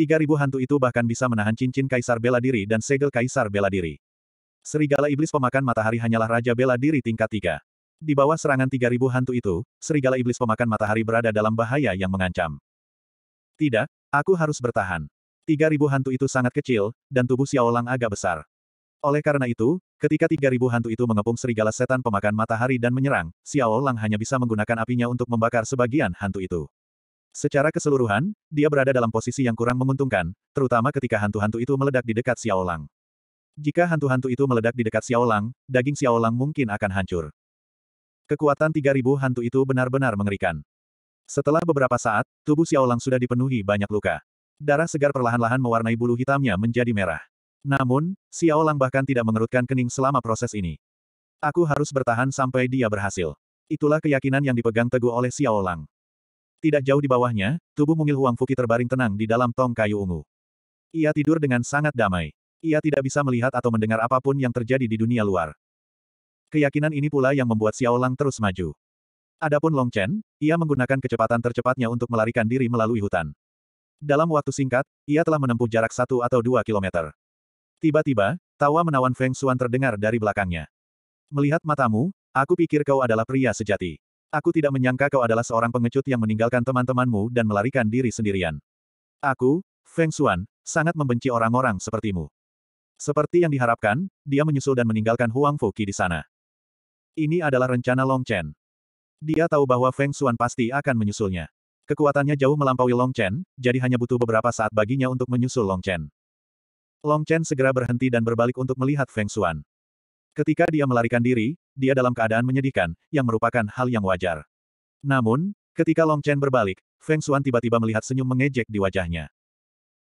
Tiga ribu hantu itu bahkan bisa menahan cincin kaisar bela diri dan segel kaisar bela diri. Serigala iblis pemakan matahari hanyalah raja bela diri tingkat tiga. Di bawah serangan tiga ribu hantu itu, serigala iblis pemakan matahari berada dalam bahaya yang mengancam. Tidak, aku harus bertahan. Tiga ribu hantu itu sangat kecil, dan tubuh Xiao Lang agak besar. Oleh karena itu, ketika tiga ribu hantu itu mengepung serigala setan pemakan matahari dan menyerang, Xiao Lang hanya bisa menggunakan apinya untuk membakar sebagian hantu itu. Secara keseluruhan, dia berada dalam posisi yang kurang menguntungkan, terutama ketika hantu-hantu itu meledak di dekat Xiao Lang. Jika hantu-hantu itu meledak di dekat Xiao Lang, daging Xiao Lang mungkin akan hancur. Kekuatan 3000 hantu itu benar-benar mengerikan. Setelah beberapa saat, tubuh Xiao Lang sudah dipenuhi banyak luka. Darah segar perlahan-lahan mewarnai bulu hitamnya menjadi merah. Namun, Xiao Lang bahkan tidak mengerutkan kening selama proses ini. Aku harus bertahan sampai dia berhasil. Itulah keyakinan yang dipegang teguh oleh Xiao Lang. Tidak jauh di bawahnya, tubuh mungil Huang Fuki terbaring tenang di dalam tong kayu ungu. Ia tidur dengan sangat damai. Ia tidak bisa melihat atau mendengar apapun yang terjadi di dunia luar. Keyakinan ini pula yang membuat Xiao Lang terus maju. Adapun Long Chen, ia menggunakan kecepatan tercepatnya untuk melarikan diri melalui hutan. Dalam waktu singkat, ia telah menempuh jarak satu atau dua kilometer. Tiba-tiba, tawa menawan Feng Xuan terdengar dari belakangnya. Melihat matamu, aku pikir kau adalah pria sejati. Aku tidak menyangka kau adalah seorang pengecut yang meninggalkan teman-temanmu dan melarikan diri sendirian. Aku, Feng Xuan, sangat membenci orang-orang sepertimu. Seperti yang diharapkan, dia menyusul dan meninggalkan Huang Fuqi di sana. Ini adalah rencana Long Chen. Dia tahu bahwa Feng Xuan pasti akan menyusulnya. Kekuatannya jauh melampaui Long Chen, jadi hanya butuh beberapa saat baginya untuk menyusul Long Chen. Long Chen segera berhenti dan berbalik untuk melihat Feng Xuan. Ketika dia melarikan diri, dia dalam keadaan menyedihkan, yang merupakan hal yang wajar. Namun, ketika Long Chen berbalik, Feng Xuan tiba-tiba melihat senyum mengejek di wajahnya.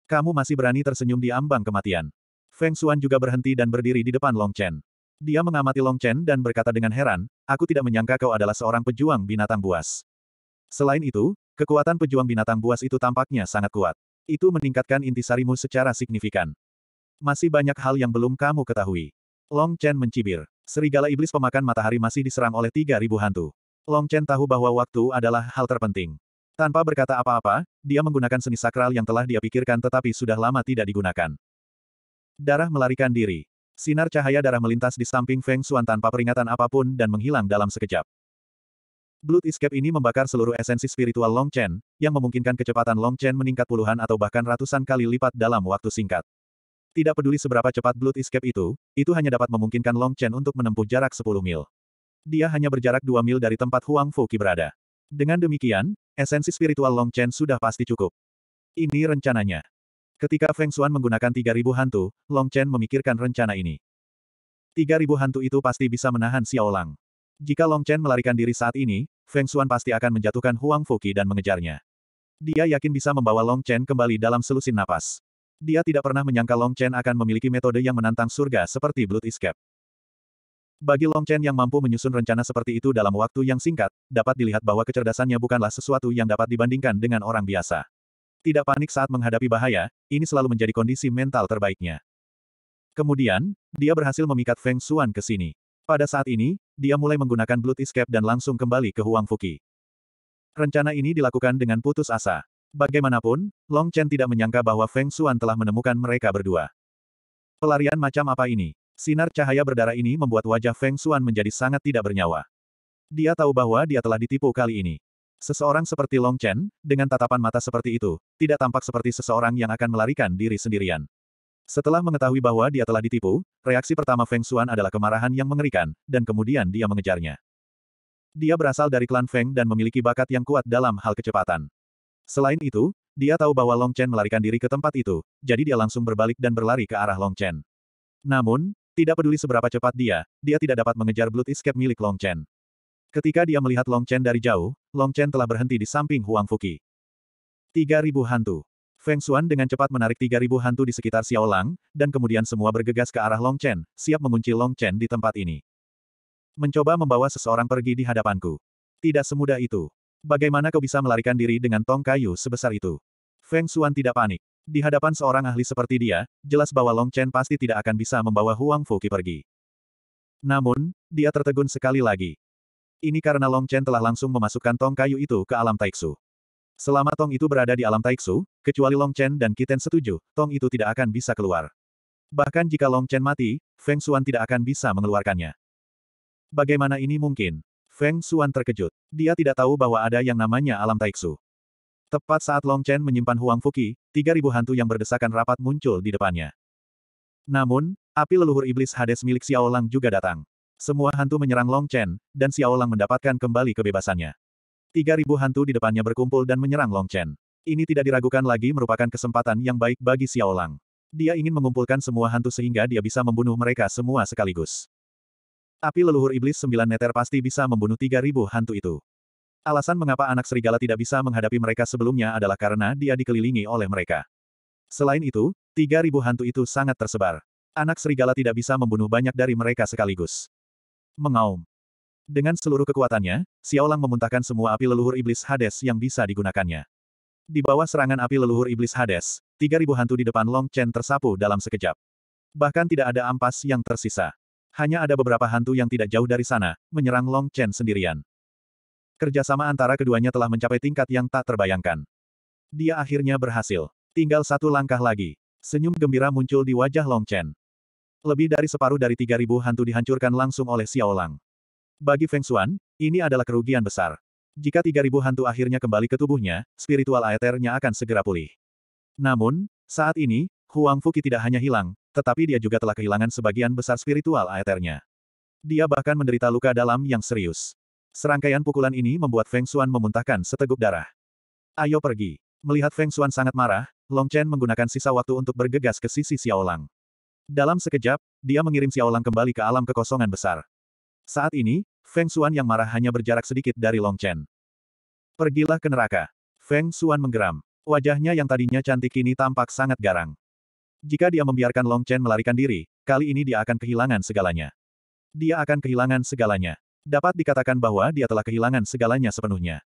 Kamu masih berani tersenyum di ambang kematian. Feng Xuan juga berhenti dan berdiri di depan Long Chen. Dia mengamati Long Chen dan berkata dengan heran, aku tidak menyangka kau adalah seorang pejuang binatang buas. Selain itu, kekuatan pejuang binatang buas itu tampaknya sangat kuat. Itu meningkatkan intisarimu secara signifikan. Masih banyak hal yang belum kamu ketahui. Long Chen mencibir. Serigala iblis pemakan matahari masih diserang oleh 3.000 hantu. Long Chen tahu bahwa waktu adalah hal terpenting. Tanpa berkata apa-apa, dia menggunakan seni sakral yang telah dia pikirkan tetapi sudah lama tidak digunakan. Darah melarikan diri. Sinar cahaya darah melintas di samping Feng Xuan tanpa peringatan apapun dan menghilang dalam sekejap. Blood Escape ini membakar seluruh esensi spiritual Long Chen, yang memungkinkan kecepatan Long Chen meningkat puluhan atau bahkan ratusan kali lipat dalam waktu singkat. Tidak peduli seberapa cepat Blood Escape itu, itu hanya dapat memungkinkan Long Chen untuk menempuh jarak 10 mil. Dia hanya berjarak 2 mil dari tempat Huang Fuqi berada. Dengan demikian, esensi spiritual Long Chen sudah pasti cukup. Ini rencananya. Ketika Feng Xuan menggunakan 3000 hantu, Long Chen memikirkan rencana ini. 3000 hantu itu pasti bisa menahan Xiao Lang. Jika Long Chen melarikan diri saat ini, Feng Xuan pasti akan menjatuhkan Huang Fuqi dan mengejarnya. Dia yakin bisa membawa Long Chen kembali dalam selusin napas. Dia tidak pernah menyangka Long Chen akan memiliki metode yang menantang surga seperti Blood Escape. Bagi Long Chen yang mampu menyusun rencana seperti itu dalam waktu yang singkat, dapat dilihat bahwa kecerdasannya bukanlah sesuatu yang dapat dibandingkan dengan orang biasa. Tidak panik saat menghadapi bahaya, ini selalu menjadi kondisi mental terbaiknya. Kemudian, dia berhasil memikat Feng Xuan ke sini. Pada saat ini, dia mulai menggunakan Blood Escape dan langsung kembali ke Huang Fuki. Rencana ini dilakukan dengan putus asa. Bagaimanapun, Long Chen tidak menyangka bahwa Feng Xuan telah menemukan mereka berdua. Pelarian macam apa ini? Sinar cahaya berdarah ini membuat wajah Feng Xuan menjadi sangat tidak bernyawa. Dia tahu bahwa dia telah ditipu kali ini. Seseorang seperti Long Chen, dengan tatapan mata seperti itu, tidak tampak seperti seseorang yang akan melarikan diri sendirian. Setelah mengetahui bahwa dia telah ditipu, reaksi pertama Feng Xuan adalah kemarahan yang mengerikan, dan kemudian dia mengejarnya. Dia berasal dari klan Feng dan memiliki bakat yang kuat dalam hal kecepatan. Selain itu, dia tahu bahwa Long Chen melarikan diri ke tempat itu, jadi dia langsung berbalik dan berlari ke arah Long Chen. Namun, tidak peduli seberapa cepat dia, dia tidak dapat mengejar Blood Escape milik Long Chen. Ketika dia melihat Long Chen dari jauh, Long Chen telah berhenti di samping Huang Fuqi. 3000 hantu. Feng Xuan dengan cepat menarik 3000 hantu di sekitar Xiao Lang, dan kemudian semua bergegas ke arah Long Chen, siap mengunci Long Chen di tempat ini. Mencoba membawa seseorang pergi di hadapanku. Tidak semudah itu. Bagaimana kau bisa melarikan diri dengan tong kayu sebesar itu? Feng Xuan tidak panik. Di hadapan seorang ahli seperti dia, jelas bahwa Long Chen pasti tidak akan bisa membawa Huang Fuki pergi. Namun, dia tertegun sekali lagi. Ini karena Long Chen telah langsung memasukkan tong kayu itu ke alam Taiksu. Selama tong itu berada di alam Taiksu, kecuali Long Chen dan Kiten setuju, tong itu tidak akan bisa keluar. Bahkan jika Long Chen mati, Feng Xuan tidak akan bisa mengeluarkannya. Bagaimana ini mungkin? Feng Xuan terkejut. Dia tidak tahu bahwa ada yang namanya alam taiksu. Tepat saat Long Chen menyimpan Huang Fuki, 3000 hantu yang berdesakan rapat muncul di depannya. Namun, api leluhur iblis Hades milik Xiao Lang juga datang. Semua hantu menyerang Long Chen, dan Xiao Lang mendapatkan kembali kebebasannya. 3000 hantu di depannya berkumpul dan menyerang Long Chen. Ini tidak diragukan lagi merupakan kesempatan yang baik bagi Xiao Lang. Dia ingin mengumpulkan semua hantu sehingga dia bisa membunuh mereka semua sekaligus. Api leluhur iblis sembilan neter pasti bisa membunuh tiga ribu hantu itu. Alasan mengapa anak serigala tidak bisa menghadapi mereka sebelumnya adalah karena dia dikelilingi oleh mereka. Selain itu, tiga ribu hantu itu sangat tersebar. Anak serigala tidak bisa membunuh banyak dari mereka sekaligus. Mengaum. Dengan seluruh kekuatannya, Xiaolang memuntahkan semua api leluhur iblis Hades yang bisa digunakannya. Di bawah serangan api leluhur iblis Hades, 3000 hantu di depan Long Chen tersapu dalam sekejap. Bahkan tidak ada ampas yang tersisa hanya ada beberapa hantu yang tidak jauh dari sana, menyerang Long Chen sendirian. Kerjasama antara keduanya telah mencapai tingkat yang tak terbayangkan. Dia akhirnya berhasil. Tinggal satu langkah lagi. Senyum gembira muncul di wajah Long Chen. Lebih dari separuh dari 3.000 hantu dihancurkan langsung oleh Xiao Lang. Bagi Feng Xuan, ini adalah kerugian besar. Jika 3.000 hantu akhirnya kembali ke tubuhnya, spiritual aeternya akan segera pulih. Namun, saat ini, Huang Fuqi tidak hanya hilang, tetapi dia juga telah kehilangan sebagian besar spiritual aeternya. Dia bahkan menderita luka dalam yang serius. Serangkaian pukulan ini membuat Feng Xuan memuntahkan seteguk darah. Ayo pergi. Melihat Feng Xuan sangat marah, Long Chen menggunakan sisa waktu untuk bergegas ke sisi Xiao Lang. Dalam sekejap, dia mengirim Xiao Lang kembali ke alam kekosongan besar. Saat ini, Feng Xuan yang marah hanya berjarak sedikit dari Long Chen. Pergilah ke neraka. Feng Xuan menggeram. Wajahnya yang tadinya cantik kini tampak sangat garang. Jika dia membiarkan Long Chen melarikan diri, kali ini dia akan kehilangan segalanya. Dia akan kehilangan segalanya. Dapat dikatakan bahwa dia telah kehilangan segalanya sepenuhnya.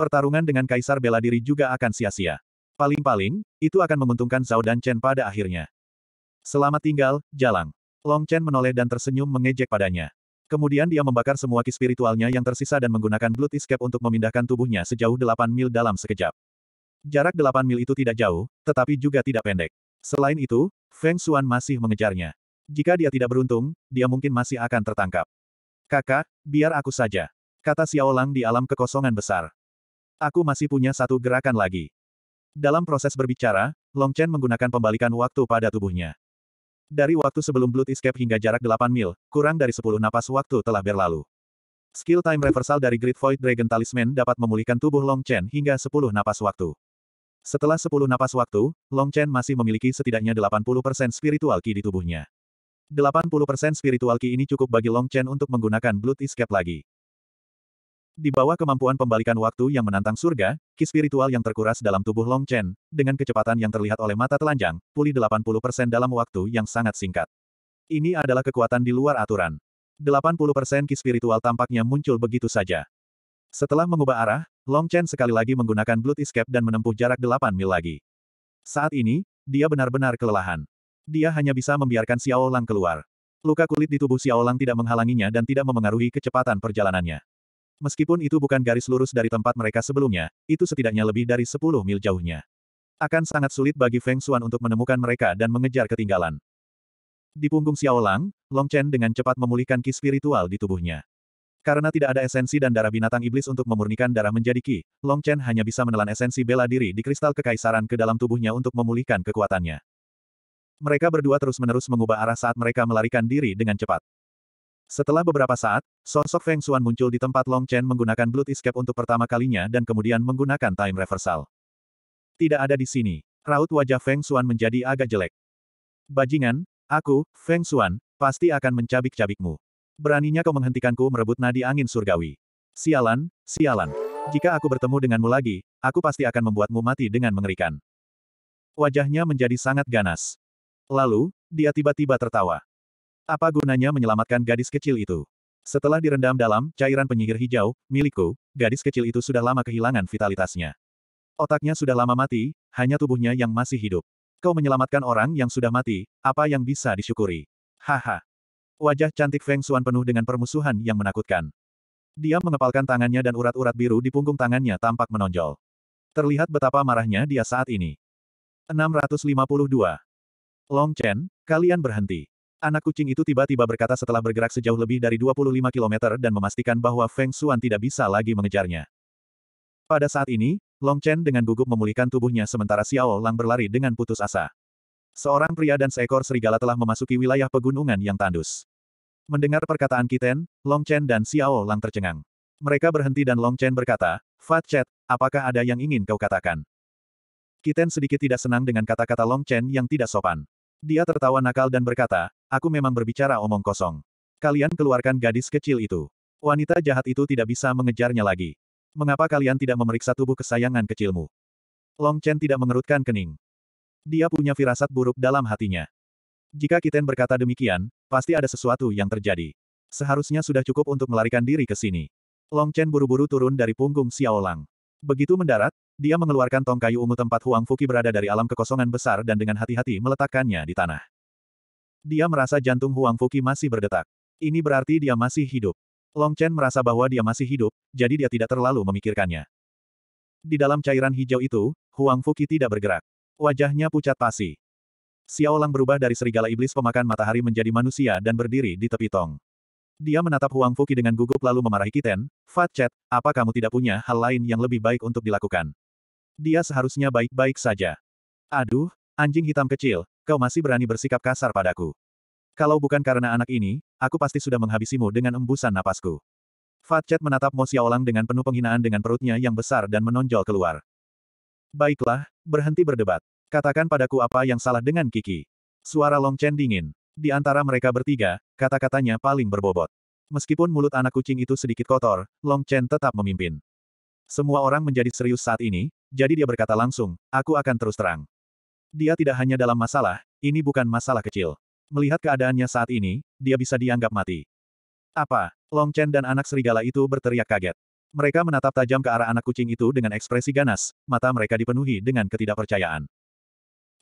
Pertarungan dengan Kaisar Bela Diri juga akan sia-sia. Paling-paling, itu akan menguntungkan Zhao dan Chen pada akhirnya. Selamat tinggal, Jalang. Long Chen menoleh dan tersenyum mengejek padanya. Kemudian dia membakar semua ki spiritualnya yang tersisa dan menggunakan Blood Escape untuk memindahkan tubuhnya sejauh 8 mil dalam sekejap. Jarak 8 mil itu tidak jauh, tetapi juga tidak pendek. Selain itu, Feng Xuan masih mengejarnya. Jika dia tidak beruntung, dia mungkin masih akan tertangkap. Kakak, biar aku saja. Kata Xiao Lang di alam kekosongan besar. Aku masih punya satu gerakan lagi. Dalam proses berbicara, Long Chen menggunakan pembalikan waktu pada tubuhnya. Dari waktu sebelum Blood Escape hingga jarak 8 mil, kurang dari 10 napas waktu telah berlalu. Skill time reversal dari Great Void Dragon Talisman dapat memulihkan tubuh Long Chen hingga 10 napas waktu. Setelah sepuluh napas waktu, Long Chen masih memiliki setidaknya 80% spiritual ki di tubuhnya. 80% spiritual ki ini cukup bagi Long Chen untuk menggunakan Blood Escape lagi. Di bawah kemampuan pembalikan waktu yang menantang surga, ki spiritual yang terkuras dalam tubuh Long Chen, dengan kecepatan yang terlihat oleh mata telanjang, pulih 80% dalam waktu yang sangat singkat. Ini adalah kekuatan di luar aturan. 80% ki spiritual tampaknya muncul begitu saja. Setelah mengubah arah, Long Chen sekali lagi menggunakan Blood Escape dan menempuh jarak 8 mil lagi. Saat ini, dia benar-benar kelelahan. Dia hanya bisa membiarkan Xiao Lang keluar. Luka kulit di tubuh Xiao Lang tidak menghalanginya dan tidak memengaruhi kecepatan perjalanannya. Meskipun itu bukan garis lurus dari tempat mereka sebelumnya, itu setidaknya lebih dari 10 mil jauhnya. Akan sangat sulit bagi Feng Xuan untuk menemukan mereka dan mengejar ketinggalan. Di punggung Xiao Lang, Long Chen dengan cepat memulihkan ki spiritual di tubuhnya. Karena tidak ada esensi dan darah binatang iblis untuk memurnikan darah menjadi ki, Long Chen hanya bisa menelan esensi bela diri di kristal kekaisaran ke dalam tubuhnya untuk memulihkan kekuatannya. Mereka berdua terus-menerus mengubah arah saat mereka melarikan diri dengan cepat. Setelah beberapa saat, sosok Feng Xuan muncul di tempat Long Chen menggunakan Blood Escape untuk pertama kalinya dan kemudian menggunakan Time Reversal. Tidak ada di sini. Raut wajah Feng Xuan menjadi agak jelek. Bajingan, aku, Feng Xuan, pasti akan mencabik-cabikmu. Beraninya kau menghentikanku merebut nadi angin surgawi. Sialan, sialan. Jika aku bertemu denganmu lagi, aku pasti akan membuatmu mati dengan mengerikan. Wajahnya menjadi sangat ganas. Lalu, dia tiba-tiba tertawa. Apa gunanya menyelamatkan gadis kecil itu? Setelah direndam dalam cairan penyihir hijau, milikku, gadis kecil itu sudah lama kehilangan vitalitasnya. Otaknya sudah lama mati, hanya tubuhnya yang masih hidup. Kau menyelamatkan orang yang sudah mati, apa yang bisa disyukuri? Haha. Wajah cantik Feng Xuan penuh dengan permusuhan yang menakutkan. Dia mengepalkan tangannya dan urat-urat biru di punggung tangannya tampak menonjol. Terlihat betapa marahnya dia saat ini. 652. Long Chen, kalian berhenti. Anak kucing itu tiba-tiba berkata setelah bergerak sejauh lebih dari 25 km dan memastikan bahwa Feng Xuan tidak bisa lagi mengejarnya. Pada saat ini, Long Chen dengan gugup memulihkan tubuhnya sementara Xiao Lang berlari dengan putus asa. Seorang pria dan seekor serigala telah memasuki wilayah pegunungan yang tandus. Mendengar perkataan Kiten, Long Chen dan Xiao Lang tercengang. Mereka berhenti dan Long Chen berkata, Fat Chet, apakah ada yang ingin kau katakan? Kiten sedikit tidak senang dengan kata-kata Long Chen yang tidak sopan. Dia tertawa nakal dan berkata, aku memang berbicara omong kosong. Kalian keluarkan gadis kecil itu. Wanita jahat itu tidak bisa mengejarnya lagi. Mengapa kalian tidak memeriksa tubuh kesayangan kecilmu? Long Chen tidak mengerutkan kening. Dia punya firasat buruk dalam hatinya. Jika Kiten berkata demikian, pasti ada sesuatu yang terjadi. Seharusnya sudah cukup untuk melarikan diri ke sini. Long Chen buru-buru turun dari punggung Xiao Lang. Begitu mendarat, dia mengeluarkan tong kayu ungu tempat Huang Fuki berada dari alam kekosongan besar dan dengan hati-hati meletakkannya di tanah. Dia merasa jantung Huang Fuki masih berdetak. Ini berarti dia masih hidup. Long Chen merasa bahwa dia masih hidup, jadi dia tidak terlalu memikirkannya. Di dalam cairan hijau itu, Huang Fuki tidak bergerak. Wajahnya pucat pasi. Xiao Lang berubah dari serigala iblis pemakan matahari menjadi manusia dan berdiri di tepi tong. Dia menatap Huang Fuki dengan gugup lalu memarahi Kiten, Fat Chat, apa kamu tidak punya hal lain yang lebih baik untuk dilakukan? Dia seharusnya baik-baik saja. Aduh, anjing hitam kecil, kau masih berani bersikap kasar padaku. Kalau bukan karena anak ini, aku pasti sudah menghabisimu dengan embusan napasku. Fat Chat menatap Mo Xiaolang dengan penuh penghinaan dengan perutnya yang besar dan menonjol keluar. Baiklah, berhenti berdebat. Katakan padaku apa yang salah dengan Kiki. Suara Long Chen dingin. Di antara mereka bertiga, kata-katanya paling berbobot. Meskipun mulut anak kucing itu sedikit kotor, Long Chen tetap memimpin. Semua orang menjadi serius saat ini, jadi dia berkata langsung, aku akan terus terang. Dia tidak hanya dalam masalah, ini bukan masalah kecil. Melihat keadaannya saat ini, dia bisa dianggap mati. Apa? Long Chen dan anak serigala itu berteriak kaget. Mereka menatap tajam ke arah anak kucing itu dengan ekspresi ganas, mata mereka dipenuhi dengan ketidakpercayaan.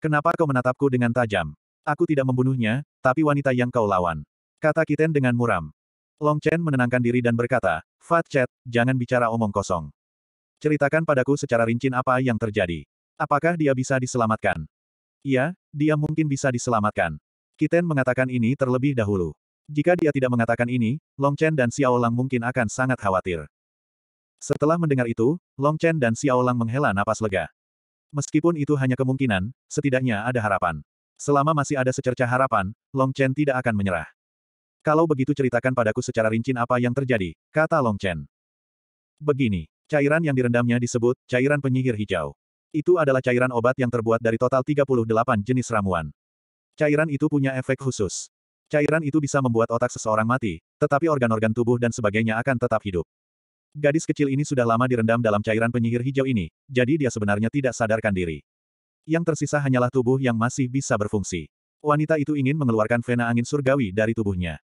Kenapa kau menatapku dengan tajam? Aku tidak membunuhnya, tapi wanita yang kau lawan. Kata Kiten dengan muram. Long Chen menenangkan diri dan berkata, Fat Chat, jangan bicara omong kosong. Ceritakan padaku secara rinci apa yang terjadi. Apakah dia bisa diselamatkan? Iya, dia mungkin bisa diselamatkan. Kiten mengatakan ini terlebih dahulu. Jika dia tidak mengatakan ini, Long Chen dan Xiao Lang mungkin akan sangat khawatir. Setelah mendengar itu, Long Chen dan Xiao Lang menghela napas lega. Meskipun itu hanya kemungkinan, setidaknya ada harapan. Selama masih ada secerca harapan, Long Chen tidak akan menyerah. Kalau begitu ceritakan padaku secara rinci apa yang terjadi, kata Long Chen. Begini, cairan yang direndamnya disebut cairan penyihir hijau. Itu adalah cairan obat yang terbuat dari total 38 jenis ramuan. Cairan itu punya efek khusus. Cairan itu bisa membuat otak seseorang mati, tetapi organ-organ tubuh dan sebagainya akan tetap hidup. Gadis kecil ini sudah lama direndam dalam cairan penyihir hijau ini, jadi dia sebenarnya tidak sadarkan diri. Yang tersisa hanyalah tubuh yang masih bisa berfungsi. Wanita itu ingin mengeluarkan vena angin surgawi dari tubuhnya.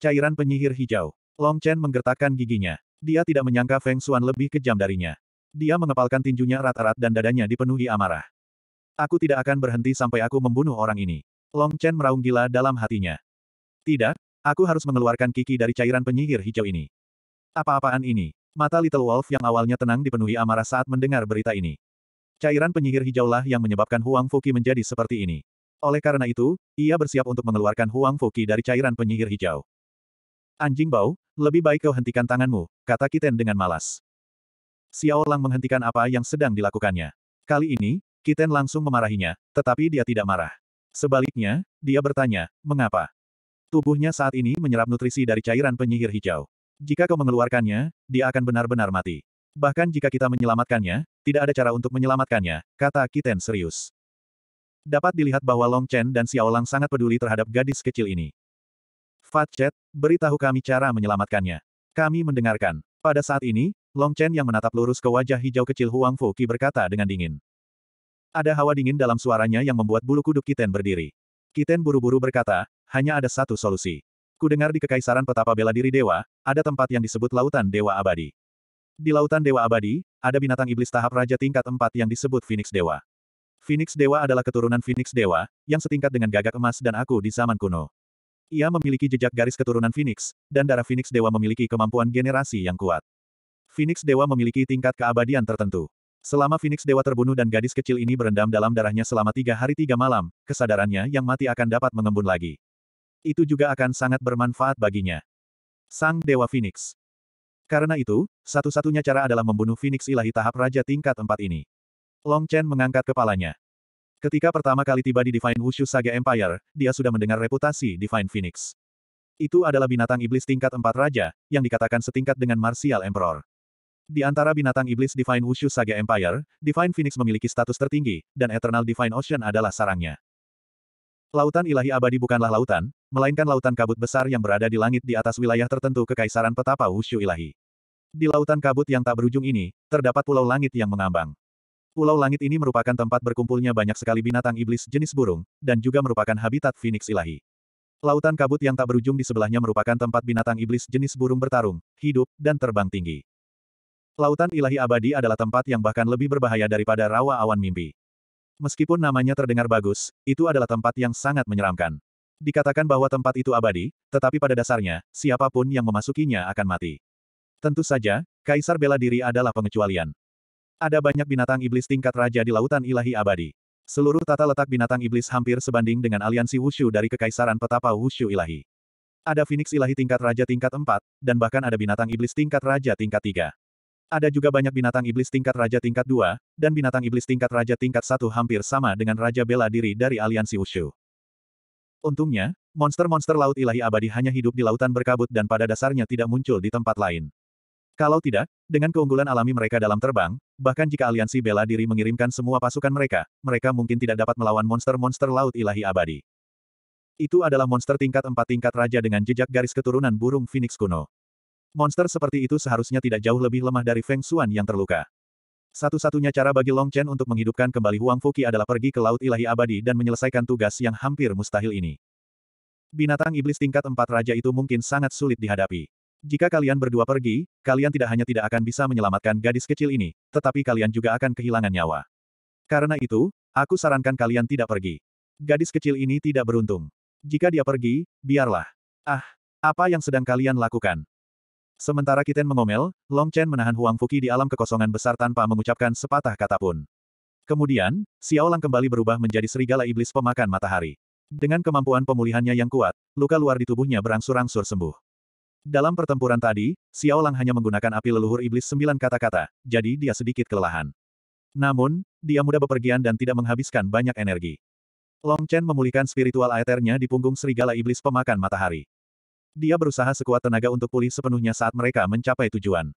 Cairan penyihir hijau. Long Chen menggertakkan giginya. Dia tidak menyangka Feng Xuan lebih kejam darinya. Dia mengepalkan tinjunya rat-rat dan dadanya dipenuhi amarah. Aku tidak akan berhenti sampai aku membunuh orang ini. Long Chen meraung gila dalam hatinya. Tidak, aku harus mengeluarkan kiki dari cairan penyihir hijau ini. Apa-apaan ini? Mata Little Wolf yang awalnya tenang dipenuhi amarah saat mendengar berita ini. Cairan penyihir hijaulah yang menyebabkan Huang Fuki menjadi seperti ini. Oleh karena itu, ia bersiap untuk mengeluarkan Huang Fuki dari cairan penyihir hijau. Anjing bau, lebih baik kau hentikan tanganmu, kata Kiten dengan malas. Xiao Lang menghentikan apa yang sedang dilakukannya. Kali ini, Kiten langsung memarahinya, tetapi dia tidak marah. Sebaliknya, dia bertanya, mengapa? Tubuhnya saat ini menyerap nutrisi dari cairan penyihir hijau. Jika kau mengeluarkannya, dia akan benar-benar mati. Bahkan jika kita menyelamatkannya, tidak ada cara untuk menyelamatkannya, kata Kiten serius. Dapat dilihat bahwa Long Chen dan Xiao Lang sangat peduli terhadap gadis kecil ini. Fat Chet, beritahu kami cara menyelamatkannya. Kami mendengarkan. Pada saat ini, Long Chen yang menatap lurus ke wajah hijau kecil Huang Fu Qi berkata dengan dingin. Ada hawa dingin dalam suaranya yang membuat bulu kuduk Kiten berdiri. Kiten buru-buru berkata, hanya ada satu solusi. Ku dengar di Kekaisaran Petapa Bela Diri Dewa, ada tempat yang disebut Lautan Dewa Abadi. Di Lautan Dewa Abadi, ada binatang iblis tahap raja tingkat 4 yang disebut Phoenix Dewa. Phoenix Dewa adalah keturunan Phoenix Dewa, yang setingkat dengan gagak emas dan aku di zaman kuno. Ia memiliki jejak garis keturunan Phoenix, dan darah Phoenix Dewa memiliki kemampuan generasi yang kuat. Phoenix Dewa memiliki tingkat keabadian tertentu. Selama Phoenix Dewa terbunuh dan gadis kecil ini berendam dalam darahnya selama tiga hari tiga malam, kesadarannya yang mati akan dapat mengembun lagi itu juga akan sangat bermanfaat baginya. Sang Dewa Phoenix. Karena itu, satu-satunya cara adalah membunuh Phoenix ilahi tahap raja tingkat 4 ini. Long Chen mengangkat kepalanya. Ketika pertama kali tiba di Divine Wushu Saga Empire, dia sudah mendengar reputasi Divine Phoenix. Itu adalah binatang iblis tingkat 4 raja, yang dikatakan setingkat dengan Martial Emperor. Di antara binatang iblis Divine Wushu Saga Empire, Divine Phoenix memiliki status tertinggi, dan Eternal Divine Ocean adalah sarangnya. Lautan ilahi abadi bukanlah lautan, melainkan lautan kabut besar yang berada di langit di atas wilayah tertentu Kekaisaran Petapa Wushu Ilahi. Di lautan kabut yang tak berujung ini, terdapat pulau langit yang mengambang. Pulau langit ini merupakan tempat berkumpulnya banyak sekali binatang iblis jenis burung, dan juga merupakan habitat Phoenix Ilahi. Lautan kabut yang tak berujung di sebelahnya merupakan tempat binatang iblis jenis burung bertarung, hidup, dan terbang tinggi. Lautan ilahi abadi adalah tempat yang bahkan lebih berbahaya daripada rawa awan mimpi. Meskipun namanya terdengar bagus, itu adalah tempat yang sangat menyeramkan. Dikatakan bahwa tempat itu abadi, tetapi pada dasarnya, siapapun yang memasukinya akan mati. Tentu saja, Kaisar Bela Diri adalah pengecualian. Ada banyak binatang iblis tingkat raja di lautan ilahi abadi. Seluruh tata letak binatang iblis hampir sebanding dengan aliansi Wushu dari Kekaisaran Petapa Wushu ilahi. Ada Phoenix ilahi tingkat raja tingkat 4, dan bahkan ada binatang iblis tingkat raja tingkat 3. Ada juga banyak binatang iblis tingkat raja tingkat 2, dan binatang iblis tingkat raja tingkat 1 hampir sama dengan raja bela diri dari aliansi Wushu. Untungnya, monster-monster laut ilahi abadi hanya hidup di lautan berkabut dan pada dasarnya tidak muncul di tempat lain. Kalau tidak, dengan keunggulan alami mereka dalam terbang, bahkan jika aliansi bela diri mengirimkan semua pasukan mereka, mereka mungkin tidak dapat melawan monster-monster laut ilahi abadi. Itu adalah monster tingkat empat tingkat raja dengan jejak garis keturunan burung phoenix kuno. Monster seperti itu seharusnya tidak jauh lebih lemah dari Feng Xuan yang terluka. Satu-satunya cara bagi Long Chen untuk menghidupkan kembali Huang Fuki adalah pergi ke Laut Ilahi Abadi dan menyelesaikan tugas yang hampir mustahil ini. Binatang iblis tingkat empat raja itu mungkin sangat sulit dihadapi. Jika kalian berdua pergi, kalian tidak hanya tidak akan bisa menyelamatkan gadis kecil ini, tetapi kalian juga akan kehilangan nyawa. Karena itu, aku sarankan kalian tidak pergi. Gadis kecil ini tidak beruntung. Jika dia pergi, biarlah. Ah, apa yang sedang kalian lakukan? Sementara Kiten mengomel, Long Chen menahan Huang Fuki di alam kekosongan besar tanpa mengucapkan sepatah kata pun. Kemudian, Xiao Lang kembali berubah menjadi serigala iblis pemakan matahari. Dengan kemampuan pemulihannya yang kuat, luka luar di tubuhnya berangsur-angsur sembuh. Dalam pertempuran tadi, Xiao Lang hanya menggunakan api leluhur iblis sembilan kata-kata, jadi dia sedikit kelelahan. Namun, dia mudah bepergian dan tidak menghabiskan banyak energi. Long Chen memulihkan spiritual aeternya di punggung serigala iblis pemakan matahari. Dia berusaha sekuat tenaga untuk pulih sepenuhnya saat mereka mencapai tujuan.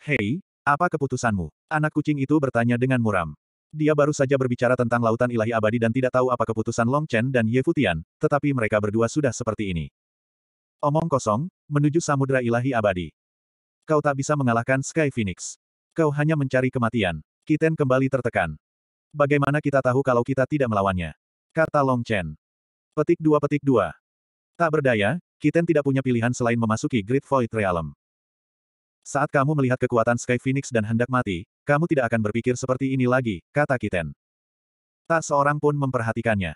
Hei, apa keputusanmu? Anak kucing itu bertanya dengan muram. Dia baru saja berbicara tentang lautan ilahi abadi dan tidak tahu apa keputusan Long Chen dan Ye Futian, tetapi mereka berdua sudah seperti ini. Omong kosong, menuju samudera ilahi abadi. Kau tak bisa mengalahkan Sky Phoenix. Kau hanya mencari kematian. Kiten kembali tertekan. Bagaimana kita tahu kalau kita tidak melawannya? Kata Long Chen. Petik dua petik dua. Tak berdaya, Kiten tidak punya pilihan selain memasuki Great Void Realm. Saat kamu melihat kekuatan Sky Phoenix dan hendak mati, kamu tidak akan berpikir seperti ini lagi, kata Kiten. Tak seorang pun memperhatikannya.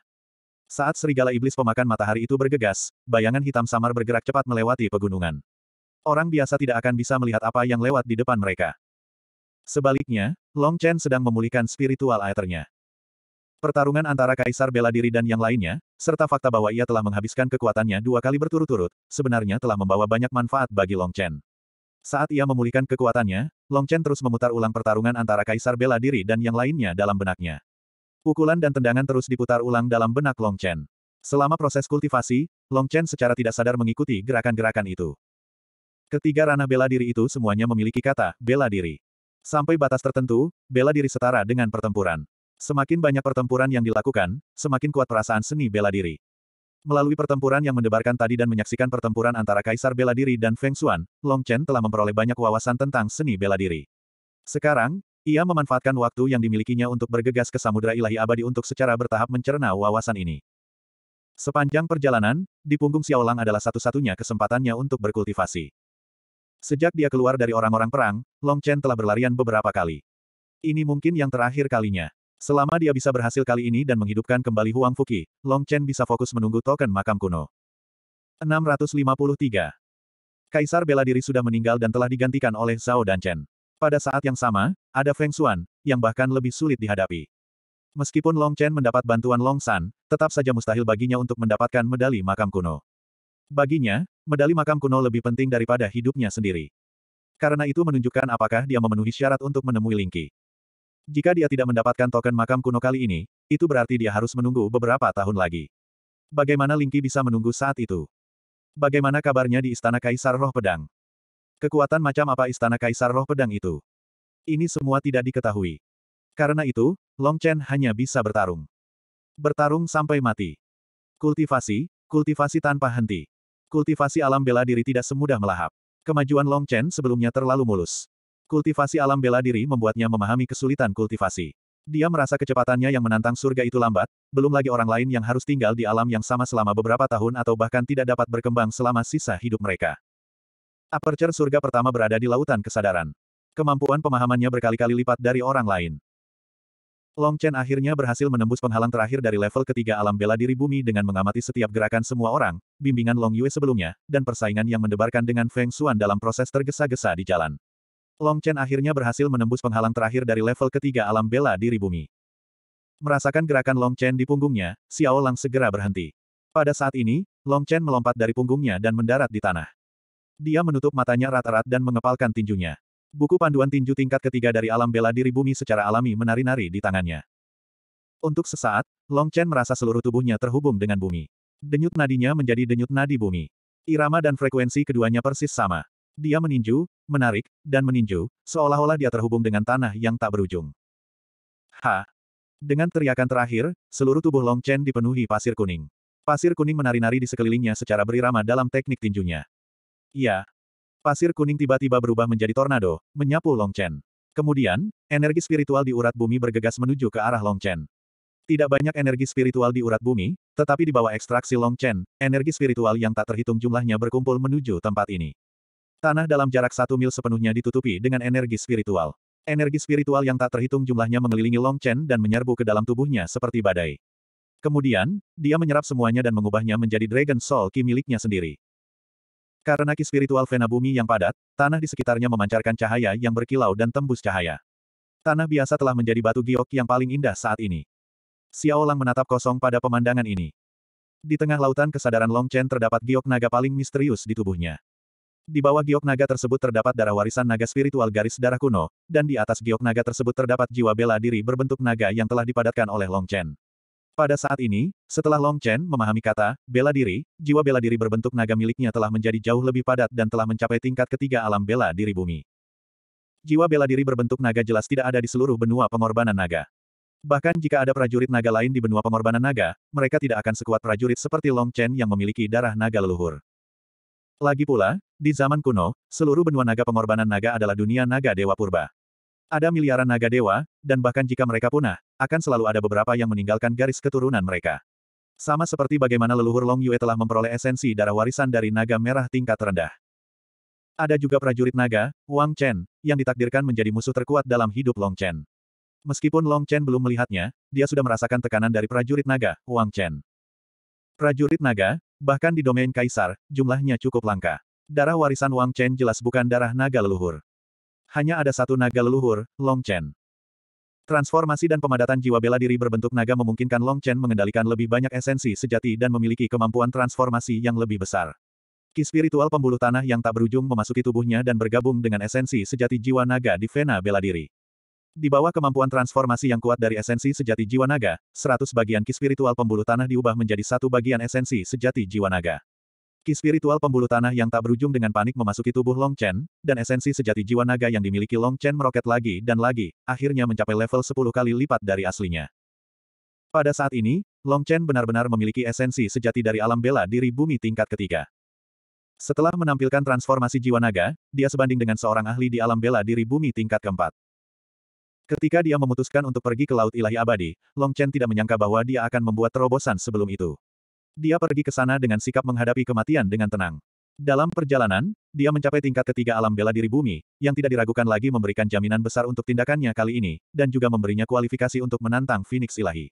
Saat serigala iblis pemakan matahari itu bergegas, bayangan hitam samar bergerak cepat melewati pegunungan. Orang biasa tidak akan bisa melihat apa yang lewat di depan mereka. Sebaliknya, Long Chen sedang memulihkan spiritual aeternya. Pertarungan antara Kaisar bela diri dan yang lainnya, serta fakta bahwa ia telah menghabiskan kekuatannya dua kali berturut-turut, sebenarnya telah membawa banyak manfaat bagi Long Chen. Saat ia memulihkan kekuatannya, Long Chen terus memutar ulang pertarungan antara Kaisar bela diri dan yang lainnya dalam benaknya. Pukulan dan tendangan terus diputar ulang dalam benak Long Chen. Selama proses kultivasi, Long Chen secara tidak sadar mengikuti gerakan-gerakan itu. Ketiga ranah bela diri itu semuanya memiliki kata, bela diri. Sampai batas tertentu, bela diri setara dengan pertempuran. Semakin banyak pertempuran yang dilakukan, semakin kuat perasaan seni bela diri. Melalui pertempuran yang mendebarkan tadi dan menyaksikan pertempuran antara Kaisar Bela Diri dan Feng Xuan, Long Chen telah memperoleh banyak wawasan tentang seni bela diri. Sekarang, ia memanfaatkan waktu yang dimilikinya untuk bergegas ke Samudra Ilahi Abadi untuk secara bertahap mencerna wawasan ini. Sepanjang perjalanan, di punggung Xiaolang adalah satu-satunya kesempatannya untuk berkultivasi. Sejak dia keluar dari orang-orang perang, Long Chen telah berlarian beberapa kali. Ini mungkin yang terakhir kalinya. Selama dia bisa berhasil kali ini dan menghidupkan kembali Huang Fuki, Long Chen bisa fokus menunggu token makam kuno. 653. Kaisar bela diri sudah meninggal dan telah digantikan oleh Zhao dan Chen. Pada saat yang sama, ada Feng Xuan, yang bahkan lebih sulit dihadapi. Meskipun Long Chen mendapat bantuan Long San, tetap saja mustahil baginya untuk mendapatkan medali makam kuno. Baginya, medali makam kuno lebih penting daripada hidupnya sendiri. Karena itu menunjukkan apakah dia memenuhi syarat untuk menemui Lingqi. Jika dia tidak mendapatkan token makam kuno kali ini, itu berarti dia harus menunggu beberapa tahun lagi. Bagaimana Lingqi bisa menunggu saat itu? Bagaimana kabarnya di Istana Kaisar Roh Pedang? Kekuatan macam apa Istana Kaisar Roh Pedang itu? Ini semua tidak diketahui. Karena itu, Long Chen hanya bisa bertarung. Bertarung sampai mati. Kultivasi, kultivasi tanpa henti. Kultivasi alam bela diri tidak semudah melahap. Kemajuan Long Chen sebelumnya terlalu mulus. Kultivasi alam bela diri membuatnya memahami kesulitan kultivasi. Dia merasa kecepatannya yang menantang surga itu lambat, belum lagi orang lain yang harus tinggal di alam yang sama selama beberapa tahun atau bahkan tidak dapat berkembang selama sisa hidup mereka. Aperture surga pertama berada di lautan kesadaran. Kemampuan pemahamannya berkali-kali lipat dari orang lain. Long Chen akhirnya berhasil menembus penghalang terakhir dari level ketiga alam bela diri bumi dengan mengamati setiap gerakan semua orang, bimbingan Long Yue sebelumnya, dan persaingan yang mendebarkan dengan Feng Xuan dalam proses tergesa-gesa di jalan. Long Chen akhirnya berhasil menembus penghalang terakhir dari level ketiga alam bela diri bumi. Merasakan gerakan Long Chen di punggungnya, Xiao Lang segera berhenti. Pada saat ini, Long Chen melompat dari punggungnya dan mendarat di tanah. Dia menutup matanya rata-rat dan mengepalkan tinjunya. Buku panduan tinju tingkat ketiga dari alam bela diri bumi secara alami menari-nari di tangannya. Untuk sesaat, Long Chen merasa seluruh tubuhnya terhubung dengan bumi. Denyut nadinya menjadi denyut nadi bumi. Irama dan frekuensi keduanya persis sama. Dia meninju, menarik, dan meninju, seolah-olah dia terhubung dengan tanah yang tak berujung. Ha! Dengan teriakan terakhir, seluruh tubuh Long Chen dipenuhi pasir kuning. Pasir kuning menari-nari di sekelilingnya secara berirama dalam teknik tinjunya. Ya, Pasir kuning tiba-tiba berubah menjadi tornado, menyapu Long Chen. Kemudian, energi spiritual di urat bumi bergegas menuju ke arah Long Chen. Tidak banyak energi spiritual di urat bumi, tetapi di bawah ekstraksi Long Chen, energi spiritual yang tak terhitung jumlahnya berkumpul menuju tempat ini. Tanah dalam jarak satu mil sepenuhnya ditutupi dengan energi spiritual. Energi spiritual yang tak terhitung jumlahnya mengelilingi Long Chen dan menyerbu ke dalam tubuhnya seperti badai. Kemudian, dia menyerap semuanya dan mengubahnya menjadi Dragon Soul Ki miliknya sendiri. Karena ki spiritual Vena Bumi yang padat, tanah di sekitarnya memancarkan cahaya yang berkilau dan tembus cahaya. Tanah biasa telah menjadi batu giok yang paling indah saat ini. Xiao Lang menatap kosong pada pemandangan ini. Di tengah lautan kesadaran Long Chen terdapat giok naga paling misterius di tubuhnya. Di bawah giok naga tersebut terdapat darah warisan naga spiritual garis darah kuno, dan di atas giok naga tersebut terdapat jiwa bela diri berbentuk naga yang telah dipadatkan oleh Long Chen. Pada saat ini, setelah Long Chen memahami kata, bela diri, jiwa bela diri berbentuk naga miliknya telah menjadi jauh lebih padat dan telah mencapai tingkat ketiga alam bela diri bumi. Jiwa bela diri berbentuk naga jelas tidak ada di seluruh benua pengorbanan naga. Bahkan jika ada prajurit naga lain di benua pengorbanan naga, mereka tidak akan sekuat prajurit seperti Long Chen yang memiliki darah naga leluhur. Lagi pula, di zaman kuno, seluruh benua naga pengorbanan naga adalah dunia naga dewa purba. Ada miliaran naga dewa, dan bahkan jika mereka punah, akan selalu ada beberapa yang meninggalkan garis keturunan mereka. Sama seperti bagaimana leluhur Long Yue telah memperoleh esensi darah warisan dari naga merah tingkat rendah. Ada juga prajurit naga, Wang Chen, yang ditakdirkan menjadi musuh terkuat dalam hidup Long Chen. Meskipun Long Chen belum melihatnya, dia sudah merasakan tekanan dari prajurit naga, Wang Chen. Prajurit naga, bahkan di domain kaisar, jumlahnya cukup langka. Darah warisan Wang Chen jelas bukan darah naga leluhur. Hanya ada satu naga leluhur, Long Chen. Transformasi dan pemadatan jiwa bela diri berbentuk naga memungkinkan Long Chen mengendalikan lebih banyak esensi sejati dan memiliki kemampuan transformasi yang lebih besar. Ki spiritual pembuluh tanah yang tak berujung memasuki tubuhnya dan bergabung dengan esensi sejati jiwa naga di vena bela diri. Di bawah kemampuan transformasi yang kuat dari esensi sejati jiwa naga, 100 bagian ki spiritual pembuluh tanah diubah menjadi satu bagian esensi sejati jiwa naga. Ki spiritual pembuluh tanah yang tak berujung dengan panik memasuki tubuh Long Chen, dan esensi sejati jiwa naga yang dimiliki Long Chen meroket lagi dan lagi, akhirnya mencapai level 10 kali lipat dari aslinya. Pada saat ini, Long Chen benar-benar memiliki esensi sejati dari alam bela diri bumi tingkat ketiga. Setelah menampilkan transformasi jiwa naga, dia sebanding dengan seorang ahli di alam bela diri bumi tingkat keempat. Ketika dia memutuskan untuk pergi ke Laut Ilahi Abadi, Long Chen tidak menyangka bahwa dia akan membuat terobosan sebelum itu dia pergi ke sana dengan sikap menghadapi kematian dengan tenang. Dalam perjalanan, dia mencapai tingkat ketiga alam bela diri bumi, yang tidak diragukan lagi memberikan jaminan besar untuk tindakannya kali ini, dan juga memberinya kualifikasi untuk menantang Phoenix Ilahi.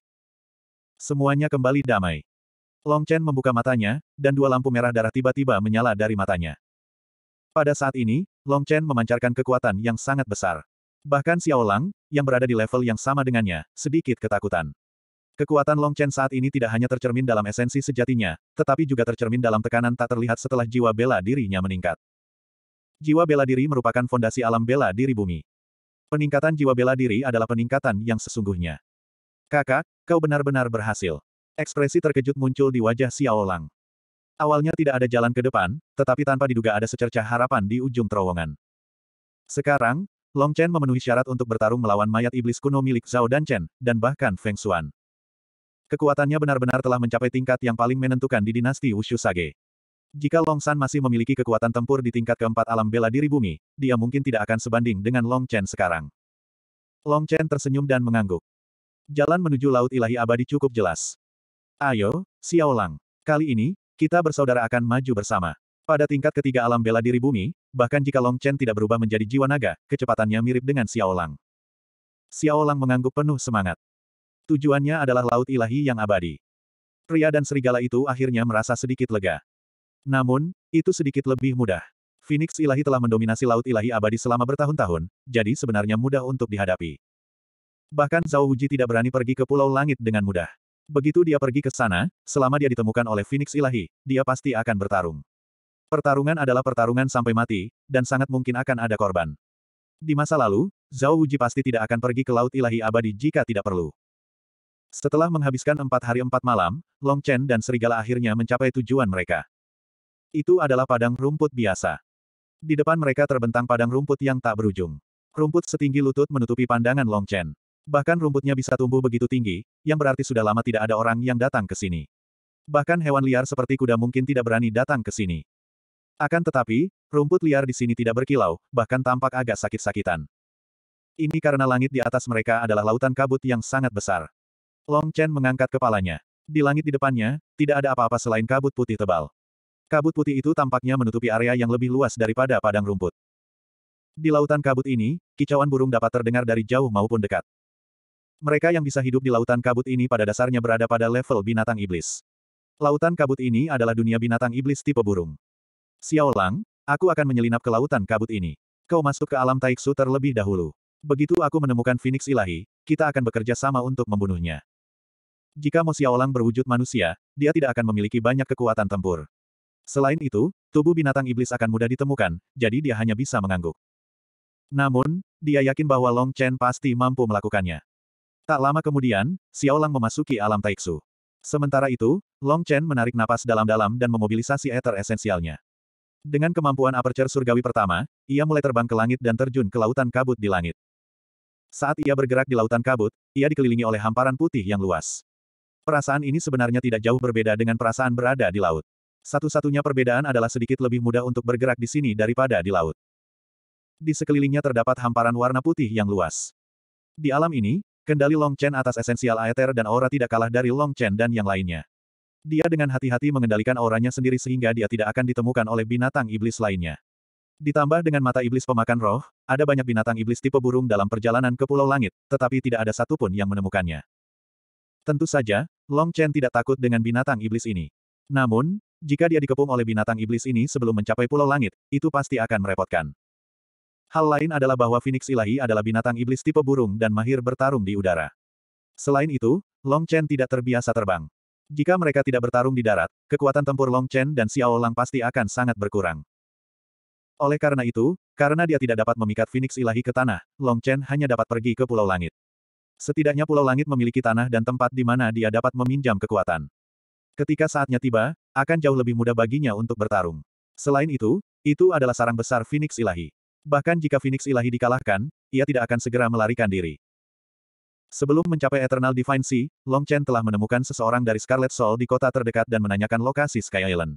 Semuanya kembali damai. Long Chen membuka matanya, dan dua lampu merah darah tiba-tiba menyala dari matanya. Pada saat ini, Long Chen memancarkan kekuatan yang sangat besar. Bahkan Xiao Lang, yang berada di level yang sama dengannya, sedikit ketakutan. Kekuatan Long Chen saat ini tidak hanya tercermin dalam esensi sejatinya, tetapi juga tercermin dalam tekanan tak terlihat setelah jiwa bela dirinya meningkat. Jiwa bela diri merupakan fondasi alam bela diri bumi. Peningkatan jiwa bela diri adalah peningkatan yang sesungguhnya. Kakak, kau benar-benar berhasil. Ekspresi terkejut muncul di wajah Xiao Lang. Awalnya tidak ada jalan ke depan, tetapi tanpa diduga ada secercah harapan di ujung terowongan. Sekarang, Long Chen memenuhi syarat untuk bertarung melawan mayat iblis kuno milik Zhao dan Chen, dan bahkan Feng Xuan. Kekuatannya benar-benar telah mencapai tingkat yang paling menentukan di dinasti Wushu Sage. Jika Long San masih memiliki kekuatan tempur di tingkat keempat alam bela diri bumi, dia mungkin tidak akan sebanding dengan Long Chen sekarang. Long Chen tersenyum dan mengangguk. Jalan menuju Laut Ilahi Abadi cukup jelas. Ayo, Xiao Lang. Kali ini, kita bersaudara akan maju bersama. Pada tingkat ketiga alam bela diri bumi, bahkan jika Long Chen tidak berubah menjadi jiwa naga, kecepatannya mirip dengan Xiao Lang. Xiao Lang mengangguk penuh semangat. Tujuannya adalah laut ilahi yang abadi. Pria dan serigala itu akhirnya merasa sedikit lega. Namun, itu sedikit lebih mudah. Phoenix ilahi telah mendominasi laut ilahi abadi selama bertahun-tahun, jadi sebenarnya mudah untuk dihadapi. Bahkan Zhao Wuji tidak berani pergi ke Pulau Langit dengan mudah. Begitu dia pergi ke sana, selama dia ditemukan oleh Phoenix ilahi, dia pasti akan bertarung. Pertarungan adalah pertarungan sampai mati, dan sangat mungkin akan ada korban. Di masa lalu, Zhao Wuji pasti tidak akan pergi ke Laut Ilahi Abadi jika tidak perlu. Setelah menghabiskan empat hari empat malam, Long Chen dan serigala akhirnya mencapai tujuan mereka. Itu adalah padang rumput biasa. Di depan mereka terbentang padang rumput yang tak berujung. Rumput setinggi lutut menutupi pandangan Long Chen. Bahkan rumputnya bisa tumbuh begitu tinggi, yang berarti sudah lama tidak ada orang yang datang ke sini. Bahkan hewan liar seperti kuda mungkin tidak berani datang ke sini. Akan tetapi, rumput liar di sini tidak berkilau, bahkan tampak agak sakit-sakitan. Ini karena langit di atas mereka adalah lautan kabut yang sangat besar. Long Chen mengangkat kepalanya. Di langit di depannya, tidak ada apa-apa selain kabut putih tebal. Kabut putih itu tampaknya menutupi area yang lebih luas daripada padang rumput. Di lautan kabut ini, kicauan burung dapat terdengar dari jauh maupun dekat. Mereka yang bisa hidup di lautan kabut ini pada dasarnya berada pada level binatang iblis. Lautan kabut ini adalah dunia binatang iblis tipe burung. Xiao Lang, aku akan menyelinap ke lautan kabut ini. Kau masuk ke alam Taiksu terlebih dahulu. Begitu aku menemukan Phoenix Ilahi, kita akan bekerja sama untuk membunuhnya. Jika Mo Xiaolang berwujud manusia, dia tidak akan memiliki banyak kekuatan tempur. Selain itu, tubuh binatang iblis akan mudah ditemukan, jadi dia hanya bisa mengangguk. Namun, dia yakin bahwa Long Chen pasti mampu melakukannya. Tak lama kemudian, Xiaolang memasuki alam Taiksu. Sementara itu, Long Chen menarik napas dalam-dalam dan memobilisasi ether esensialnya. Dengan kemampuan aperture surgawi pertama, ia mulai terbang ke langit dan terjun ke lautan kabut di langit. Saat ia bergerak di lautan kabut, ia dikelilingi oleh hamparan putih yang luas. Perasaan ini sebenarnya tidak jauh berbeda dengan perasaan berada di laut. Satu-satunya perbedaan adalah sedikit lebih mudah untuk bergerak di sini daripada di laut. Di sekelilingnya terdapat hamparan warna putih yang luas. Di alam ini, kendali Long Chen atas esensial aether dan aura tidak kalah dari Long Chen dan yang lainnya. Dia dengan hati-hati mengendalikan auranya sendiri sehingga dia tidak akan ditemukan oleh binatang iblis lainnya. Ditambah dengan mata iblis pemakan roh, ada banyak binatang iblis tipe burung dalam perjalanan ke Pulau Langit, tetapi tidak ada satupun yang menemukannya. Tentu saja, Long Chen tidak takut dengan binatang iblis ini. Namun, jika dia dikepung oleh binatang iblis ini sebelum mencapai pulau langit, itu pasti akan merepotkan. Hal lain adalah bahwa Phoenix Ilahi adalah binatang iblis tipe burung dan mahir bertarung di udara. Selain itu, Long Chen tidak terbiasa terbang. Jika mereka tidak bertarung di darat, kekuatan tempur Long Chen dan Xiao Lang pasti akan sangat berkurang. Oleh karena itu, karena dia tidak dapat memikat Phoenix Ilahi ke tanah, Long Chen hanya dapat pergi ke Pulau Langit. Setidaknya Pulau Langit memiliki tanah dan tempat di mana dia dapat meminjam kekuatan. Ketika saatnya tiba, akan jauh lebih mudah baginya untuk bertarung. Selain itu, itu adalah sarang besar Phoenix Ilahi. Bahkan jika Phoenix Ilahi dikalahkan, ia tidak akan segera melarikan diri. Sebelum mencapai Eternal Divine Sea, Long Chen telah menemukan seseorang dari Scarlet Soul di kota terdekat dan menanyakan lokasi Sky Island.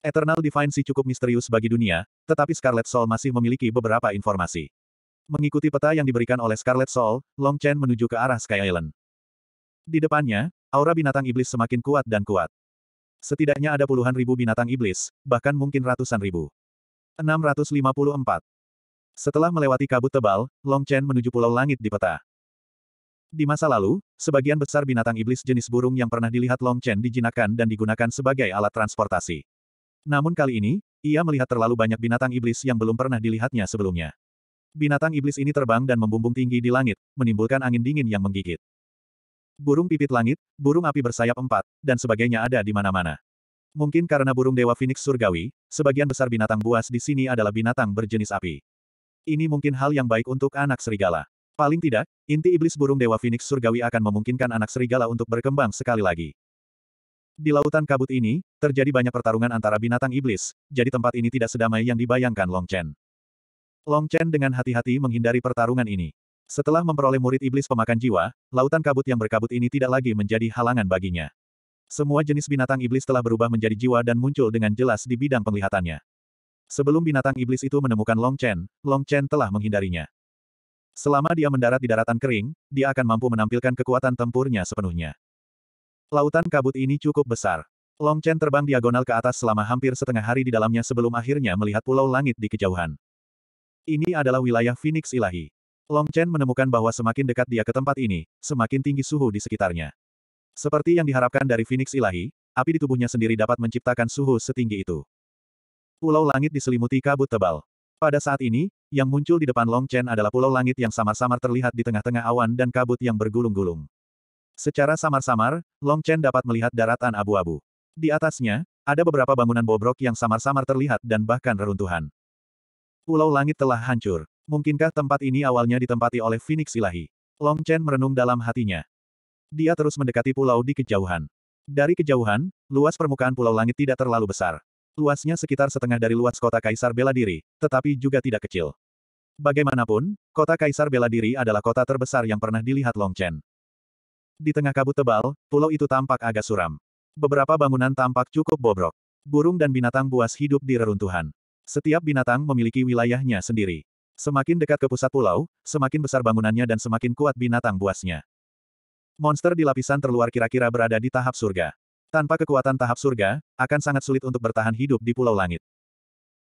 Eternal Divine Sea cukup misterius bagi dunia, tetapi Scarlet Soul masih memiliki beberapa informasi. Mengikuti peta yang diberikan oleh Scarlet Soul, Long Chen menuju ke arah Sky Island. Di depannya, aura binatang iblis semakin kuat dan kuat. Setidaknya ada puluhan ribu binatang iblis, bahkan mungkin ratusan ribu. 654. Setelah melewati kabut tebal, Long Chen menuju pulau langit di peta. Di masa lalu, sebagian besar binatang iblis jenis burung yang pernah dilihat Long Chen dijinakan dan digunakan sebagai alat transportasi. Namun kali ini, ia melihat terlalu banyak binatang iblis yang belum pernah dilihatnya sebelumnya. Binatang iblis ini terbang dan membumbung tinggi di langit, menimbulkan angin dingin yang menggigit. Burung pipit langit, burung api bersayap empat, dan sebagainya ada di mana-mana. Mungkin karena burung dewa Phoenix surgawi, sebagian besar binatang buas di sini adalah binatang berjenis api. Ini mungkin hal yang baik untuk anak serigala. Paling tidak, inti iblis burung dewa Phoenix surgawi akan memungkinkan anak serigala untuk berkembang sekali lagi. Di lautan kabut ini, terjadi banyak pertarungan antara binatang iblis, jadi tempat ini tidak sedamai yang dibayangkan Long Chen. Long Chen dengan hati-hati menghindari pertarungan ini. Setelah memperoleh murid iblis pemakan jiwa, lautan kabut yang berkabut ini tidak lagi menjadi halangan baginya. Semua jenis binatang iblis telah berubah menjadi jiwa dan muncul dengan jelas di bidang penglihatannya. Sebelum binatang iblis itu menemukan Long Chen, Long Chen telah menghindarinya. Selama dia mendarat di daratan kering, dia akan mampu menampilkan kekuatan tempurnya sepenuhnya. Lautan kabut ini cukup besar. Long Chen terbang diagonal ke atas selama hampir setengah hari di dalamnya sebelum akhirnya melihat pulau langit di kejauhan. Ini adalah wilayah Phoenix Ilahi. Long Chen menemukan bahwa semakin dekat dia ke tempat ini, semakin tinggi suhu di sekitarnya. Seperti yang diharapkan dari Phoenix Ilahi, api di tubuhnya sendiri dapat menciptakan suhu setinggi itu. Pulau langit diselimuti kabut tebal. Pada saat ini, yang muncul di depan Long Chen adalah pulau langit yang samar-samar terlihat di tengah-tengah awan dan kabut yang bergulung-gulung. Secara samar-samar, Long Chen dapat melihat daratan abu-abu. Di atasnya, ada beberapa bangunan bobrok yang samar-samar terlihat dan bahkan reruntuhan. Pulau langit telah hancur. Mungkinkah tempat ini awalnya ditempati oleh Phoenix ilahi? Long Chen merenung dalam hatinya. Dia terus mendekati pulau di kejauhan. Dari kejauhan, luas permukaan pulau langit tidak terlalu besar. Luasnya sekitar setengah dari luas kota Kaisar Bela Diri, tetapi juga tidak kecil. Bagaimanapun, kota Kaisar Bela Diri adalah kota terbesar yang pernah dilihat Long Chen. Di tengah kabut tebal, pulau itu tampak agak suram. Beberapa bangunan tampak cukup bobrok. Burung dan binatang buas hidup di reruntuhan. Setiap binatang memiliki wilayahnya sendiri. Semakin dekat ke pusat pulau, semakin besar bangunannya dan semakin kuat binatang buasnya. Monster di lapisan terluar kira-kira berada di tahap surga. Tanpa kekuatan tahap surga, akan sangat sulit untuk bertahan hidup di pulau langit.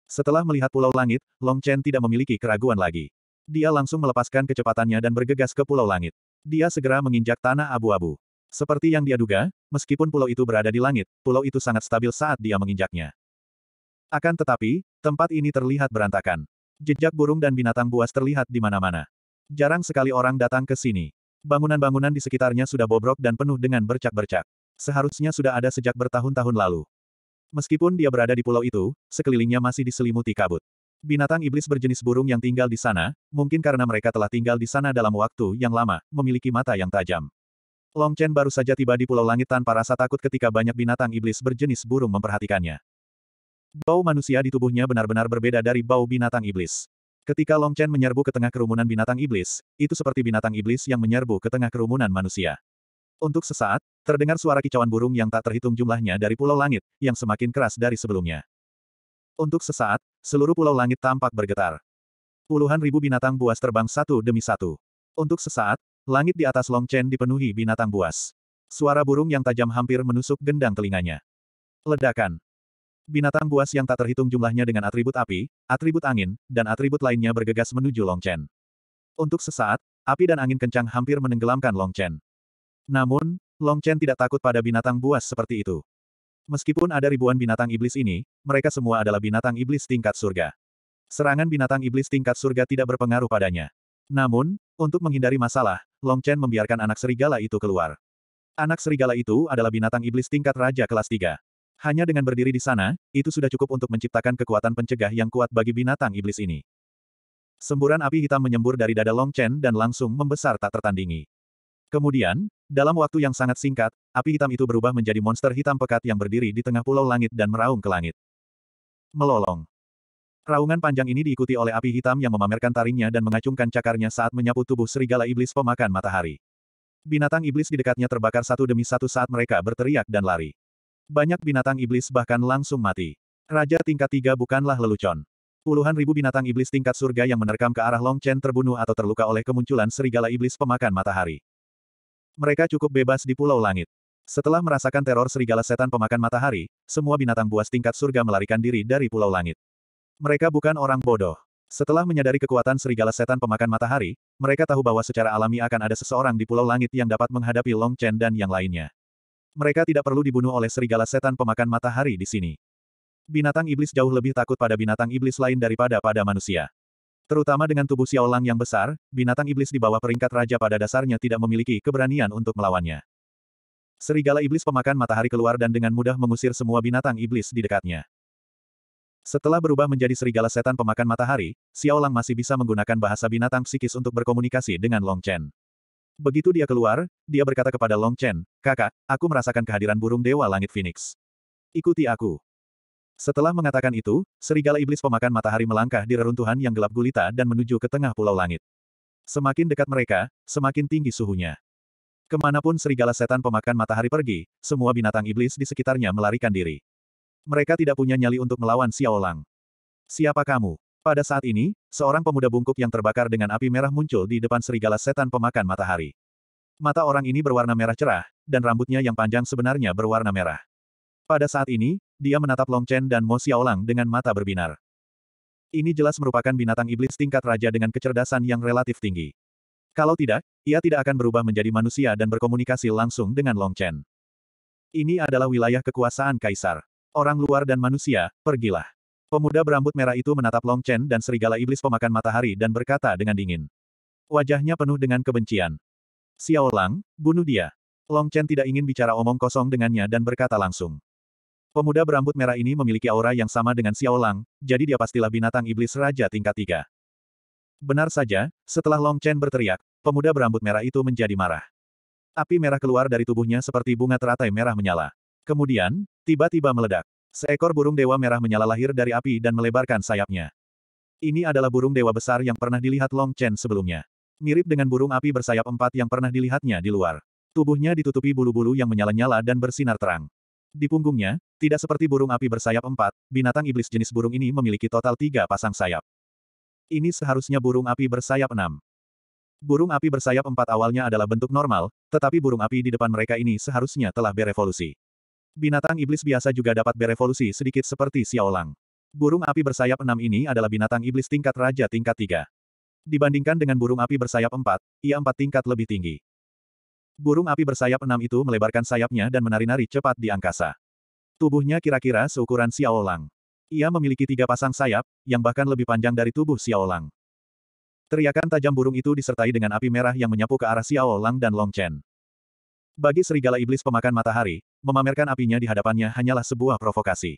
Setelah melihat pulau langit, Long Chen tidak memiliki keraguan lagi. Dia langsung melepaskan kecepatannya dan bergegas ke pulau langit. Dia segera menginjak tanah abu-abu. Seperti yang dia duga, meskipun pulau itu berada di langit, pulau itu sangat stabil saat dia menginjaknya. Akan tetapi, Tempat ini terlihat berantakan. Jejak burung dan binatang buas terlihat di mana-mana. Jarang sekali orang datang ke sini. Bangunan-bangunan di sekitarnya sudah bobrok dan penuh dengan bercak-bercak. Seharusnya sudah ada sejak bertahun-tahun lalu. Meskipun dia berada di pulau itu, sekelilingnya masih diselimuti kabut. Binatang iblis berjenis burung yang tinggal di sana, mungkin karena mereka telah tinggal di sana dalam waktu yang lama, memiliki mata yang tajam. Long Chen baru saja tiba di pulau langit tanpa rasa takut ketika banyak binatang iblis berjenis burung memperhatikannya. Bau manusia di tubuhnya benar-benar berbeda dari bau binatang iblis. Ketika Long Chen menyerbu ke tengah kerumunan binatang iblis, itu seperti binatang iblis yang menyerbu ke tengah kerumunan manusia. Untuk sesaat, terdengar suara kicauan burung yang tak terhitung jumlahnya dari pulau langit, yang semakin keras dari sebelumnya. Untuk sesaat, seluruh pulau langit tampak bergetar. Puluhan ribu binatang buas terbang satu demi satu. Untuk sesaat, langit di atas Long Chen dipenuhi binatang buas. Suara burung yang tajam hampir menusuk gendang telinganya. Ledakan. Binatang buas yang tak terhitung jumlahnya dengan atribut api, atribut angin, dan atribut lainnya bergegas menuju Long Chen. Untuk sesaat, api dan angin kencang hampir menenggelamkan Long Chen. Namun, Long Chen tidak takut pada binatang buas seperti itu. Meskipun ada ribuan binatang iblis ini, mereka semua adalah binatang iblis tingkat surga. Serangan binatang iblis tingkat surga tidak berpengaruh padanya. Namun, untuk menghindari masalah, Long Chen membiarkan anak serigala itu keluar. Anak serigala itu adalah binatang iblis tingkat raja kelas 3. Hanya dengan berdiri di sana, itu sudah cukup untuk menciptakan kekuatan pencegah yang kuat bagi binatang iblis ini. Semburan api hitam menyembur dari dada Long Chen dan langsung membesar tak tertandingi. Kemudian, dalam waktu yang sangat singkat, api hitam itu berubah menjadi monster hitam pekat yang berdiri di tengah pulau langit dan meraung ke langit. Melolong. Raungan panjang ini diikuti oleh api hitam yang memamerkan taringnya dan mengacungkan cakarnya saat menyapu tubuh serigala iblis pemakan matahari. Binatang iblis di dekatnya terbakar satu demi satu saat mereka berteriak dan lari. Banyak binatang iblis bahkan langsung mati. Raja tingkat tiga bukanlah lelucon. Puluhan ribu binatang iblis tingkat surga yang menerkam ke arah Long Chen terbunuh atau terluka oleh kemunculan serigala iblis pemakan matahari. Mereka cukup bebas di pulau langit. Setelah merasakan teror serigala setan pemakan matahari, semua binatang buas tingkat surga melarikan diri dari pulau langit. Mereka bukan orang bodoh. Setelah menyadari kekuatan serigala setan pemakan matahari, mereka tahu bahwa secara alami akan ada seseorang di pulau langit yang dapat menghadapi Long Chen dan yang lainnya. Mereka tidak perlu dibunuh oleh serigala setan pemakan matahari di sini. Binatang iblis jauh lebih takut pada binatang iblis lain daripada pada manusia. Terutama dengan tubuh Xiaolang yang besar, binatang iblis di bawah peringkat raja pada dasarnya tidak memiliki keberanian untuk melawannya. Serigala iblis pemakan matahari keluar dan dengan mudah mengusir semua binatang iblis di dekatnya. Setelah berubah menjadi serigala setan pemakan matahari, Xiaolang masih bisa menggunakan bahasa binatang psikis untuk berkomunikasi dengan Long Chen. Begitu dia keluar, dia berkata kepada Long Chen, kakak, aku merasakan kehadiran burung dewa langit Phoenix. Ikuti aku. Setelah mengatakan itu, serigala iblis pemakan matahari melangkah di reruntuhan yang gelap gulita dan menuju ke tengah pulau langit. Semakin dekat mereka, semakin tinggi suhunya. Kemanapun serigala setan pemakan matahari pergi, semua binatang iblis di sekitarnya melarikan diri. Mereka tidak punya nyali untuk melawan Xiao Lang. Siapa kamu? Pada saat ini, seorang pemuda bungkuk yang terbakar dengan api merah muncul di depan serigala setan pemakan matahari. Mata orang ini berwarna merah cerah, dan rambutnya yang panjang sebenarnya berwarna merah. Pada saat ini, dia menatap Long Chen dan Mo Xiaolang dengan mata berbinar. Ini jelas merupakan binatang iblis tingkat raja dengan kecerdasan yang relatif tinggi. Kalau tidak, ia tidak akan berubah menjadi manusia dan berkomunikasi langsung dengan Long Chen. Ini adalah wilayah kekuasaan kaisar. Orang luar dan manusia, pergilah. Pemuda berambut merah itu menatap Long Chen dan serigala iblis pemakan matahari dan berkata dengan dingin. Wajahnya penuh dengan kebencian. Xiao Lang, bunuh dia. Long Chen tidak ingin bicara omong kosong dengannya dan berkata langsung. Pemuda berambut merah ini memiliki aura yang sama dengan Xiao Lang, jadi dia pastilah binatang iblis raja tingkat tiga. Benar saja, setelah Long Chen berteriak, pemuda berambut merah itu menjadi marah. Api merah keluar dari tubuhnya seperti bunga teratai merah menyala. Kemudian, tiba-tiba meledak. Seekor burung dewa merah menyala lahir dari api dan melebarkan sayapnya. Ini adalah burung dewa besar yang pernah dilihat Long Chen sebelumnya. Mirip dengan burung api bersayap empat yang pernah dilihatnya di luar. Tubuhnya ditutupi bulu-bulu yang menyala-nyala dan bersinar terang. Di punggungnya, tidak seperti burung api bersayap empat, binatang iblis jenis burung ini memiliki total tiga pasang sayap. Ini seharusnya burung api bersayap enam. Burung api bersayap empat awalnya adalah bentuk normal, tetapi burung api di depan mereka ini seharusnya telah berevolusi. Binatang iblis biasa juga dapat berevolusi sedikit seperti Xiaolang. Burung api bersayap enam ini adalah binatang iblis tingkat raja tingkat tiga. Dibandingkan dengan burung api bersayap empat, ia empat tingkat lebih tinggi. Burung api bersayap enam itu melebarkan sayapnya dan menari-nari cepat di angkasa. Tubuhnya kira-kira seukuran Xiaolang. Ia memiliki tiga pasang sayap, yang bahkan lebih panjang dari tubuh Xiaolang. Teriakan tajam burung itu disertai dengan api merah yang menyapu ke arah Xiao Lang dan Long Chen. Bagi serigala iblis pemakan matahari, memamerkan apinya di hadapannya hanyalah sebuah provokasi.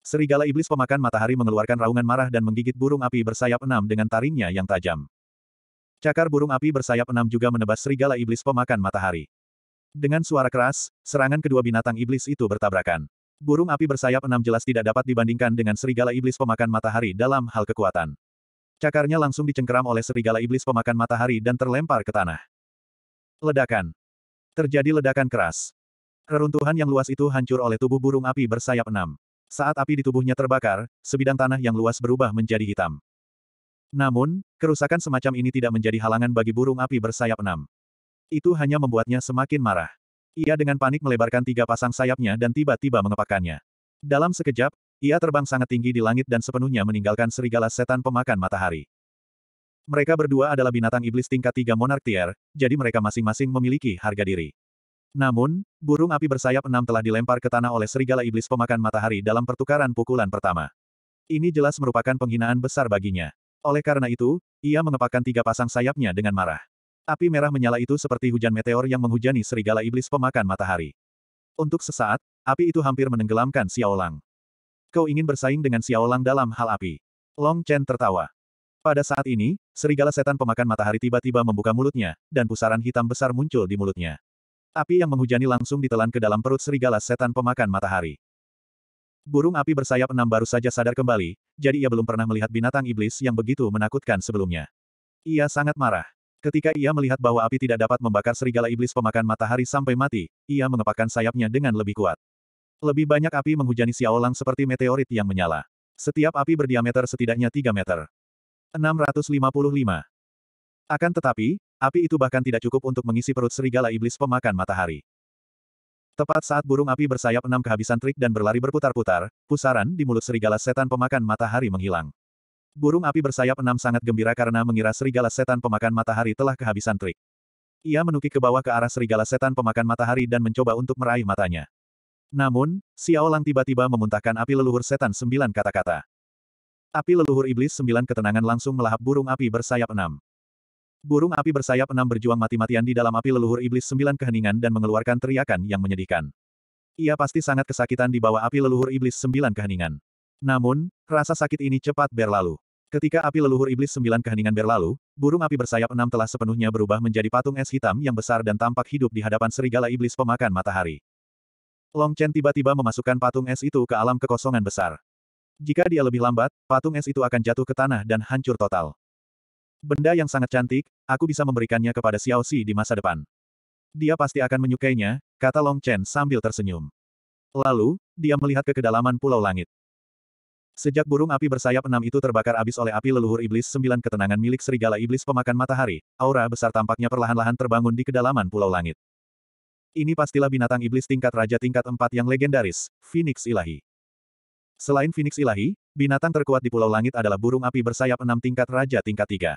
Serigala iblis pemakan matahari mengeluarkan raungan marah dan menggigit burung api bersayap enam dengan taringnya yang tajam. Cakar burung api bersayap enam juga menebas serigala iblis pemakan matahari. Dengan suara keras, serangan kedua binatang iblis itu bertabrakan. Burung api bersayap enam jelas tidak dapat dibandingkan dengan serigala iblis pemakan matahari dalam hal kekuatan. Cakarnya langsung dicengkeram oleh serigala iblis pemakan matahari dan terlempar ke tanah. Ledakan. Terjadi ledakan keras. Reruntuhan yang luas itu hancur oleh tubuh burung api bersayap enam. Saat api di tubuhnya terbakar, sebidang tanah yang luas berubah menjadi hitam. Namun, kerusakan semacam ini tidak menjadi halangan bagi burung api bersayap enam. Itu hanya membuatnya semakin marah. Ia dengan panik melebarkan tiga pasang sayapnya dan tiba-tiba mengepakkannya. Dalam sekejap, ia terbang sangat tinggi di langit dan sepenuhnya meninggalkan serigala setan pemakan matahari. Mereka berdua adalah binatang iblis tingkat tiga monark tier, jadi mereka masing-masing memiliki harga diri. Namun, burung api bersayap enam telah dilempar ke tanah oleh serigala iblis pemakan matahari dalam pertukaran pukulan pertama. Ini jelas merupakan penghinaan besar baginya. Oleh karena itu, ia mengepakkan tiga pasang sayapnya dengan marah. Api merah menyala itu seperti hujan meteor yang menghujani serigala iblis pemakan matahari. Untuk sesaat, api itu hampir menenggelamkan Xiaolang. Kau ingin bersaing dengan Xiaolang dalam hal api. Long Chen tertawa. Pada saat ini, serigala setan pemakan matahari tiba-tiba membuka mulutnya, dan pusaran hitam besar muncul di mulutnya. Api yang menghujani langsung ditelan ke dalam perut serigala setan pemakan matahari. Burung api bersayap enam baru saja sadar kembali, jadi ia belum pernah melihat binatang iblis yang begitu menakutkan sebelumnya. Ia sangat marah. Ketika ia melihat bahwa api tidak dapat membakar serigala iblis pemakan matahari sampai mati, ia mengepakkan sayapnya dengan lebih kuat. Lebih banyak api menghujani Xiaolang seperti meteorit yang menyala. Setiap api berdiameter setidaknya 3 meter. 655. Akan tetapi, Api itu bahkan tidak cukup untuk mengisi perut serigala iblis pemakan matahari. Tepat saat burung api bersayap enam kehabisan trik dan berlari berputar-putar, pusaran di mulut serigala setan pemakan matahari menghilang. Burung api bersayap enam sangat gembira karena mengira serigala setan pemakan matahari telah kehabisan trik. Ia menukik ke bawah ke arah serigala setan pemakan matahari dan mencoba untuk meraih matanya. Namun, Xiao Lang tiba-tiba memuntahkan api leluhur setan sembilan kata-kata. Api leluhur iblis sembilan ketenangan langsung melahap burung api bersayap enam. Burung api bersayap enam berjuang mati-matian di dalam api leluhur iblis sembilan keheningan dan mengeluarkan teriakan yang menyedihkan. Ia pasti sangat kesakitan di bawah api leluhur iblis sembilan keheningan. Namun, rasa sakit ini cepat berlalu. Ketika api leluhur iblis sembilan keheningan berlalu, burung api bersayap enam telah sepenuhnya berubah menjadi patung es hitam yang besar dan tampak hidup di hadapan serigala iblis pemakan matahari. Long Chen tiba-tiba memasukkan patung es itu ke alam kekosongan besar. Jika dia lebih lambat, patung es itu akan jatuh ke tanah dan hancur total. Benda yang sangat cantik, aku bisa memberikannya kepada Xiao Xi di masa depan. Dia pasti akan menyukainya, kata Long Chen sambil tersenyum. Lalu, dia melihat ke kedalaman pulau langit. Sejak burung api bersayap enam itu terbakar abis oleh api leluhur iblis sembilan ketenangan milik serigala iblis pemakan matahari, aura besar tampaknya perlahan-lahan terbangun di kedalaman pulau langit. Ini pastilah binatang iblis tingkat raja tingkat empat yang legendaris, Phoenix Ilahi. Selain Phoenix Ilahi, binatang terkuat di pulau langit adalah burung api bersayap enam tingkat raja tingkat tiga.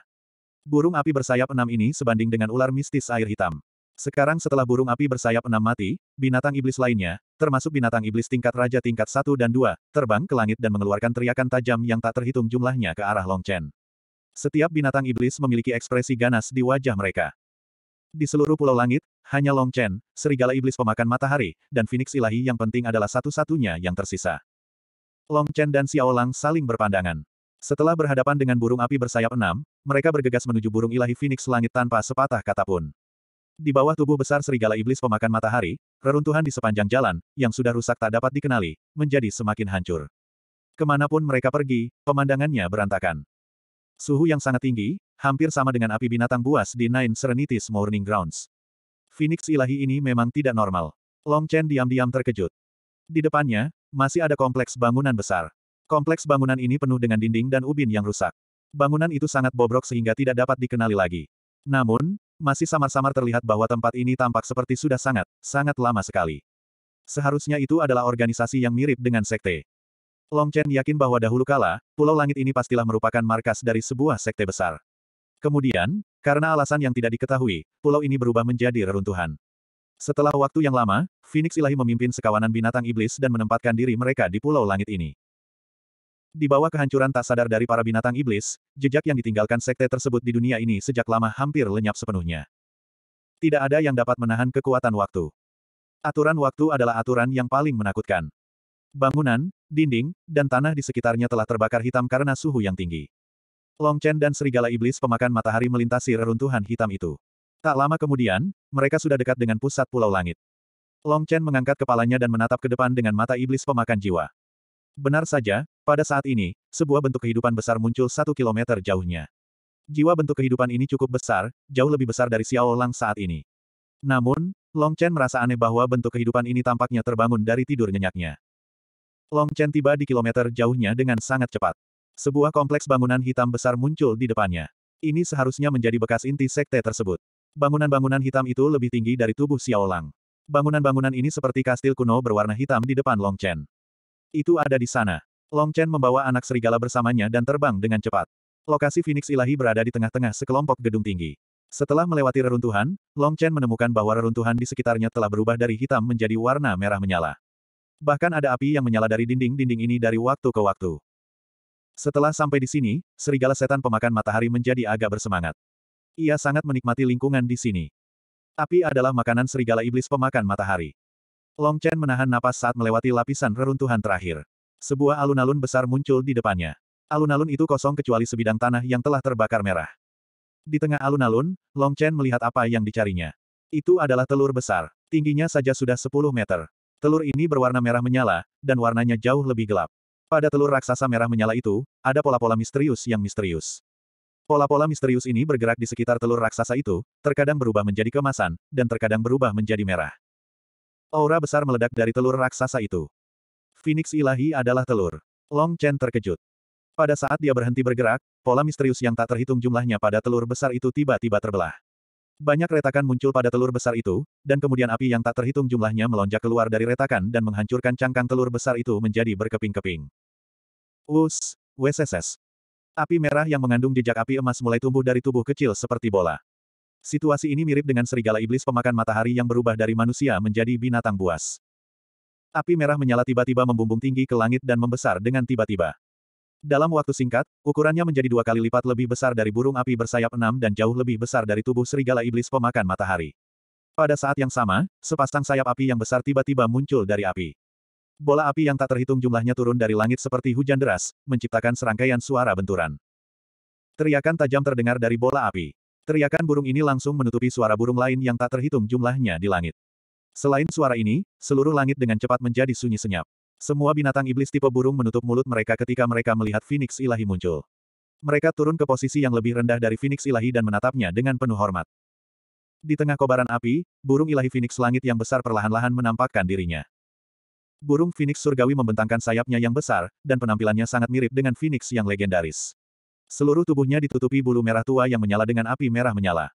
Burung api bersayap enam ini sebanding dengan ular mistis air hitam. Sekarang setelah burung api bersayap enam mati, binatang iblis lainnya, termasuk binatang iblis tingkat raja tingkat satu dan dua, terbang ke langit dan mengeluarkan teriakan tajam yang tak terhitung jumlahnya ke arah Long Chen. Setiap binatang iblis memiliki ekspresi ganas di wajah mereka. Di seluruh pulau langit, hanya Long Chen, serigala iblis pemakan matahari, dan Phoenix ilahi yang penting adalah satu-satunya yang tersisa. Long Chen dan Xiao Lang saling berpandangan. Setelah berhadapan dengan burung api bersayap enam, mereka bergegas menuju burung ilahi Phoenix langit tanpa sepatah kata pun. Di bawah tubuh besar serigala iblis pemakan matahari, reruntuhan di sepanjang jalan, yang sudah rusak tak dapat dikenali, menjadi semakin hancur. Kemanapun mereka pergi, pemandangannya berantakan. Suhu yang sangat tinggi, hampir sama dengan api binatang buas di Nine Serenities Morning Grounds. Phoenix ilahi ini memang tidak normal. Long Chen diam-diam terkejut. Di depannya, masih ada kompleks bangunan besar. Kompleks bangunan ini penuh dengan dinding dan ubin yang rusak. Bangunan itu sangat bobrok sehingga tidak dapat dikenali lagi. Namun, masih samar-samar terlihat bahwa tempat ini tampak seperti sudah sangat, sangat lama sekali. Seharusnya itu adalah organisasi yang mirip dengan sekte. Long Chen yakin bahwa dahulu kala, Pulau Langit ini pastilah merupakan markas dari sebuah sekte besar. Kemudian, karena alasan yang tidak diketahui, pulau ini berubah menjadi reruntuhan. Setelah waktu yang lama, Phoenix Ilahi memimpin sekawanan binatang iblis dan menempatkan diri mereka di Pulau Langit ini. Di bawah kehancuran tak sadar dari para binatang iblis, jejak yang ditinggalkan sekte tersebut di dunia ini sejak lama hampir lenyap sepenuhnya. Tidak ada yang dapat menahan kekuatan waktu. Aturan waktu adalah aturan yang paling menakutkan. Bangunan, dinding, dan tanah di sekitarnya telah terbakar hitam karena suhu yang tinggi. Long Chen dan serigala iblis pemakan matahari melintasi reruntuhan hitam itu. Tak lama kemudian, mereka sudah dekat dengan pusat pulau langit. Long Chen mengangkat kepalanya dan menatap ke depan dengan mata iblis pemakan jiwa. Benar saja, pada saat ini, sebuah bentuk kehidupan besar muncul satu kilometer jauhnya. Jiwa bentuk kehidupan ini cukup besar, jauh lebih besar dari Xiao Lang saat ini. Namun, Long Chen merasa aneh bahwa bentuk kehidupan ini tampaknya terbangun dari tidur nyenyaknya. Long Chen tiba di kilometer jauhnya dengan sangat cepat. Sebuah kompleks bangunan hitam besar muncul di depannya. Ini seharusnya menjadi bekas inti sekte tersebut. Bangunan-bangunan hitam itu lebih tinggi dari tubuh Xiao Lang. Bangunan-bangunan ini seperti kastil kuno berwarna hitam di depan Long Chen. Itu ada di sana. Long Chen membawa anak serigala bersamanya dan terbang dengan cepat. Lokasi Phoenix Ilahi berada di tengah-tengah sekelompok gedung tinggi. Setelah melewati reruntuhan, Long Chen menemukan bahwa reruntuhan di sekitarnya telah berubah dari hitam menjadi warna merah menyala. Bahkan ada api yang menyala dari dinding-dinding ini dari waktu ke waktu. Setelah sampai di sini, serigala setan pemakan matahari menjadi agak bersemangat. Ia sangat menikmati lingkungan di sini. Api adalah makanan serigala iblis pemakan matahari. Long Chen menahan napas saat melewati lapisan reruntuhan terakhir. Sebuah alun-alun besar muncul di depannya. Alun-alun itu kosong kecuali sebidang tanah yang telah terbakar merah. Di tengah alun-alun, Long Chen melihat apa yang dicarinya. Itu adalah telur besar. Tingginya saja sudah 10 meter. Telur ini berwarna merah menyala, dan warnanya jauh lebih gelap. Pada telur raksasa merah menyala itu, ada pola-pola misterius yang misterius. Pola-pola misterius ini bergerak di sekitar telur raksasa itu, terkadang berubah menjadi kemasan, dan terkadang berubah menjadi merah. Aura besar meledak dari telur raksasa itu. Phoenix ilahi adalah telur. Long Chen terkejut. Pada saat dia berhenti bergerak, pola misterius yang tak terhitung jumlahnya pada telur besar itu tiba-tiba terbelah. Banyak retakan muncul pada telur besar itu, dan kemudian api yang tak terhitung jumlahnya melonjak keluar dari retakan dan menghancurkan cangkang telur besar itu menjadi berkeping-keping. Us, WSS. Api merah yang mengandung jejak api emas mulai tumbuh dari tubuh kecil seperti bola. Situasi ini mirip dengan serigala iblis pemakan matahari yang berubah dari manusia menjadi binatang buas. Api merah menyala tiba-tiba membumbung tinggi ke langit dan membesar dengan tiba-tiba. Dalam waktu singkat, ukurannya menjadi dua kali lipat lebih besar dari burung api bersayap enam dan jauh lebih besar dari tubuh serigala iblis pemakan matahari. Pada saat yang sama, sepasang sayap api yang besar tiba-tiba muncul dari api. Bola api yang tak terhitung jumlahnya turun dari langit seperti hujan deras, menciptakan serangkaian suara benturan. Teriakan tajam terdengar dari bola api. Teriakan burung ini langsung menutupi suara burung lain yang tak terhitung jumlahnya di langit. Selain suara ini, seluruh langit dengan cepat menjadi sunyi senyap. Semua binatang iblis tipe burung menutup mulut mereka ketika mereka melihat Phoenix Ilahi muncul. Mereka turun ke posisi yang lebih rendah dari Phoenix Ilahi dan menatapnya dengan penuh hormat. Di tengah kobaran api, burung ilahi Phoenix langit yang besar perlahan-lahan menampakkan dirinya. Burung Phoenix surgawi membentangkan sayapnya yang besar, dan penampilannya sangat mirip dengan Phoenix yang legendaris. Seluruh tubuhnya ditutupi bulu merah tua yang menyala dengan api merah menyala.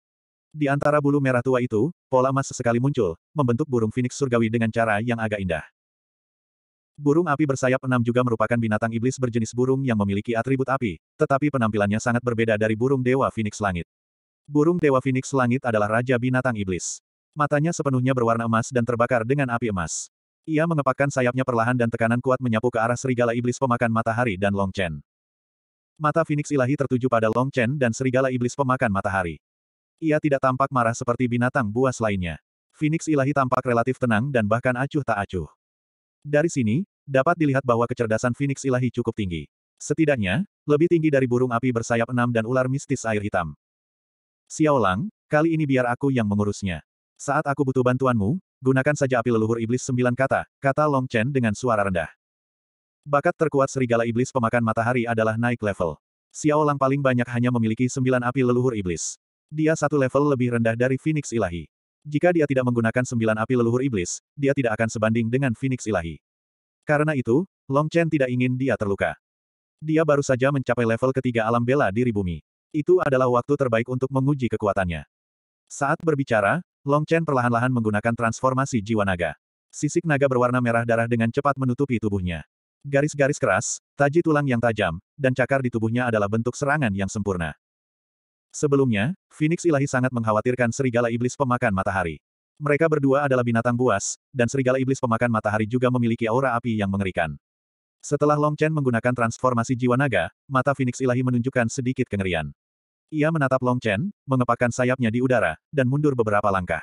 Di antara bulu merah tua itu, pola emas sesekali muncul, membentuk burung phoenix surgawi dengan cara yang agak indah. Burung api bersayap enam juga merupakan binatang iblis berjenis burung yang memiliki atribut api, tetapi penampilannya sangat berbeda dari burung dewa phoenix langit. Burung dewa phoenix langit adalah raja binatang iblis. Matanya sepenuhnya berwarna emas dan terbakar dengan api emas. Ia mengepakkan sayapnya perlahan dan tekanan kuat menyapu ke arah serigala iblis pemakan matahari dan Long Chen. Mata Phoenix ilahi tertuju pada Long Chen dan serigala iblis pemakan matahari. Ia tidak tampak marah seperti binatang buas lainnya. Phoenix ilahi tampak relatif tenang dan bahkan acuh tak acuh. Dari sini, dapat dilihat bahwa kecerdasan Phoenix ilahi cukup tinggi. Setidaknya, lebih tinggi dari burung api bersayap enam dan ular mistis air hitam. Xiao kali ini biar aku yang mengurusnya. Saat aku butuh bantuanmu, gunakan saja api leluhur iblis sembilan kata, kata Long Chen dengan suara rendah. Bakat terkuat serigala iblis pemakan matahari adalah naik level. Xiao Lang paling banyak hanya memiliki sembilan api leluhur iblis. Dia satu level lebih rendah dari Phoenix Ilahi. Jika dia tidak menggunakan sembilan api leluhur iblis, dia tidak akan sebanding dengan Phoenix Ilahi. Karena itu, Long Chen tidak ingin dia terluka. Dia baru saja mencapai level ketiga alam bela diri bumi. Itu adalah waktu terbaik untuk menguji kekuatannya. Saat berbicara, Long Chen perlahan-lahan menggunakan transformasi jiwa naga. Sisik naga berwarna merah darah dengan cepat menutupi tubuhnya. Garis-garis keras, taji tulang yang tajam, dan cakar di tubuhnya adalah bentuk serangan yang sempurna. Sebelumnya, Phoenix Ilahi sangat mengkhawatirkan serigala iblis pemakan matahari. Mereka berdua adalah binatang buas, dan serigala iblis pemakan matahari juga memiliki aura api yang mengerikan. Setelah Long Chen menggunakan transformasi jiwa naga, mata Phoenix Ilahi menunjukkan sedikit kengerian. Ia menatap Long Chen, mengepakkan sayapnya di udara, dan mundur beberapa langkah.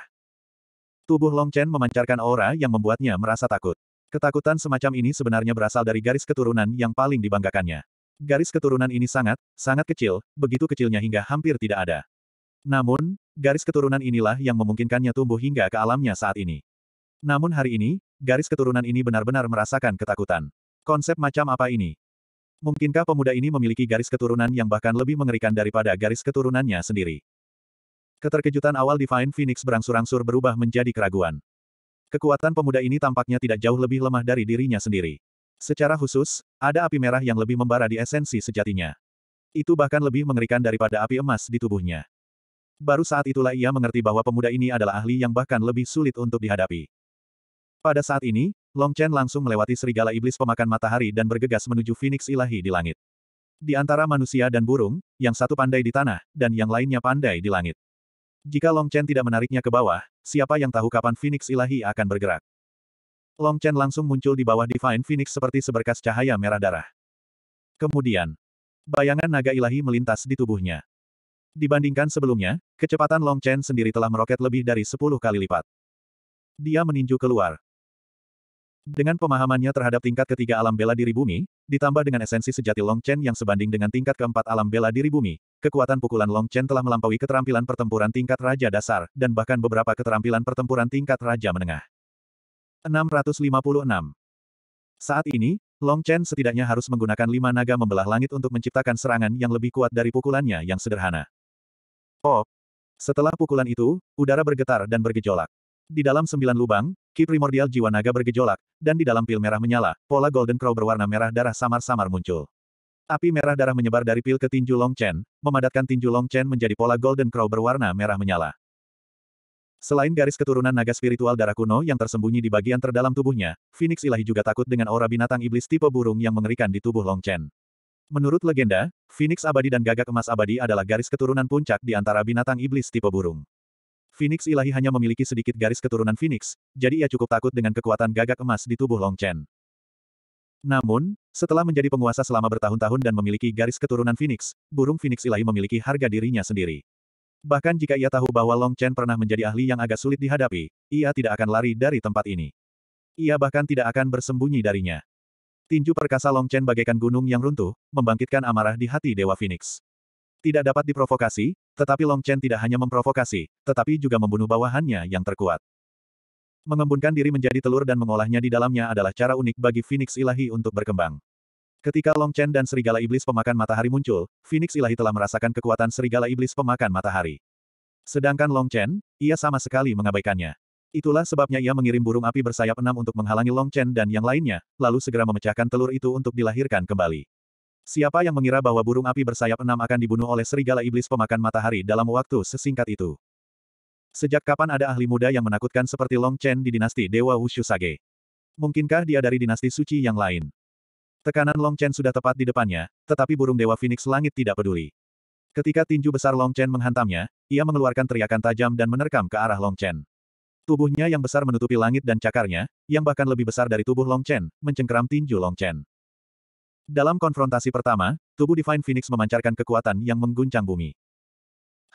Tubuh Long Chen memancarkan aura yang membuatnya merasa takut. Ketakutan semacam ini sebenarnya berasal dari garis keturunan yang paling dibanggakannya. Garis keturunan ini sangat, sangat kecil, begitu kecilnya hingga hampir tidak ada. Namun, garis keturunan inilah yang memungkinkannya tumbuh hingga ke alamnya saat ini. Namun hari ini, garis keturunan ini benar-benar merasakan ketakutan. Konsep macam apa ini? Mungkinkah pemuda ini memiliki garis keturunan yang bahkan lebih mengerikan daripada garis keturunannya sendiri? Keterkejutan awal Divine Phoenix berangsur-angsur berubah menjadi keraguan. Kekuatan pemuda ini tampaknya tidak jauh lebih lemah dari dirinya sendiri. Secara khusus, ada api merah yang lebih membara di esensi sejatinya. Itu bahkan lebih mengerikan daripada api emas di tubuhnya. Baru saat itulah ia mengerti bahwa pemuda ini adalah ahli yang bahkan lebih sulit untuk dihadapi. Pada saat ini, Long Chen langsung melewati serigala iblis pemakan matahari dan bergegas menuju Phoenix ilahi di langit. Di antara manusia dan burung, yang satu pandai di tanah, dan yang lainnya pandai di langit. Jika Long Chen tidak menariknya ke bawah, siapa yang tahu kapan Phoenix ilahi akan bergerak. Long Chen langsung muncul di bawah Divine Phoenix seperti seberkas cahaya merah darah. Kemudian, bayangan naga ilahi melintas di tubuhnya. Dibandingkan sebelumnya, kecepatan Long Chen sendiri telah meroket lebih dari 10 kali lipat. Dia meninju keluar. Dengan pemahamannya terhadap tingkat ketiga alam bela diri bumi, ditambah dengan esensi sejati Long Chen yang sebanding dengan tingkat keempat alam bela diri bumi, kekuatan pukulan Long Chen telah melampaui keterampilan pertempuran tingkat raja dasar, dan bahkan beberapa keterampilan pertempuran tingkat raja menengah. 656. Saat ini, Long Chen setidaknya harus menggunakan lima naga membelah langit untuk menciptakan serangan yang lebih kuat dari pukulannya yang sederhana. Oh, Setelah pukulan itu, udara bergetar dan bergejolak. Di dalam sembilan lubang, ki primordial jiwa naga bergejolak, dan di dalam pil merah menyala, pola Golden Crow berwarna merah darah samar-samar muncul. Api merah darah menyebar dari pil ke tinju Long Chen, memadatkan tinju Long Chen menjadi pola Golden Crow berwarna merah menyala. Selain garis keturunan naga spiritual darah kuno yang tersembunyi di bagian terdalam tubuhnya, Phoenix ilahi juga takut dengan aura binatang iblis tipe burung yang mengerikan di tubuh Long Chen. Menurut legenda, Phoenix abadi dan gagak emas abadi adalah garis keturunan puncak di antara binatang iblis tipe burung. Phoenix ilahi hanya memiliki sedikit garis keturunan Phoenix, jadi ia cukup takut dengan kekuatan gagak emas di tubuh Long Chen. Namun, setelah menjadi penguasa selama bertahun-tahun dan memiliki garis keturunan Phoenix, burung Phoenix ilahi memiliki harga dirinya sendiri. Bahkan jika ia tahu bahwa Long Chen pernah menjadi ahli yang agak sulit dihadapi, ia tidak akan lari dari tempat ini. Ia bahkan tidak akan bersembunyi darinya. Tinju perkasa Long Chen bagaikan gunung yang runtuh, membangkitkan amarah di hati Dewa Phoenix. Tidak dapat diprovokasi, tetapi Long Chen tidak hanya memprovokasi, tetapi juga membunuh bawahannya yang terkuat. Mengembunkan diri menjadi telur dan mengolahnya di dalamnya adalah cara unik bagi Phoenix Ilahi untuk berkembang. Ketika Long Chen dan Serigala Iblis Pemakan Matahari muncul, Phoenix Ilahi telah merasakan kekuatan Serigala Iblis Pemakan Matahari. Sedangkan Long Chen, ia sama sekali mengabaikannya. Itulah sebabnya ia mengirim burung api bersayap enam untuk menghalangi Long Chen dan yang lainnya, lalu segera memecahkan telur itu untuk dilahirkan kembali. Siapa yang mengira bahwa burung api bersayap enam akan dibunuh oleh serigala iblis pemakan matahari dalam waktu sesingkat itu? Sejak kapan ada ahli muda yang menakutkan seperti Long Chen di dinasti Dewa Wushu Sage? Mungkinkah dia dari dinasti suci yang lain? Tekanan Long Chen sudah tepat di depannya, tetapi burung Dewa Phoenix Langit tidak peduli. Ketika tinju besar Long Chen menghantamnya, ia mengeluarkan teriakan tajam dan menerkam ke arah Long Chen. Tubuhnya yang besar menutupi langit dan cakarnya, yang bahkan lebih besar dari tubuh Long Chen, mencengkeram tinju Long Chen. Dalam konfrontasi pertama, tubuh Divine Phoenix memancarkan kekuatan yang mengguncang bumi.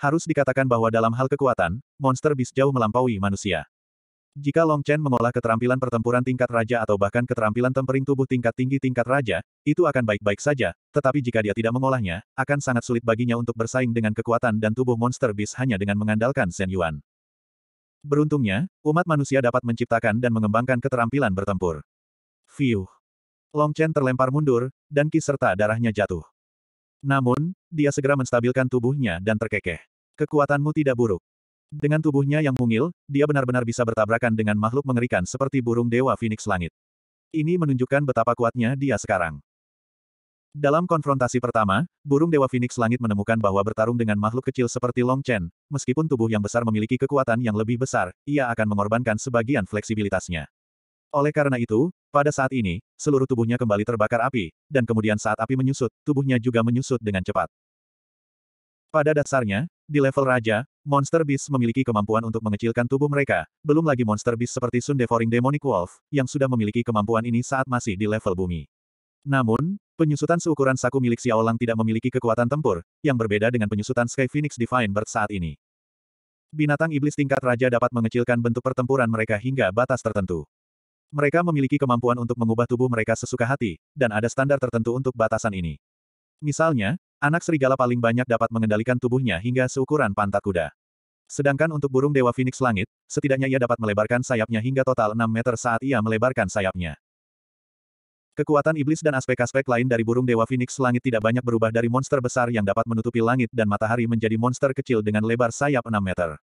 Harus dikatakan bahwa dalam hal kekuatan, monster bis jauh melampaui manusia. Jika Long Chen mengolah keterampilan pertempuran tingkat raja atau bahkan keterampilan tempering tubuh tingkat tinggi tingkat raja, itu akan baik-baik saja, tetapi jika dia tidak mengolahnya, akan sangat sulit baginya untuk bersaing dengan kekuatan dan tubuh monster bis hanya dengan mengandalkan Shen Yuan. Beruntungnya, umat manusia dapat menciptakan dan mengembangkan keterampilan bertempur. Fiuh. Long Chen terlempar mundur, dan ki serta darahnya jatuh. Namun, dia segera menstabilkan tubuhnya dan terkekeh. Kekuatanmu tidak buruk. Dengan tubuhnya yang mungil, dia benar-benar bisa bertabrakan dengan makhluk mengerikan seperti burung dewa Phoenix Langit. Ini menunjukkan betapa kuatnya dia sekarang. Dalam konfrontasi pertama, burung dewa Phoenix Langit menemukan bahwa bertarung dengan makhluk kecil seperti Long Chen, meskipun tubuh yang besar memiliki kekuatan yang lebih besar, ia akan mengorbankan sebagian fleksibilitasnya. Oleh karena itu, pada saat ini, seluruh tubuhnya kembali terbakar api, dan kemudian saat api menyusut, tubuhnya juga menyusut dengan cepat. Pada dasarnya, di level raja, monster beast memiliki kemampuan untuk mengecilkan tubuh mereka, belum lagi monster beast seperti Sun Devouring Demonic Wolf, yang sudah memiliki kemampuan ini saat masih di level bumi. Namun, penyusutan seukuran saku milik Xiao Lang tidak memiliki kekuatan tempur, yang berbeda dengan penyusutan Sky Phoenix Divine Bird saat ini. Binatang iblis tingkat raja dapat mengecilkan bentuk pertempuran mereka hingga batas tertentu. Mereka memiliki kemampuan untuk mengubah tubuh mereka sesuka hati, dan ada standar tertentu untuk batasan ini. Misalnya, anak serigala paling banyak dapat mengendalikan tubuhnya hingga seukuran pantat kuda. Sedangkan untuk burung dewa Phoenix langit, setidaknya ia dapat melebarkan sayapnya hingga total 6 meter saat ia melebarkan sayapnya. Kekuatan iblis dan aspek-aspek lain dari burung dewa Phoenix langit tidak banyak berubah dari monster besar yang dapat menutupi langit dan matahari menjadi monster kecil dengan lebar sayap 6 meter.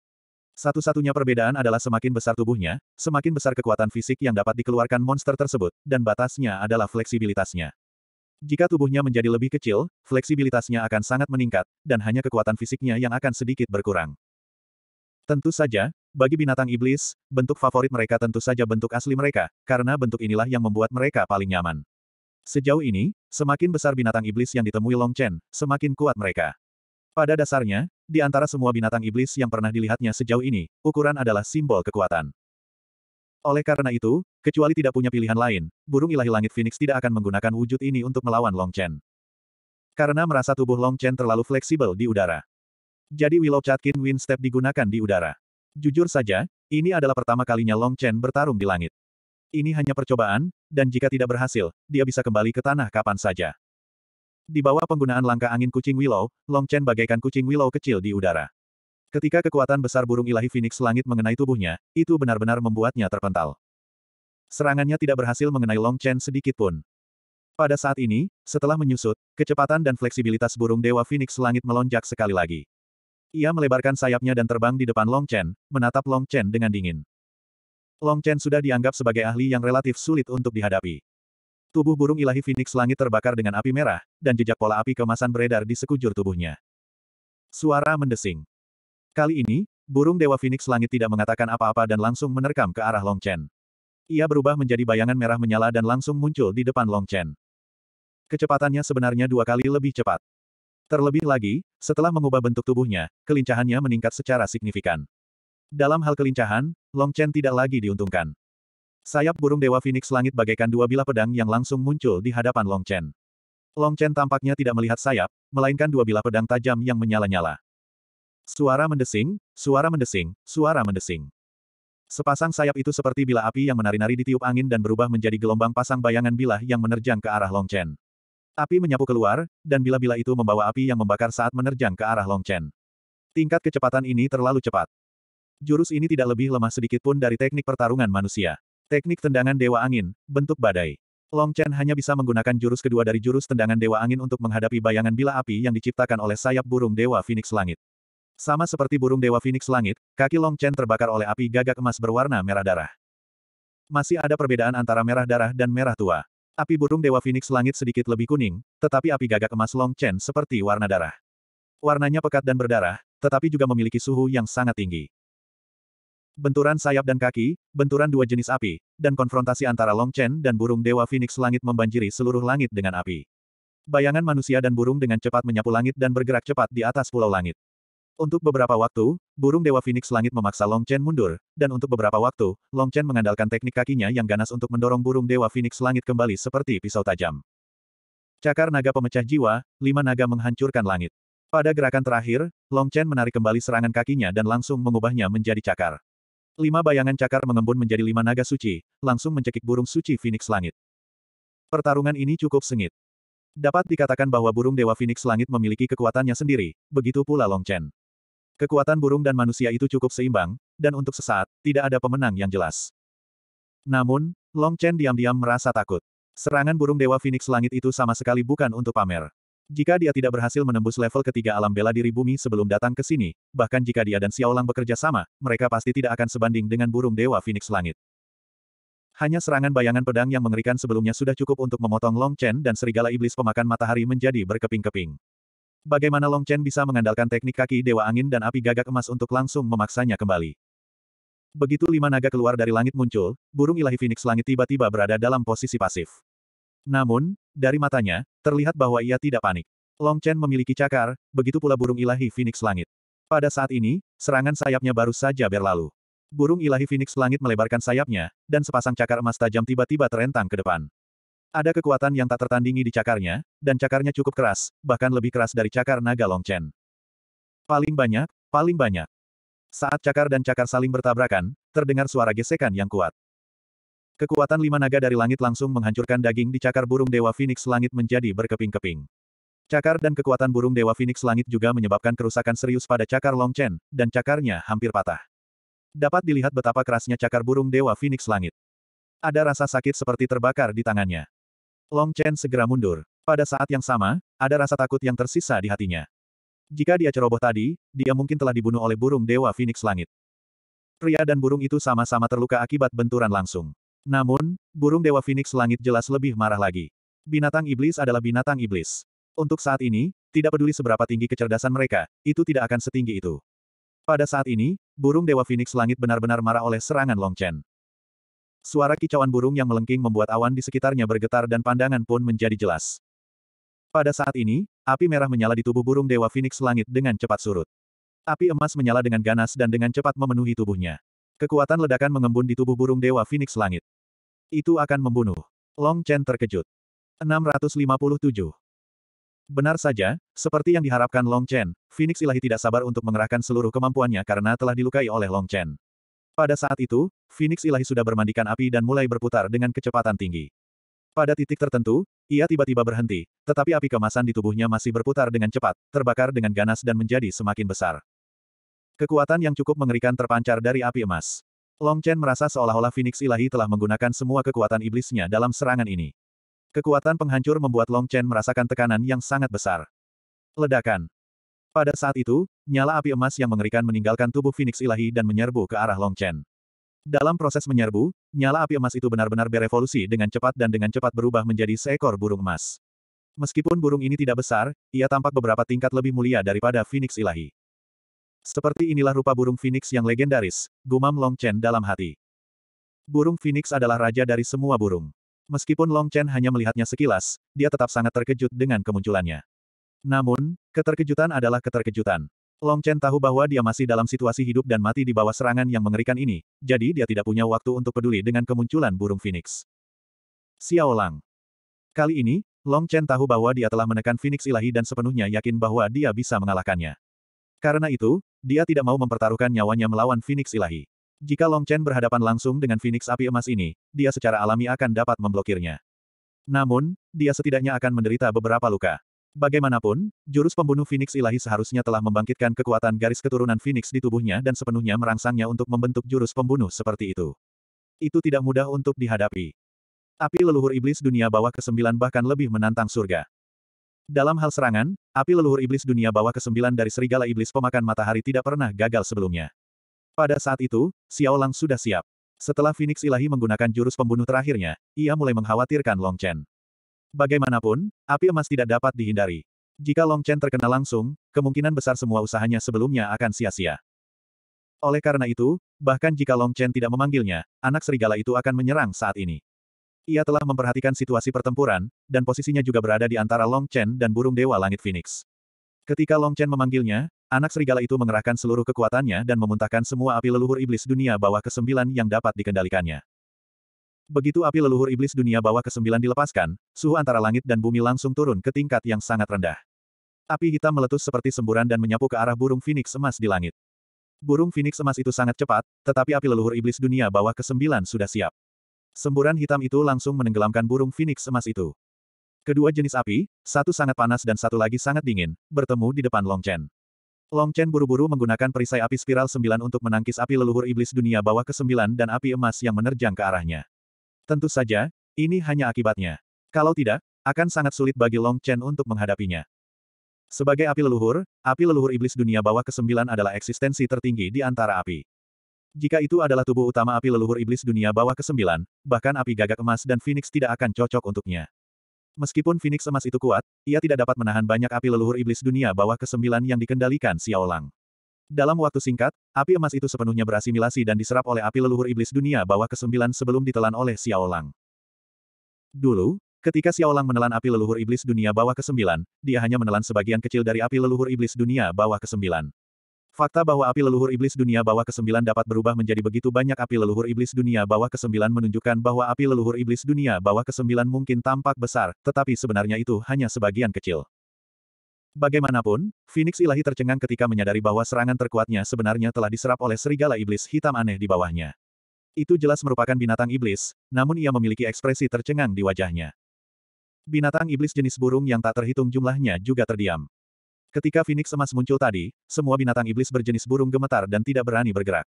Satu-satunya perbedaan adalah semakin besar tubuhnya, semakin besar kekuatan fisik yang dapat dikeluarkan monster tersebut, dan batasnya adalah fleksibilitasnya. Jika tubuhnya menjadi lebih kecil, fleksibilitasnya akan sangat meningkat, dan hanya kekuatan fisiknya yang akan sedikit berkurang. Tentu saja, bagi binatang iblis, bentuk favorit mereka tentu saja bentuk asli mereka, karena bentuk inilah yang membuat mereka paling nyaman. Sejauh ini, semakin besar binatang iblis yang ditemui Long Chen, semakin kuat mereka. Pada dasarnya, di antara semua binatang iblis yang pernah dilihatnya sejauh ini, ukuran adalah simbol kekuatan. Oleh karena itu, kecuali tidak punya pilihan lain, burung ilahi langit Phoenix tidak akan menggunakan wujud ini untuk melawan Long Chen. Karena merasa tubuh Long Chen terlalu fleksibel di udara. Jadi Willow Chatkin Wind Step digunakan di udara. Jujur saja, ini adalah pertama kalinya Long Chen bertarung di langit. Ini hanya percobaan, dan jika tidak berhasil, dia bisa kembali ke tanah kapan saja. Di bawah penggunaan langkah angin kucing Willow, Long Chen bagaikan kucing Willow kecil di udara. Ketika kekuatan besar burung ilahi Phoenix langit mengenai tubuhnya, itu benar-benar membuatnya terpental. Serangannya tidak berhasil mengenai Long Chen sedikit pun. Pada saat ini, setelah menyusut, kecepatan dan fleksibilitas burung dewa Phoenix langit melonjak sekali lagi. Ia melebarkan sayapnya dan terbang di depan Long Chen, menatap Long Chen dengan dingin. Long Chen sudah dianggap sebagai ahli yang relatif sulit untuk dihadapi. Tubuh burung ilahi Phoenix langit terbakar dengan api merah, dan jejak pola api kemasan beredar di sekujur tubuhnya. Suara mendesing. Kali ini, burung Dewa Phoenix langit tidak mengatakan apa-apa dan langsung menerkam ke arah Long Chen. Ia berubah menjadi bayangan merah menyala dan langsung muncul di depan Long Chen. Kecepatannya sebenarnya dua kali lebih cepat. Terlebih lagi, setelah mengubah bentuk tubuhnya, kelincahannya meningkat secara signifikan. Dalam hal kelincahan, Long Chen tidak lagi diuntungkan. Sayap burung Dewa Phoenix langit bagaikan dua bilah pedang yang langsung muncul di hadapan Long Chen. Long Chen tampaknya tidak melihat sayap, melainkan dua bilah pedang tajam yang menyala-nyala. Suara mendesing, suara mendesing, suara mendesing. Sepasang sayap itu seperti bila api yang menari-nari ditiup angin dan berubah menjadi gelombang pasang bayangan bilah yang menerjang ke arah Long Chen. Api menyapu keluar, dan bila-bila itu membawa api yang membakar saat menerjang ke arah Long Chen. Tingkat kecepatan ini terlalu cepat. Jurus ini tidak lebih lemah sedikit pun dari teknik pertarungan manusia. Teknik tendangan Dewa Angin, bentuk badai. Long Chen hanya bisa menggunakan jurus kedua dari jurus tendangan Dewa Angin untuk menghadapi bayangan bila api yang diciptakan oleh sayap burung Dewa Phoenix Langit. Sama seperti burung Dewa Phoenix Langit, kaki Long Chen terbakar oleh api gagak emas berwarna merah darah. Masih ada perbedaan antara merah darah dan merah tua. Api burung Dewa Phoenix Langit sedikit lebih kuning, tetapi api gagak emas Long Chen seperti warna darah. Warnanya pekat dan berdarah, tetapi juga memiliki suhu yang sangat tinggi. Benturan sayap dan kaki, benturan dua jenis api, dan konfrontasi antara Long Chen dan burung Dewa Phoenix Langit membanjiri seluruh langit dengan api. Bayangan manusia dan burung dengan cepat menyapu langit dan bergerak cepat di atas pulau langit. Untuk beberapa waktu, burung Dewa Phoenix Langit memaksa Long Chen mundur, dan untuk beberapa waktu, Long Chen mengandalkan teknik kakinya yang ganas untuk mendorong burung Dewa Phoenix Langit kembali seperti pisau tajam. Cakar naga pemecah jiwa, lima naga menghancurkan langit. Pada gerakan terakhir, Long Chen menarik kembali serangan kakinya dan langsung mengubahnya menjadi cakar. Lima bayangan cakar mengembun menjadi lima naga suci, langsung mencekik burung suci Phoenix Langit. Pertarungan ini cukup sengit. Dapat dikatakan bahwa burung Dewa Phoenix Langit memiliki kekuatannya sendiri, begitu pula Long Chen. Kekuatan burung dan manusia itu cukup seimbang, dan untuk sesaat, tidak ada pemenang yang jelas. Namun, Long Chen diam-diam merasa takut. Serangan burung Dewa Phoenix Langit itu sama sekali bukan untuk pamer. Jika dia tidak berhasil menembus level ketiga alam bela diri bumi sebelum datang ke sini, bahkan jika dia dan Xiaolang bekerja sama, mereka pasti tidak akan sebanding dengan burung dewa Phoenix Langit. Hanya serangan bayangan pedang yang mengerikan sebelumnya sudah cukup untuk memotong Long Chen dan serigala iblis pemakan matahari menjadi berkeping-keping. Bagaimana Long Chen bisa mengandalkan teknik kaki dewa angin dan api gagak emas untuk langsung memaksanya kembali? Begitu lima naga keluar dari langit muncul, burung ilahi Phoenix Langit tiba-tiba berada dalam posisi pasif. Namun, dari matanya, terlihat bahwa ia tidak panik. Long Chen memiliki cakar, begitu pula burung ilahi Phoenix Langit. Pada saat ini, serangan sayapnya baru saja berlalu. Burung ilahi Phoenix Langit melebarkan sayapnya, dan sepasang cakar emas tajam tiba-tiba terentang ke depan. Ada kekuatan yang tak tertandingi di cakarnya, dan cakarnya cukup keras, bahkan lebih keras dari cakar naga Long Chen. Paling banyak, paling banyak. Saat cakar dan cakar saling bertabrakan, terdengar suara gesekan yang kuat. Kekuatan lima naga dari langit langsung menghancurkan daging di cakar burung Dewa Phoenix langit menjadi berkeping-keping. Cakar dan kekuatan burung Dewa Phoenix langit juga menyebabkan kerusakan serius pada cakar Long Chen, dan cakarnya hampir patah. Dapat dilihat betapa kerasnya cakar burung Dewa Phoenix langit. Ada rasa sakit seperti terbakar di tangannya. Long Chen segera mundur. Pada saat yang sama, ada rasa takut yang tersisa di hatinya. Jika dia ceroboh tadi, dia mungkin telah dibunuh oleh burung Dewa Phoenix langit. Pria dan burung itu sama-sama terluka akibat benturan langsung. Namun, burung Dewa Phoenix Langit jelas lebih marah lagi. Binatang iblis adalah binatang iblis. Untuk saat ini, tidak peduli seberapa tinggi kecerdasan mereka, itu tidak akan setinggi itu. Pada saat ini, burung Dewa Phoenix Langit benar-benar marah oleh serangan Long Chen. Suara kicauan burung yang melengking membuat awan di sekitarnya bergetar dan pandangan pun menjadi jelas. Pada saat ini, api merah menyala di tubuh burung Dewa Phoenix Langit dengan cepat surut. Api emas menyala dengan ganas dan dengan cepat memenuhi tubuhnya. Kekuatan ledakan mengembun di tubuh burung Dewa Phoenix Langit. Itu akan membunuh. Long Chen terkejut. 657. Benar saja, seperti yang diharapkan Long Chen, Phoenix Ilahi tidak sabar untuk mengerahkan seluruh kemampuannya karena telah dilukai oleh Long Chen. Pada saat itu, Phoenix Ilahi sudah bermandikan api dan mulai berputar dengan kecepatan tinggi. Pada titik tertentu, ia tiba-tiba berhenti, tetapi api kemasan di tubuhnya masih berputar dengan cepat, terbakar dengan ganas dan menjadi semakin besar. Kekuatan yang cukup mengerikan terpancar dari api emas. Long Chen merasa seolah-olah Phoenix Ilahi telah menggunakan semua kekuatan iblisnya dalam serangan ini. Kekuatan penghancur membuat Long Chen merasakan tekanan yang sangat besar. Ledakan. Pada saat itu, nyala api emas yang mengerikan meninggalkan tubuh Phoenix Ilahi dan menyerbu ke arah Long Chen. Dalam proses menyerbu, nyala api emas itu benar-benar berevolusi dengan cepat dan dengan cepat berubah menjadi seekor burung emas. Meskipun burung ini tidak besar, ia tampak beberapa tingkat lebih mulia daripada Phoenix Ilahi. Seperti inilah rupa burung phoenix yang legendaris, gumam Long Chen dalam hati. Burung phoenix adalah raja dari semua burung. Meskipun Long Chen hanya melihatnya sekilas, dia tetap sangat terkejut dengan kemunculannya. Namun, keterkejutan adalah keterkejutan. Long Chen tahu bahwa dia masih dalam situasi hidup dan mati di bawah serangan yang mengerikan ini, jadi dia tidak punya waktu untuk peduli dengan kemunculan burung phoenix. Xiao Lang. Kali ini, Long Chen tahu bahwa dia telah menekan Phoenix Ilahi dan sepenuhnya yakin bahwa dia bisa mengalahkannya. Karena itu, dia tidak mau mempertaruhkan nyawanya melawan Phoenix Ilahi. Jika Long Chen berhadapan langsung dengan Phoenix Api Emas ini, dia secara alami akan dapat memblokirnya. Namun, dia setidaknya akan menderita beberapa luka. Bagaimanapun, jurus pembunuh Phoenix Ilahi seharusnya telah membangkitkan kekuatan garis keturunan Phoenix di tubuhnya dan sepenuhnya merangsangnya untuk membentuk jurus pembunuh seperti itu. Itu tidak mudah untuk dihadapi. Api leluhur iblis dunia bawah ke-9 bahkan lebih menantang surga. Dalam hal serangan, api leluhur iblis dunia bawah ke-9 dari serigala iblis pemakan matahari tidak pernah gagal sebelumnya. Pada saat itu, Xiao Lang sudah siap. Setelah Phoenix Ilahi menggunakan jurus pembunuh terakhirnya, ia mulai mengkhawatirkan Long Chen. Bagaimanapun, api emas tidak dapat dihindari. Jika Long Chen terkena langsung, kemungkinan besar semua usahanya sebelumnya akan sia-sia. Oleh karena itu, bahkan jika Long Chen tidak memanggilnya, anak serigala itu akan menyerang saat ini. Ia telah memperhatikan situasi pertempuran, dan posisinya juga berada di antara Long Chen dan burung dewa langit Phoenix. Ketika Long Chen memanggilnya, anak serigala itu mengerahkan seluruh kekuatannya dan memuntahkan semua api leluhur iblis dunia bawah kesembilan yang dapat dikendalikannya. Begitu api leluhur iblis dunia bawah kesembilan dilepaskan, suhu antara langit dan bumi langsung turun ke tingkat yang sangat rendah. Api hitam meletus seperti semburan dan menyapu ke arah burung Phoenix emas di langit. Burung Phoenix emas itu sangat cepat, tetapi api leluhur iblis dunia bawah kesembilan sudah siap. Semburan hitam itu langsung menenggelamkan burung Phoenix emas itu. Kedua jenis api, satu sangat panas dan satu lagi sangat dingin, bertemu di depan Long Chen. Long Chen buru-buru menggunakan perisai api spiral sembilan untuk menangkis api leluhur iblis dunia bawah ke sembilan dan api emas yang menerjang ke arahnya. Tentu saja, ini hanya akibatnya. Kalau tidak, akan sangat sulit bagi Long Chen untuk menghadapinya. Sebagai api leluhur, api leluhur iblis dunia bawah ke sembilan adalah eksistensi tertinggi di antara api. Jika itu adalah tubuh utama api leluhur iblis dunia bawah ke-9, bahkan api gagak emas dan Phoenix tidak akan cocok untuknya. Meskipun Phoenix emas itu kuat, ia tidak dapat menahan banyak api leluhur iblis dunia bawah ke-9 yang dikendalikan Xiao Lang. Dalam waktu singkat, api emas itu sepenuhnya berasimilasi dan diserap oleh api leluhur iblis dunia bawah ke-9 sebelum ditelan oleh Xiao Lang. Dulu, ketika Xiao Lang menelan api leluhur iblis dunia bawah ke-9, dia hanya menelan sebagian kecil dari api leluhur iblis dunia bawah ke-9. Fakta bahwa api leluhur iblis dunia bawah ke-9 dapat berubah menjadi begitu banyak api leluhur iblis dunia bawah ke-9 menunjukkan bahwa api leluhur iblis dunia bawah ke-9 mungkin tampak besar, tetapi sebenarnya itu hanya sebagian kecil. Bagaimanapun, Phoenix ilahi tercengang ketika menyadari bahwa serangan terkuatnya sebenarnya telah diserap oleh serigala iblis hitam aneh di bawahnya. Itu jelas merupakan binatang iblis, namun ia memiliki ekspresi tercengang di wajahnya. Binatang iblis jenis burung yang tak terhitung jumlahnya juga terdiam. Ketika Phoenix emas muncul tadi, semua binatang iblis berjenis burung gemetar dan tidak berani bergerak.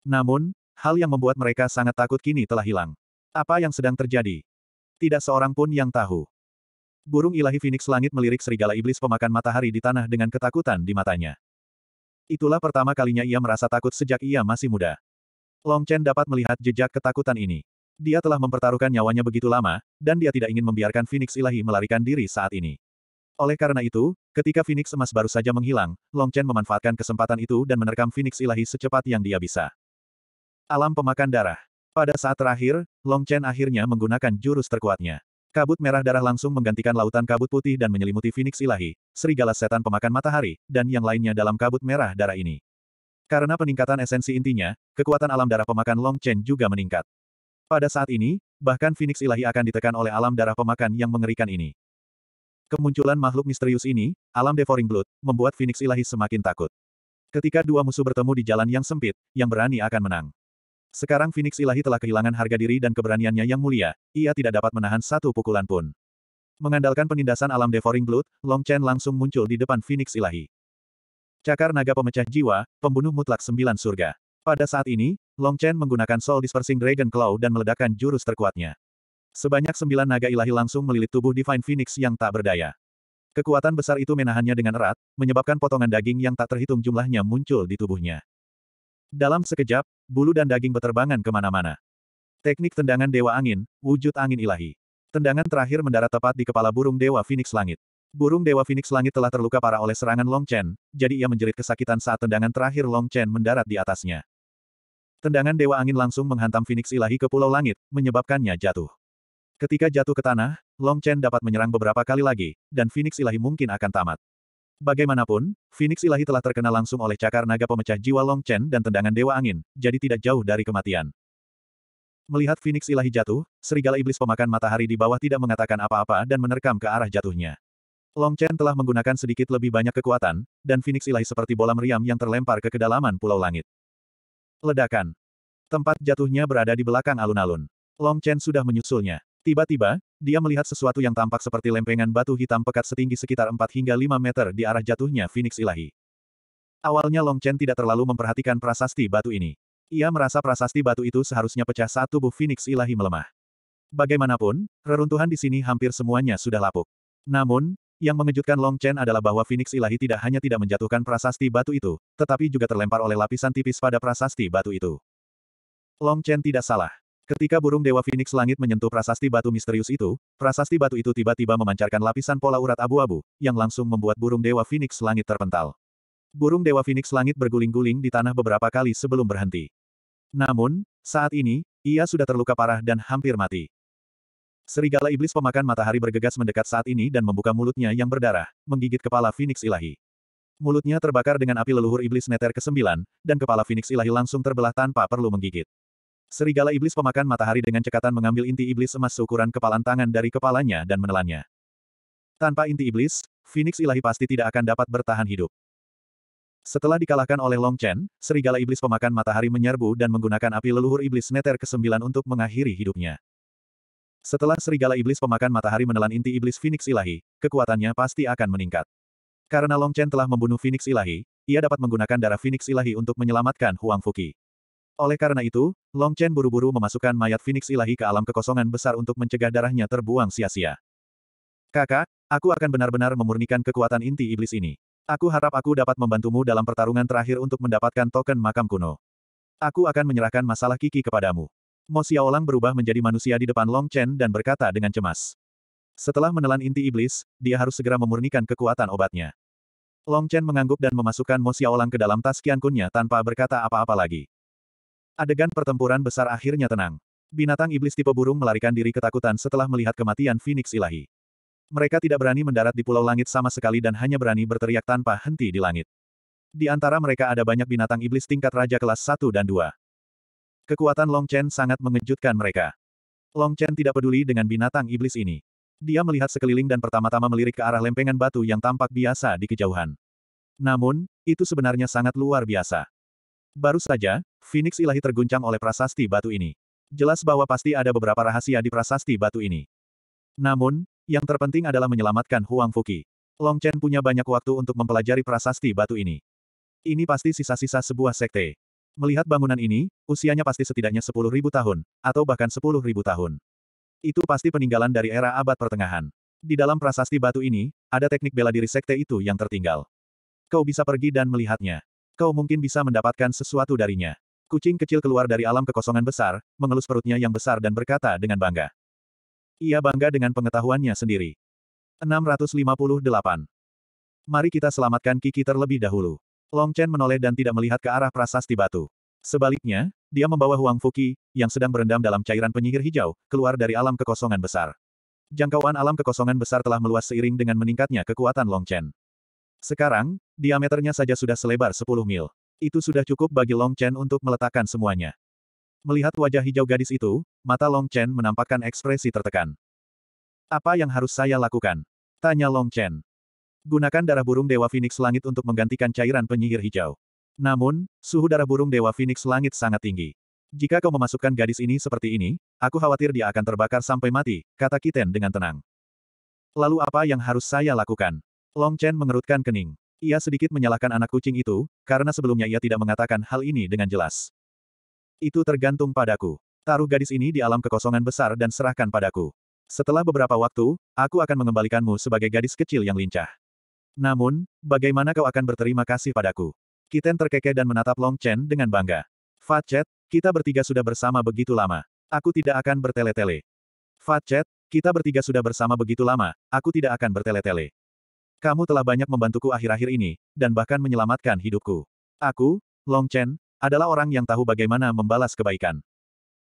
Namun, hal yang membuat mereka sangat takut kini telah hilang. Apa yang sedang terjadi? Tidak seorang pun yang tahu. Burung ilahi Phoenix langit melirik serigala iblis pemakan matahari di tanah dengan ketakutan di matanya. Itulah pertama kalinya ia merasa takut sejak ia masih muda. Long Chen dapat melihat jejak ketakutan ini. Dia telah mempertaruhkan nyawanya begitu lama, dan dia tidak ingin membiarkan Phoenix ilahi melarikan diri saat ini. Oleh karena itu, ketika Phoenix emas baru saja menghilang, Long Chen memanfaatkan kesempatan itu dan menerkam Phoenix ilahi secepat yang dia bisa. Alam pemakan darah. Pada saat terakhir, Long Chen akhirnya menggunakan jurus terkuatnya. Kabut merah darah langsung menggantikan lautan kabut putih dan menyelimuti Phoenix ilahi, serigala setan pemakan matahari, dan yang lainnya dalam kabut merah darah ini. Karena peningkatan esensi intinya, kekuatan alam darah pemakan Long Chen juga meningkat. Pada saat ini, bahkan Phoenix ilahi akan ditekan oleh alam darah pemakan yang mengerikan ini. Kemunculan makhluk misterius ini, alam devouring blood, membuat Phoenix ilahi semakin takut. Ketika dua musuh bertemu di jalan yang sempit, yang berani akan menang. Sekarang Phoenix ilahi telah kehilangan harga diri dan keberaniannya yang mulia, ia tidak dapat menahan satu pukulan pun. Mengandalkan penindasan alam devouring blood, Long Chen langsung muncul di depan Phoenix ilahi. Cakar naga pemecah jiwa, pembunuh mutlak sembilan surga. Pada saat ini, Long Chen menggunakan Soul Dispersing Dragon Claw dan meledakkan jurus terkuatnya. Sebanyak sembilan naga ilahi langsung melilit tubuh Divine Phoenix yang tak berdaya. Kekuatan besar itu menahannya dengan erat, menyebabkan potongan daging yang tak terhitung jumlahnya muncul di tubuhnya. Dalam sekejap, bulu dan daging beterbangan kemana-mana. Teknik tendangan Dewa Angin, wujud angin ilahi. Tendangan terakhir mendarat tepat di kepala burung Dewa Phoenix Langit. Burung Dewa Phoenix Langit telah terluka parah oleh serangan Long Chen, jadi ia menjerit kesakitan saat tendangan terakhir Long Chen mendarat di atasnya. Tendangan Dewa Angin langsung menghantam Phoenix Ilahi ke Pulau Langit, menyebabkannya jatuh. Ketika jatuh ke tanah, Long Chen dapat menyerang beberapa kali lagi, dan Phoenix Ilahi mungkin akan tamat. Bagaimanapun, Phoenix Ilahi telah terkena langsung oleh cakar naga pemecah jiwa Long Chen dan tendangan Dewa Angin, jadi tidak jauh dari kematian. Melihat Phoenix Ilahi jatuh, serigala iblis pemakan matahari di bawah tidak mengatakan apa-apa dan menerkam ke arah jatuhnya. Long Chen telah menggunakan sedikit lebih banyak kekuatan, dan Phoenix Ilahi seperti bola meriam yang terlempar ke kedalaman pulau langit. Ledakan. Tempat jatuhnya berada di belakang alun-alun. Long Chen sudah menyusulnya. Tiba-tiba, dia melihat sesuatu yang tampak seperti lempengan batu hitam pekat setinggi sekitar 4 hingga 5 meter di arah jatuhnya Phoenix Ilahi. Awalnya Long Chen tidak terlalu memperhatikan prasasti batu ini. Ia merasa prasasti batu itu seharusnya pecah saat tubuh Phoenix Ilahi melemah. Bagaimanapun, reruntuhan di sini hampir semuanya sudah lapuk. Namun, yang mengejutkan Long Chen adalah bahwa Phoenix Ilahi tidak hanya tidak menjatuhkan prasasti batu itu, tetapi juga terlempar oleh lapisan tipis pada prasasti batu itu. Long Chen tidak salah. Ketika burung Dewa Phoenix Langit menyentuh prasasti batu misterius itu, prasasti batu itu tiba-tiba memancarkan lapisan pola urat abu-abu, yang langsung membuat burung Dewa Phoenix Langit terpental. Burung Dewa Phoenix Langit berguling-guling di tanah beberapa kali sebelum berhenti. Namun, saat ini, ia sudah terluka parah dan hampir mati. Serigala iblis pemakan matahari bergegas mendekat saat ini dan membuka mulutnya yang berdarah, menggigit kepala Phoenix Ilahi. Mulutnya terbakar dengan api leluhur iblis neter ke-9, dan kepala Phoenix Ilahi langsung terbelah tanpa perlu menggigit. Serigala iblis pemakan matahari dengan cekatan mengambil inti iblis emas seukuran kepalan tangan dari kepalanya dan menelannya. Tanpa inti iblis, Phoenix ilahi pasti tidak akan dapat bertahan hidup. Setelah dikalahkan oleh Long Chen, serigala iblis pemakan matahari menyerbu dan menggunakan api leluhur iblis neter ke-9 untuk mengakhiri hidupnya. Setelah serigala iblis pemakan matahari menelan inti iblis Phoenix ilahi, kekuatannya pasti akan meningkat. Karena Long Chen telah membunuh Phoenix ilahi, ia dapat menggunakan darah Phoenix ilahi untuk menyelamatkan Huang Fuki. Oleh karena itu, Long Chen buru-buru memasukkan mayat Phoenix ilahi ke alam kekosongan besar untuk mencegah darahnya terbuang sia-sia. Kakak, aku akan benar-benar memurnikan kekuatan inti iblis ini. Aku harap aku dapat membantumu dalam pertarungan terakhir untuk mendapatkan token makam kuno. Aku akan menyerahkan masalah Kiki kepadamu. Mo Xiaolang berubah menjadi manusia di depan Long Chen dan berkata dengan cemas. Setelah menelan inti iblis, dia harus segera memurnikan kekuatan obatnya. Long Chen mengangguk dan memasukkan Mo Xiaolang ke dalam tas kiankunnya tanpa berkata apa-apa lagi. Adegan pertempuran besar akhirnya tenang. Binatang iblis tipe burung melarikan diri ketakutan setelah melihat kematian Phoenix ilahi. Mereka tidak berani mendarat di pulau langit sama sekali dan hanya berani berteriak tanpa henti di langit. Di antara mereka ada banyak binatang iblis tingkat raja kelas 1 dan 2. Kekuatan Long Chen sangat mengejutkan mereka. Long Chen tidak peduli dengan binatang iblis ini. Dia melihat sekeliling dan pertama-tama melirik ke arah lempengan batu yang tampak biasa di kejauhan. Namun, itu sebenarnya sangat luar biasa. Baru saja, Phoenix ilahi terguncang oleh prasasti batu ini. Jelas bahwa pasti ada beberapa rahasia di prasasti batu ini. Namun, yang terpenting adalah menyelamatkan Huang Fuki. Long Chen punya banyak waktu untuk mempelajari prasasti batu ini. Ini pasti sisa-sisa sebuah sekte. Melihat bangunan ini, usianya pasti setidaknya 10.000 tahun, atau bahkan 10.000 tahun. Itu pasti peninggalan dari era abad pertengahan. Di dalam prasasti batu ini, ada teknik bela diri sekte itu yang tertinggal. Kau bisa pergi dan melihatnya. Kau mungkin bisa mendapatkan sesuatu darinya. Kucing kecil keluar dari alam kekosongan besar, mengelus perutnya yang besar dan berkata dengan bangga. Ia bangga dengan pengetahuannya sendiri. 658. Mari kita selamatkan Kiki terlebih dahulu. Long Chen menoleh dan tidak melihat ke arah prasasti batu. Sebaliknya, dia membawa Huang Fuki, yang sedang berendam dalam cairan penyihir hijau, keluar dari alam kekosongan besar. Jangkauan alam kekosongan besar telah meluas seiring dengan meningkatnya kekuatan Long Chen. Sekarang, diameternya saja sudah selebar 10 mil. Itu sudah cukup bagi Long Chen untuk meletakkan semuanya. Melihat wajah hijau gadis itu, mata Long Chen menampakkan ekspresi tertekan. Apa yang harus saya lakukan? Tanya Long Chen. Gunakan darah burung Dewa Phoenix Langit untuk menggantikan cairan penyihir hijau. Namun, suhu darah burung Dewa Phoenix Langit sangat tinggi. Jika kau memasukkan gadis ini seperti ini, aku khawatir dia akan terbakar sampai mati, kata Kiten dengan tenang. Lalu apa yang harus saya lakukan? Long Chen mengerutkan kening. Ia sedikit menyalahkan anak kucing itu, karena sebelumnya ia tidak mengatakan hal ini dengan jelas. Itu tergantung padaku. Taruh gadis ini di alam kekosongan besar dan serahkan padaku. Setelah beberapa waktu, aku akan mengembalikanmu sebagai gadis kecil yang lincah. Namun, bagaimana kau akan berterima kasih padaku? Kiten terkekeh dan menatap Long Chen dengan bangga. Facet, kita bertiga sudah bersama begitu lama. Aku tidak akan bertele-tele. Facet, kita bertiga sudah bersama begitu lama, aku tidak akan bertele-tele. Kamu telah banyak membantuku akhir-akhir ini, dan bahkan menyelamatkan hidupku. Aku, Long Chen, adalah orang yang tahu bagaimana membalas kebaikan.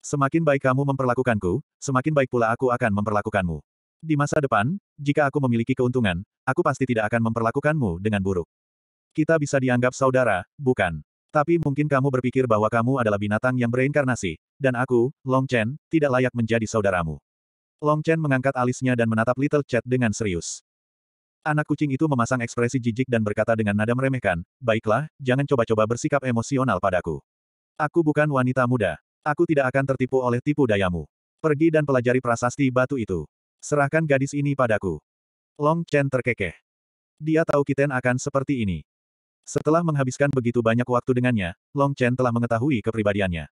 Semakin baik kamu memperlakukanku, semakin baik pula aku akan memperlakukanmu. Di masa depan, jika aku memiliki keuntungan, aku pasti tidak akan memperlakukanmu dengan buruk. Kita bisa dianggap saudara, bukan? Tapi mungkin kamu berpikir bahwa kamu adalah binatang yang bereinkarnasi, dan aku, Long Chen, tidak layak menjadi saudaramu. Long Chen mengangkat alisnya dan menatap Little Chat dengan serius. Anak kucing itu memasang ekspresi jijik dan berkata dengan nada meremehkan, Baiklah, jangan coba-coba bersikap emosional padaku. Aku bukan wanita muda. Aku tidak akan tertipu oleh tipu dayamu. Pergi dan pelajari prasasti batu itu. Serahkan gadis ini padaku. Long Chen terkekeh. Dia tahu Kiten akan seperti ini. Setelah menghabiskan begitu banyak waktu dengannya, Long Chen telah mengetahui kepribadiannya.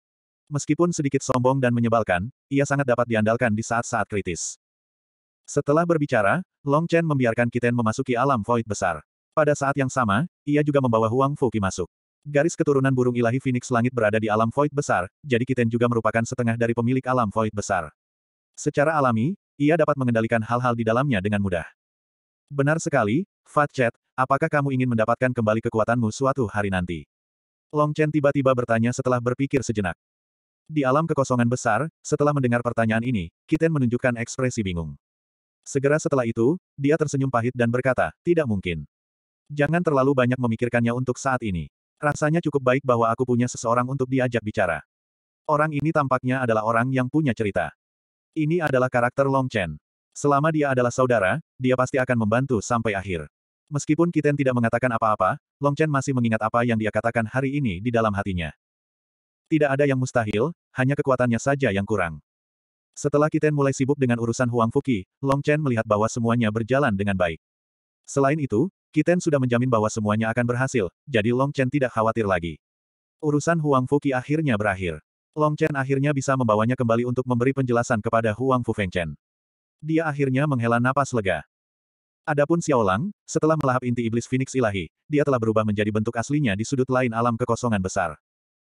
Meskipun sedikit sombong dan menyebalkan, ia sangat dapat diandalkan di saat-saat kritis. Setelah berbicara, Long Chen membiarkan Kiten memasuki alam void besar. Pada saat yang sama, ia juga membawa Huang Fuqi masuk. Garis keturunan burung ilahi Phoenix Langit berada di alam void besar, jadi Kiten juga merupakan setengah dari pemilik alam void besar. Secara alami, ia dapat mengendalikan hal-hal di dalamnya dengan mudah. Benar sekali, Fat Chat, apakah kamu ingin mendapatkan kembali kekuatanmu suatu hari nanti? Long Chen tiba-tiba bertanya setelah berpikir sejenak. Di alam kekosongan besar, setelah mendengar pertanyaan ini, Kiten menunjukkan ekspresi bingung. Segera setelah itu, dia tersenyum pahit dan berkata, tidak mungkin. Jangan terlalu banyak memikirkannya untuk saat ini. Rasanya cukup baik bahwa aku punya seseorang untuk diajak bicara. Orang ini tampaknya adalah orang yang punya cerita. Ini adalah karakter Long Chen. Selama dia adalah saudara, dia pasti akan membantu sampai akhir. Meskipun Kiten tidak mengatakan apa-apa, Long Chen masih mengingat apa yang dia katakan hari ini di dalam hatinya. Tidak ada yang mustahil, hanya kekuatannya saja yang kurang. Setelah Kiten mulai sibuk dengan urusan Huang Fuki, Long Chen melihat bahwa semuanya berjalan dengan baik. Selain itu, Kiten sudah menjamin bahwa semuanya akan berhasil, jadi Long Chen tidak khawatir lagi. Urusan Huang Fuki akhirnya berakhir. Long Chen akhirnya bisa membawanya kembali untuk memberi penjelasan kepada Huang Fu Feng Chen. Dia akhirnya menghela napas lega. Adapun Xiaolang, setelah melahap inti iblis Phoenix ilahi, dia telah berubah menjadi bentuk aslinya di sudut lain alam kekosongan besar.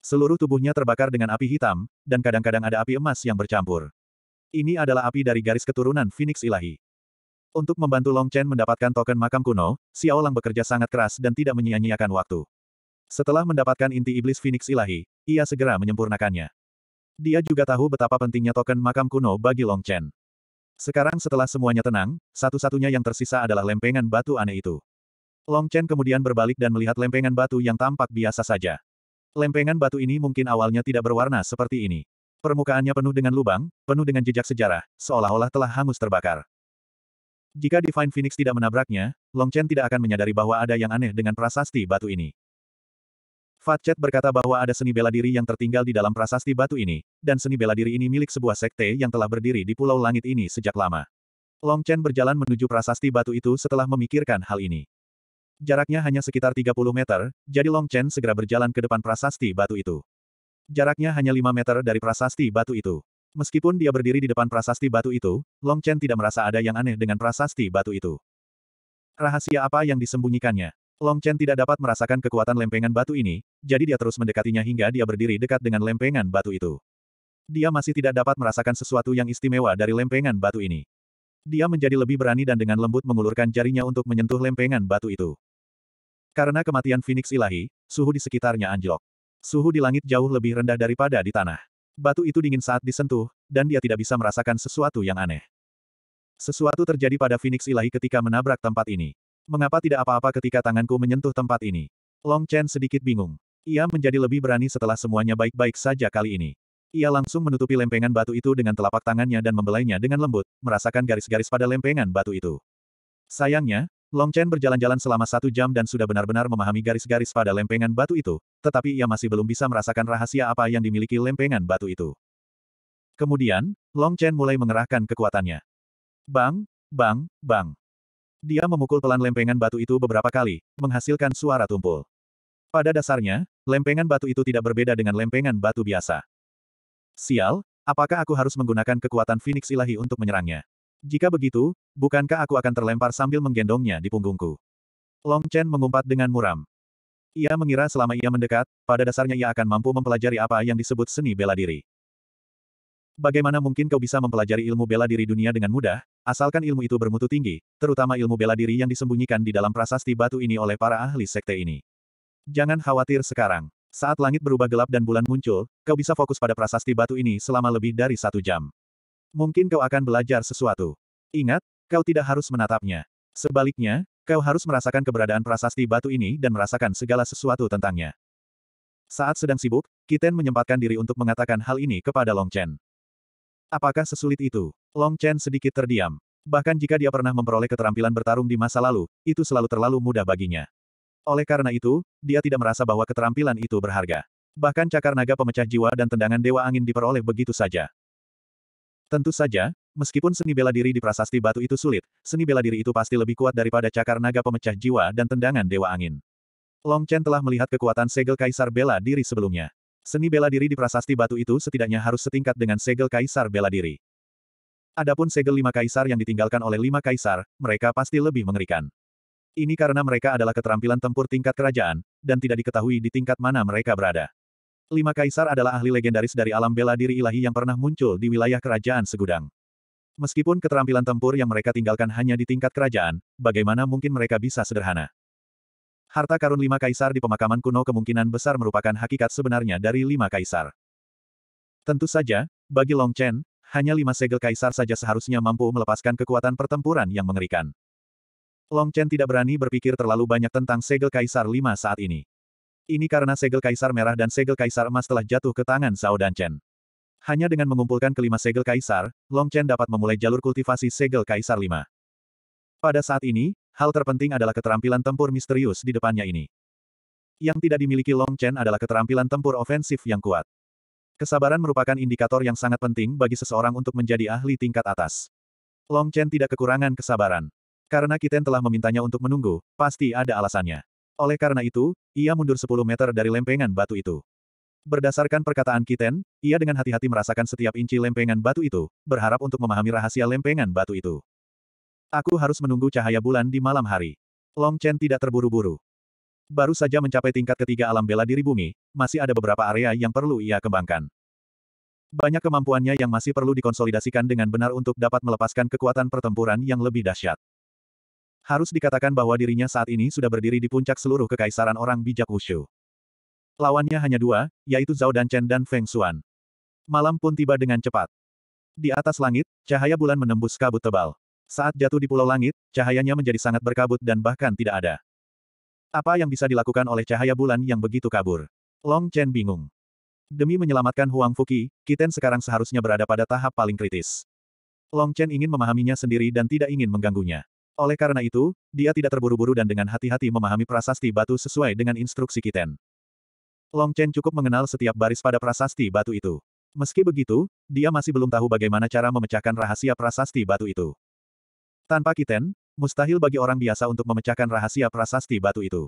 Seluruh tubuhnya terbakar dengan api hitam, dan kadang-kadang ada api emas yang bercampur. Ini adalah api dari garis keturunan Phoenix Ilahi. Untuk membantu Long Chen mendapatkan token makam kuno, Xiao Lang bekerja sangat keras dan tidak menyia-nyiakan waktu. Setelah mendapatkan inti iblis Phoenix Ilahi, ia segera menyempurnakannya. Dia juga tahu betapa pentingnya token makam kuno bagi Long Chen. Sekarang setelah semuanya tenang, satu-satunya yang tersisa adalah lempengan batu aneh itu. Long Chen kemudian berbalik dan melihat lempengan batu yang tampak biasa saja. Lempengan batu ini mungkin awalnya tidak berwarna seperti ini. Permukaannya penuh dengan lubang, penuh dengan jejak sejarah, seolah-olah telah hangus terbakar. Jika Divine Phoenix tidak menabraknya, Long Chen tidak akan menyadari bahwa ada yang aneh dengan prasasti batu ini. Fat Chet berkata bahwa ada seni bela diri yang tertinggal di dalam prasasti batu ini, dan seni bela diri ini milik sebuah sekte yang telah berdiri di Pulau Langit ini sejak lama. Long Chen berjalan menuju prasasti batu itu setelah memikirkan hal ini. Jaraknya hanya sekitar 30 meter, jadi Long Chen segera berjalan ke depan prasasti batu itu. Jaraknya hanya 5 meter dari prasasti batu itu. Meskipun dia berdiri di depan prasasti batu itu, Long Chen tidak merasa ada yang aneh dengan prasasti batu itu. Rahasia apa yang disembunyikannya? Long Chen tidak dapat merasakan kekuatan lempengan batu ini, jadi dia terus mendekatinya hingga dia berdiri dekat dengan lempengan batu itu. Dia masih tidak dapat merasakan sesuatu yang istimewa dari lempengan batu ini. Dia menjadi lebih berani dan dengan lembut mengulurkan jarinya untuk menyentuh lempengan batu itu. Karena kematian Phoenix Ilahi, suhu di sekitarnya anjlok. Suhu di langit jauh lebih rendah daripada di tanah. Batu itu dingin saat disentuh, dan dia tidak bisa merasakan sesuatu yang aneh. Sesuatu terjadi pada Phoenix Ilahi ketika menabrak tempat ini. Mengapa tidak apa-apa ketika tanganku menyentuh tempat ini? Long Chen sedikit bingung. Ia menjadi lebih berani setelah semuanya baik-baik saja kali ini. Ia langsung menutupi lempengan batu itu dengan telapak tangannya dan membelainya dengan lembut, merasakan garis-garis pada lempengan batu itu. Sayangnya, Long Chen berjalan-jalan selama satu jam dan sudah benar-benar memahami garis-garis pada lempengan batu itu, tetapi ia masih belum bisa merasakan rahasia apa yang dimiliki lempengan batu itu. Kemudian, Long Chen mulai mengerahkan kekuatannya. Bang, bang, bang. Dia memukul pelan lempengan batu itu beberapa kali, menghasilkan suara tumpul. Pada dasarnya, lempengan batu itu tidak berbeda dengan lempengan batu biasa. Sial, apakah aku harus menggunakan kekuatan Phoenix ilahi untuk menyerangnya? Jika begitu, bukankah aku akan terlempar sambil menggendongnya di punggungku? Long Chen mengumpat dengan muram. Ia mengira selama ia mendekat, pada dasarnya ia akan mampu mempelajari apa yang disebut seni bela diri. Bagaimana mungkin kau bisa mempelajari ilmu bela diri dunia dengan mudah, asalkan ilmu itu bermutu tinggi, terutama ilmu bela diri yang disembunyikan di dalam prasasti batu ini oleh para ahli sekte ini. Jangan khawatir sekarang. Saat langit berubah gelap dan bulan muncul, kau bisa fokus pada prasasti batu ini selama lebih dari satu jam. Mungkin kau akan belajar sesuatu. Ingat, kau tidak harus menatapnya. Sebaliknya, kau harus merasakan keberadaan prasasti batu ini dan merasakan segala sesuatu tentangnya. Saat sedang sibuk, Kiten menyempatkan diri untuk mengatakan hal ini kepada Long Chen. Apakah sesulit itu? Long Chen sedikit terdiam. Bahkan jika dia pernah memperoleh keterampilan bertarung di masa lalu, itu selalu terlalu mudah baginya. Oleh karena itu, dia tidak merasa bahwa keterampilan itu berharga. Bahkan cakar naga pemecah jiwa dan tendangan dewa angin diperoleh begitu saja. Tentu saja, meskipun seni bela diri di prasasti batu itu sulit, seni bela diri itu pasti lebih kuat daripada cakar naga pemecah jiwa dan tendangan dewa angin. Long Chen telah melihat kekuatan segel kaisar bela diri sebelumnya. Seni bela diri di prasasti batu itu setidaknya harus setingkat dengan segel kaisar bela diri. Adapun segel lima kaisar yang ditinggalkan oleh lima kaisar, mereka pasti lebih mengerikan. Ini karena mereka adalah keterampilan tempur tingkat kerajaan, dan tidak diketahui di tingkat mana mereka berada. Lima kaisar adalah ahli legendaris dari alam bela diri ilahi yang pernah muncul di wilayah kerajaan segudang. Meskipun keterampilan tempur yang mereka tinggalkan hanya di tingkat kerajaan, bagaimana mungkin mereka bisa sederhana? Harta karun lima kaisar di pemakaman kuno kemungkinan besar merupakan hakikat sebenarnya dari lima kaisar. Tentu saja, bagi Long Chen, hanya lima segel kaisar saja seharusnya mampu melepaskan kekuatan pertempuran yang mengerikan. Long Chen tidak berani berpikir terlalu banyak tentang segel kaisar lima saat ini. Ini karena segel kaisar merah dan segel kaisar emas telah jatuh ke tangan Zhao dan Chen. Hanya dengan mengumpulkan kelima segel kaisar, Long Chen dapat memulai jalur kultivasi segel kaisar lima. Pada saat ini, hal terpenting adalah keterampilan tempur misterius di depannya ini. Yang tidak dimiliki Long Chen adalah keterampilan tempur ofensif yang kuat. Kesabaran merupakan indikator yang sangat penting bagi seseorang untuk menjadi ahli tingkat atas. Long Chen tidak kekurangan kesabaran. Karena Kiten telah memintanya untuk menunggu, pasti ada alasannya. Oleh karena itu, ia mundur 10 meter dari lempengan batu itu. Berdasarkan perkataan Kiten, ia dengan hati-hati merasakan setiap inci lempengan batu itu, berharap untuk memahami rahasia lempengan batu itu. Aku harus menunggu cahaya bulan di malam hari. Long Chen tidak terburu-buru. Baru saja mencapai tingkat ketiga alam bela diri bumi, masih ada beberapa area yang perlu ia kembangkan. Banyak kemampuannya yang masih perlu dikonsolidasikan dengan benar untuk dapat melepaskan kekuatan pertempuran yang lebih dahsyat. Harus dikatakan bahwa dirinya saat ini sudah berdiri di puncak seluruh kekaisaran orang bijak Wushu. Lawannya hanya dua, yaitu Zhao Danchen dan Feng Xuan. Malam pun tiba dengan cepat. Di atas langit, cahaya bulan menembus kabut tebal. Saat jatuh di pulau langit, cahayanya menjadi sangat berkabut dan bahkan tidak ada. Apa yang bisa dilakukan oleh cahaya bulan yang begitu kabur? Long Chen bingung. Demi menyelamatkan Huang Fuqi, Kiten sekarang seharusnya berada pada tahap paling kritis. Long Chen ingin memahaminya sendiri dan tidak ingin mengganggunya. Oleh karena itu, dia tidak terburu-buru dan dengan hati-hati memahami prasasti batu sesuai dengan instruksi Kiten. Long Chen cukup mengenal setiap baris pada prasasti batu itu. Meski begitu, dia masih belum tahu bagaimana cara memecahkan rahasia prasasti batu itu. Tanpa Kiten, mustahil bagi orang biasa untuk memecahkan rahasia prasasti batu itu.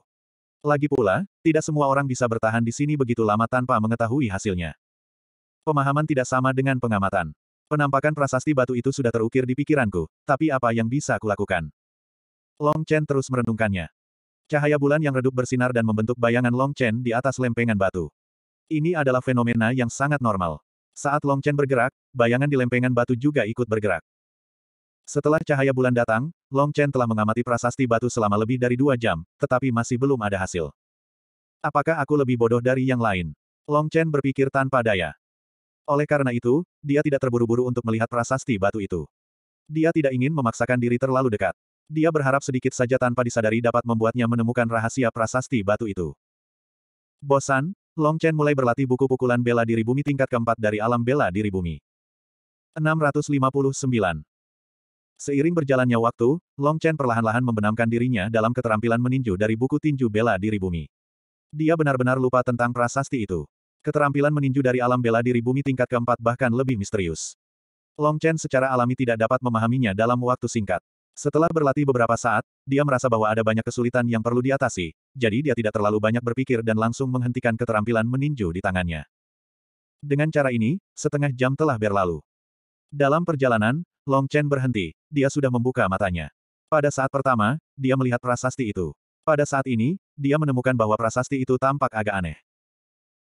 Lagi pula, tidak semua orang bisa bertahan di sini begitu lama tanpa mengetahui hasilnya. Pemahaman tidak sama dengan pengamatan. Penampakan prasasti batu itu sudah terukir di pikiranku, tapi apa yang bisa kulakukan? Long Chen terus merenungkannya. Cahaya bulan yang redup bersinar dan membentuk bayangan Long Chen di atas lempengan batu. Ini adalah fenomena yang sangat normal. Saat Long Chen bergerak, bayangan di lempengan batu juga ikut bergerak. Setelah cahaya bulan datang, Long Chen telah mengamati prasasti batu selama lebih dari dua jam, tetapi masih belum ada hasil. Apakah aku lebih bodoh dari yang lain? Long Chen berpikir tanpa daya. Oleh karena itu, dia tidak terburu-buru untuk melihat prasasti batu itu. Dia tidak ingin memaksakan diri terlalu dekat. Dia berharap sedikit saja tanpa disadari dapat membuatnya menemukan rahasia prasasti batu itu. Bosan, Long Chen mulai berlatih buku pukulan bela diri bumi tingkat keempat dari alam bela diri bumi. 659. Seiring berjalannya waktu, Long Chen perlahan-lahan membenamkan dirinya dalam keterampilan meninju dari buku tinju bela diri bumi. Dia benar-benar lupa tentang prasasti itu. Keterampilan meninju dari alam bela diri bumi tingkat keempat bahkan lebih misterius. Long Chen secara alami tidak dapat memahaminya dalam waktu singkat. Setelah berlatih beberapa saat, dia merasa bahwa ada banyak kesulitan yang perlu diatasi, jadi dia tidak terlalu banyak berpikir dan langsung menghentikan keterampilan meninju di tangannya. Dengan cara ini, setengah jam telah berlalu. Dalam perjalanan, Long Chen berhenti, dia sudah membuka matanya. Pada saat pertama, dia melihat prasasti itu. Pada saat ini, dia menemukan bahwa prasasti itu tampak agak aneh.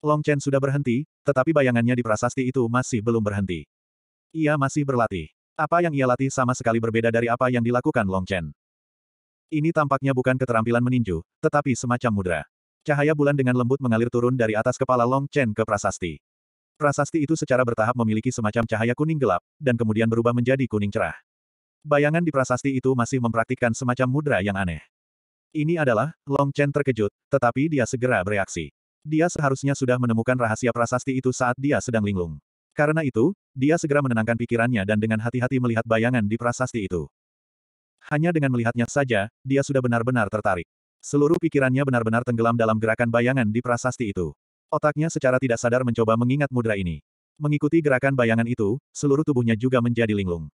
Long Chen sudah berhenti, tetapi bayangannya di prasasti itu masih belum berhenti. Ia masih berlatih. Apa yang ia latih sama sekali berbeda dari apa yang dilakukan Long Chen. Ini tampaknya bukan keterampilan meninju, tetapi semacam mudra. Cahaya bulan dengan lembut mengalir turun dari atas kepala Long Chen ke prasasti. Prasasti itu secara bertahap memiliki semacam cahaya kuning gelap, dan kemudian berubah menjadi kuning cerah. Bayangan di prasasti itu masih mempraktikkan semacam mudra yang aneh. Ini adalah, Long Chen terkejut, tetapi dia segera bereaksi. Dia seharusnya sudah menemukan rahasia prasasti itu saat dia sedang linglung. Karena itu, dia segera menenangkan pikirannya dan dengan hati-hati melihat bayangan di prasasti itu. Hanya dengan melihatnya saja, dia sudah benar-benar tertarik. Seluruh pikirannya benar-benar tenggelam dalam gerakan bayangan di prasasti itu. Otaknya secara tidak sadar mencoba mengingat mudra ini. Mengikuti gerakan bayangan itu, seluruh tubuhnya juga menjadi linglung.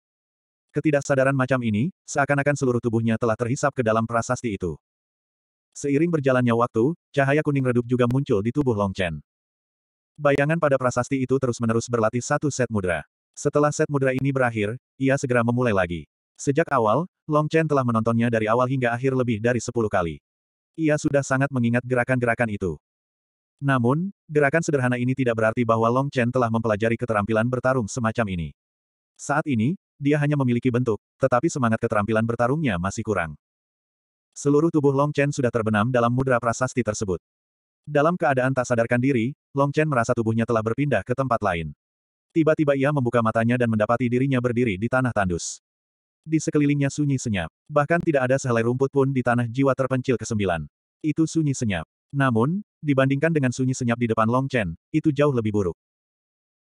Ketidaksadaran macam ini, seakan-akan seluruh tubuhnya telah terhisap ke dalam prasasti itu. Seiring berjalannya waktu, cahaya kuning redup juga muncul di tubuh Long Chen. Bayangan pada prasasti itu terus-menerus berlatih satu set mudra. Setelah set mudra ini berakhir, ia segera memulai lagi. Sejak awal, Long Chen telah menontonnya dari awal hingga akhir lebih dari sepuluh kali. Ia sudah sangat mengingat gerakan-gerakan itu. Namun, gerakan sederhana ini tidak berarti bahwa Long Chen telah mempelajari keterampilan bertarung semacam ini. Saat ini, dia hanya memiliki bentuk, tetapi semangat keterampilan bertarungnya masih kurang. Seluruh tubuh Long Chen sudah terbenam dalam mudra prasasti tersebut. Dalam keadaan tak sadarkan diri, Long Chen merasa tubuhnya telah berpindah ke tempat lain. Tiba-tiba ia membuka matanya dan mendapati dirinya berdiri di tanah tandus. Di sekelilingnya sunyi senyap. Bahkan tidak ada sehelai rumput pun di tanah jiwa terpencil kesembilan. Itu sunyi senyap. Namun, dibandingkan dengan sunyi senyap di depan Long Chen, itu jauh lebih buruk.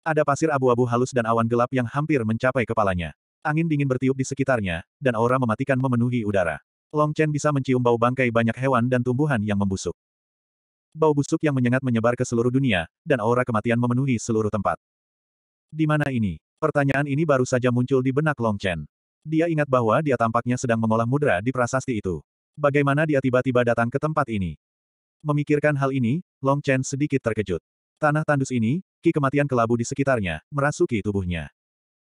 Ada pasir abu-abu halus dan awan gelap yang hampir mencapai kepalanya. Angin dingin bertiup di sekitarnya, dan aura mematikan memenuhi udara. Long Chen bisa mencium bau bangkai banyak hewan dan tumbuhan yang membusuk bau busuk yang menyengat menyebar ke seluruh dunia, dan aura kematian memenuhi seluruh tempat. Di mana ini? Pertanyaan ini baru saja muncul di benak Long Chen. Dia ingat bahwa dia tampaknya sedang mengolah mudra di prasasti itu. Bagaimana dia tiba-tiba datang ke tempat ini? Memikirkan hal ini, Long Chen sedikit terkejut. Tanah tandus ini, ki kematian kelabu di sekitarnya, merasuki tubuhnya.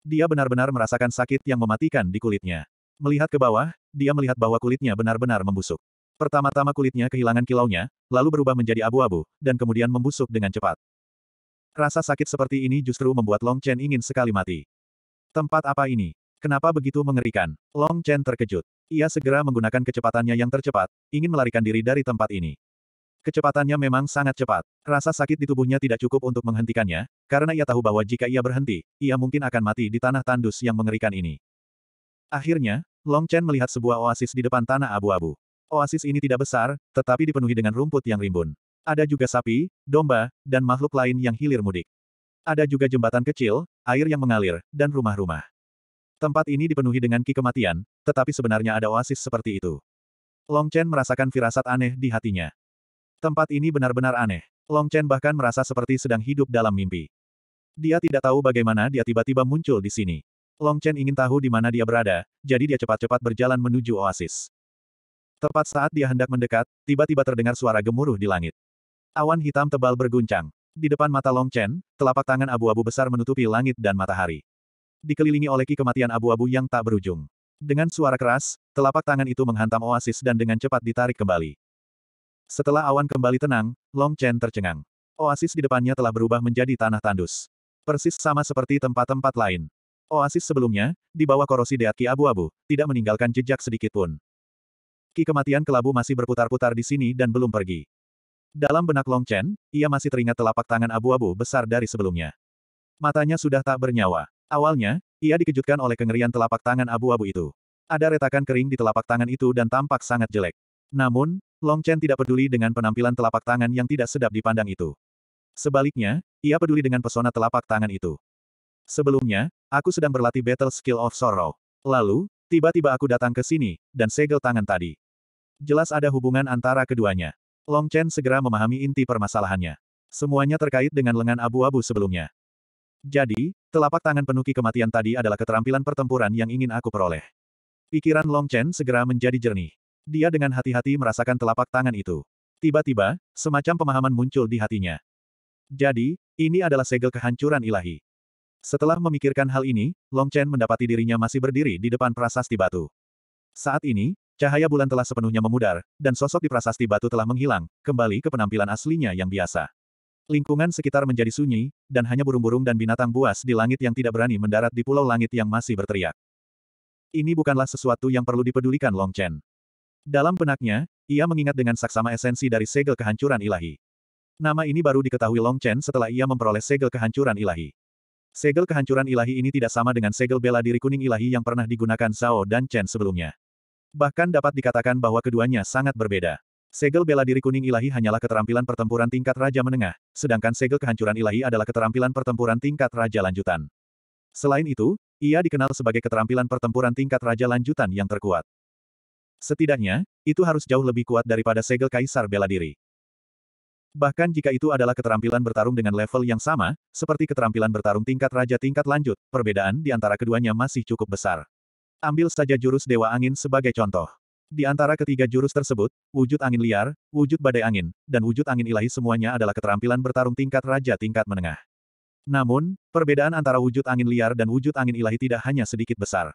Dia benar-benar merasakan sakit yang mematikan di kulitnya. Melihat ke bawah, dia melihat bahwa kulitnya benar-benar membusuk. Pertama-tama kulitnya kehilangan kilaunya, lalu berubah menjadi abu-abu, dan kemudian membusuk dengan cepat. Rasa sakit seperti ini justru membuat Long Chen ingin sekali mati. Tempat apa ini? Kenapa begitu mengerikan? Long Chen terkejut. Ia segera menggunakan kecepatannya yang tercepat, ingin melarikan diri dari tempat ini. Kecepatannya memang sangat cepat. Rasa sakit di tubuhnya tidak cukup untuk menghentikannya, karena ia tahu bahwa jika ia berhenti, ia mungkin akan mati di tanah tandus yang mengerikan ini. Akhirnya, Long Chen melihat sebuah oasis di depan tanah abu-abu. Oasis ini tidak besar, tetapi dipenuhi dengan rumput yang rimbun. Ada juga sapi, domba, dan makhluk lain yang hilir mudik. Ada juga jembatan kecil, air yang mengalir, dan rumah-rumah. Tempat ini dipenuhi dengan ki kematian, tetapi sebenarnya ada oasis seperti itu. Long Chen merasakan firasat aneh di hatinya. Tempat ini benar-benar aneh. Long Chen bahkan merasa seperti sedang hidup dalam mimpi. Dia tidak tahu bagaimana dia tiba-tiba muncul di sini. Long Chen ingin tahu di mana dia berada, jadi dia cepat-cepat berjalan menuju oasis. Tepat saat dia hendak mendekat, tiba-tiba terdengar suara gemuruh di langit. Awan hitam tebal berguncang. Di depan mata Long Chen, telapak tangan abu-abu besar menutupi langit dan matahari. Dikelilingi oleh ki kematian abu-abu yang tak berujung. Dengan suara keras, telapak tangan itu menghantam oasis dan dengan cepat ditarik kembali. Setelah awan kembali tenang, Long Chen tercengang. Oasis di depannya telah berubah menjadi tanah tandus. Persis sama seperti tempat-tempat lain. Oasis sebelumnya, di bawah korosi ki abu-abu, tidak meninggalkan jejak sedikit pun. Ki kematian kelabu masih berputar-putar di sini dan belum pergi. Dalam benak Long Chen, ia masih teringat telapak tangan abu-abu besar dari sebelumnya. Matanya sudah tak bernyawa. Awalnya, ia dikejutkan oleh kengerian telapak tangan abu-abu itu. Ada retakan kering di telapak tangan itu dan tampak sangat jelek. Namun, Long Chen tidak peduli dengan penampilan telapak tangan yang tidak sedap dipandang itu. Sebaliknya, ia peduli dengan pesona telapak tangan itu. Sebelumnya, aku sedang berlatih Battle Skill of Sorrow. Lalu, tiba-tiba aku datang ke sini, dan segel tangan tadi. Jelas ada hubungan antara keduanya. Long Chen segera memahami inti permasalahannya. Semuanya terkait dengan lengan abu-abu sebelumnya. Jadi, telapak tangan penuki kematian tadi adalah keterampilan pertempuran yang ingin aku peroleh. Pikiran Long Chen segera menjadi jernih. Dia dengan hati-hati merasakan telapak tangan itu. Tiba-tiba, semacam pemahaman muncul di hatinya. Jadi, ini adalah segel kehancuran ilahi. Setelah memikirkan hal ini, Long Chen mendapati dirinya masih berdiri di depan prasasti batu. Saat ini, Cahaya bulan telah sepenuhnya memudar, dan sosok di prasasti batu telah menghilang, kembali ke penampilan aslinya yang biasa. Lingkungan sekitar menjadi sunyi, dan hanya burung-burung dan binatang buas di langit yang tidak berani mendarat di pulau langit yang masih berteriak. Ini bukanlah sesuatu yang perlu dipedulikan Long Chen. Dalam penaknya, ia mengingat dengan saksama esensi dari segel kehancuran ilahi. Nama ini baru diketahui Long Chen setelah ia memperoleh segel kehancuran ilahi. Segel kehancuran ilahi ini tidak sama dengan segel bela diri kuning ilahi yang pernah digunakan Zhao dan Chen sebelumnya. Bahkan dapat dikatakan bahwa keduanya sangat berbeda. Segel bela diri kuning ilahi hanyalah keterampilan pertempuran tingkat raja menengah, sedangkan segel kehancuran ilahi adalah keterampilan pertempuran tingkat raja lanjutan. Selain itu, ia dikenal sebagai keterampilan pertempuran tingkat raja lanjutan yang terkuat. Setidaknya, itu harus jauh lebih kuat daripada segel kaisar bela diri. Bahkan jika itu adalah keterampilan bertarung dengan level yang sama, seperti keterampilan bertarung tingkat raja tingkat lanjut, perbedaan di antara keduanya masih cukup besar. Ambil saja jurus Dewa Angin sebagai contoh. Di antara ketiga jurus tersebut, wujud angin liar, wujud badai angin, dan wujud angin ilahi semuanya adalah keterampilan bertarung tingkat raja tingkat menengah. Namun, perbedaan antara wujud angin liar dan wujud angin ilahi tidak hanya sedikit besar.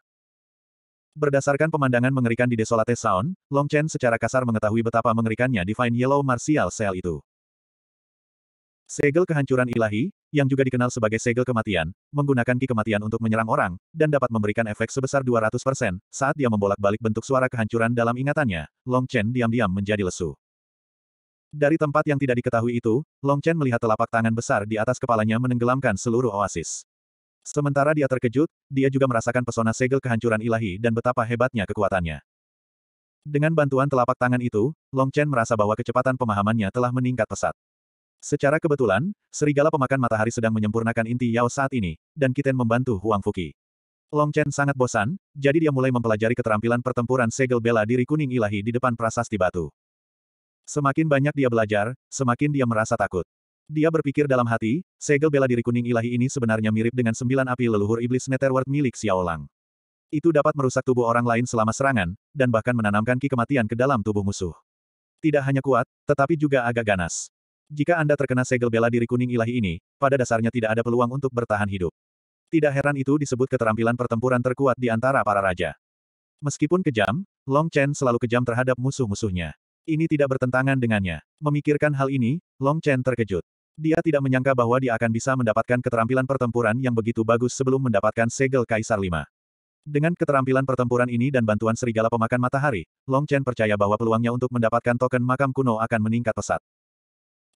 Berdasarkan pemandangan mengerikan di Desolate Sound, Long Chen secara kasar mengetahui betapa mengerikannya Divine Yellow Martial Cell itu. Segel kehancuran ilahi, yang juga dikenal sebagai segel kematian, menggunakan ki kematian untuk menyerang orang, dan dapat memberikan efek sebesar 200% saat dia membolak-balik bentuk suara kehancuran dalam ingatannya. Long Chen diam-diam menjadi lesu. Dari tempat yang tidak diketahui itu, Long Chen melihat telapak tangan besar di atas kepalanya menenggelamkan seluruh oasis. Sementara dia terkejut, dia juga merasakan pesona segel kehancuran ilahi dan betapa hebatnya kekuatannya. Dengan bantuan telapak tangan itu, Long Chen merasa bahwa kecepatan pemahamannya telah meningkat pesat. Secara kebetulan, serigala pemakan matahari sedang menyempurnakan inti Yao saat ini, dan Kiten membantu Huang Fuki. Long Chen sangat bosan, jadi dia mulai mempelajari keterampilan pertempuran segel bela diri kuning ilahi di depan prasasti batu. Semakin banyak dia belajar, semakin dia merasa takut. Dia berpikir dalam hati, segel bela diri kuning ilahi ini sebenarnya mirip dengan sembilan api leluhur iblis Netherworld milik Xiaolang. Itu dapat merusak tubuh orang lain selama serangan, dan bahkan menanamkan ki kematian ke dalam tubuh musuh. Tidak hanya kuat, tetapi juga agak ganas. Jika Anda terkena segel bela diri kuning ilahi ini, pada dasarnya tidak ada peluang untuk bertahan hidup. Tidak heran itu disebut keterampilan pertempuran terkuat di antara para raja. Meskipun kejam, Long Chen selalu kejam terhadap musuh-musuhnya. Ini tidak bertentangan dengannya. Memikirkan hal ini, Long Chen terkejut. Dia tidak menyangka bahwa dia akan bisa mendapatkan keterampilan pertempuran yang begitu bagus sebelum mendapatkan segel Kaisar Lima. Dengan keterampilan pertempuran ini dan bantuan serigala pemakan matahari, Long Chen percaya bahwa peluangnya untuk mendapatkan token makam kuno akan meningkat pesat.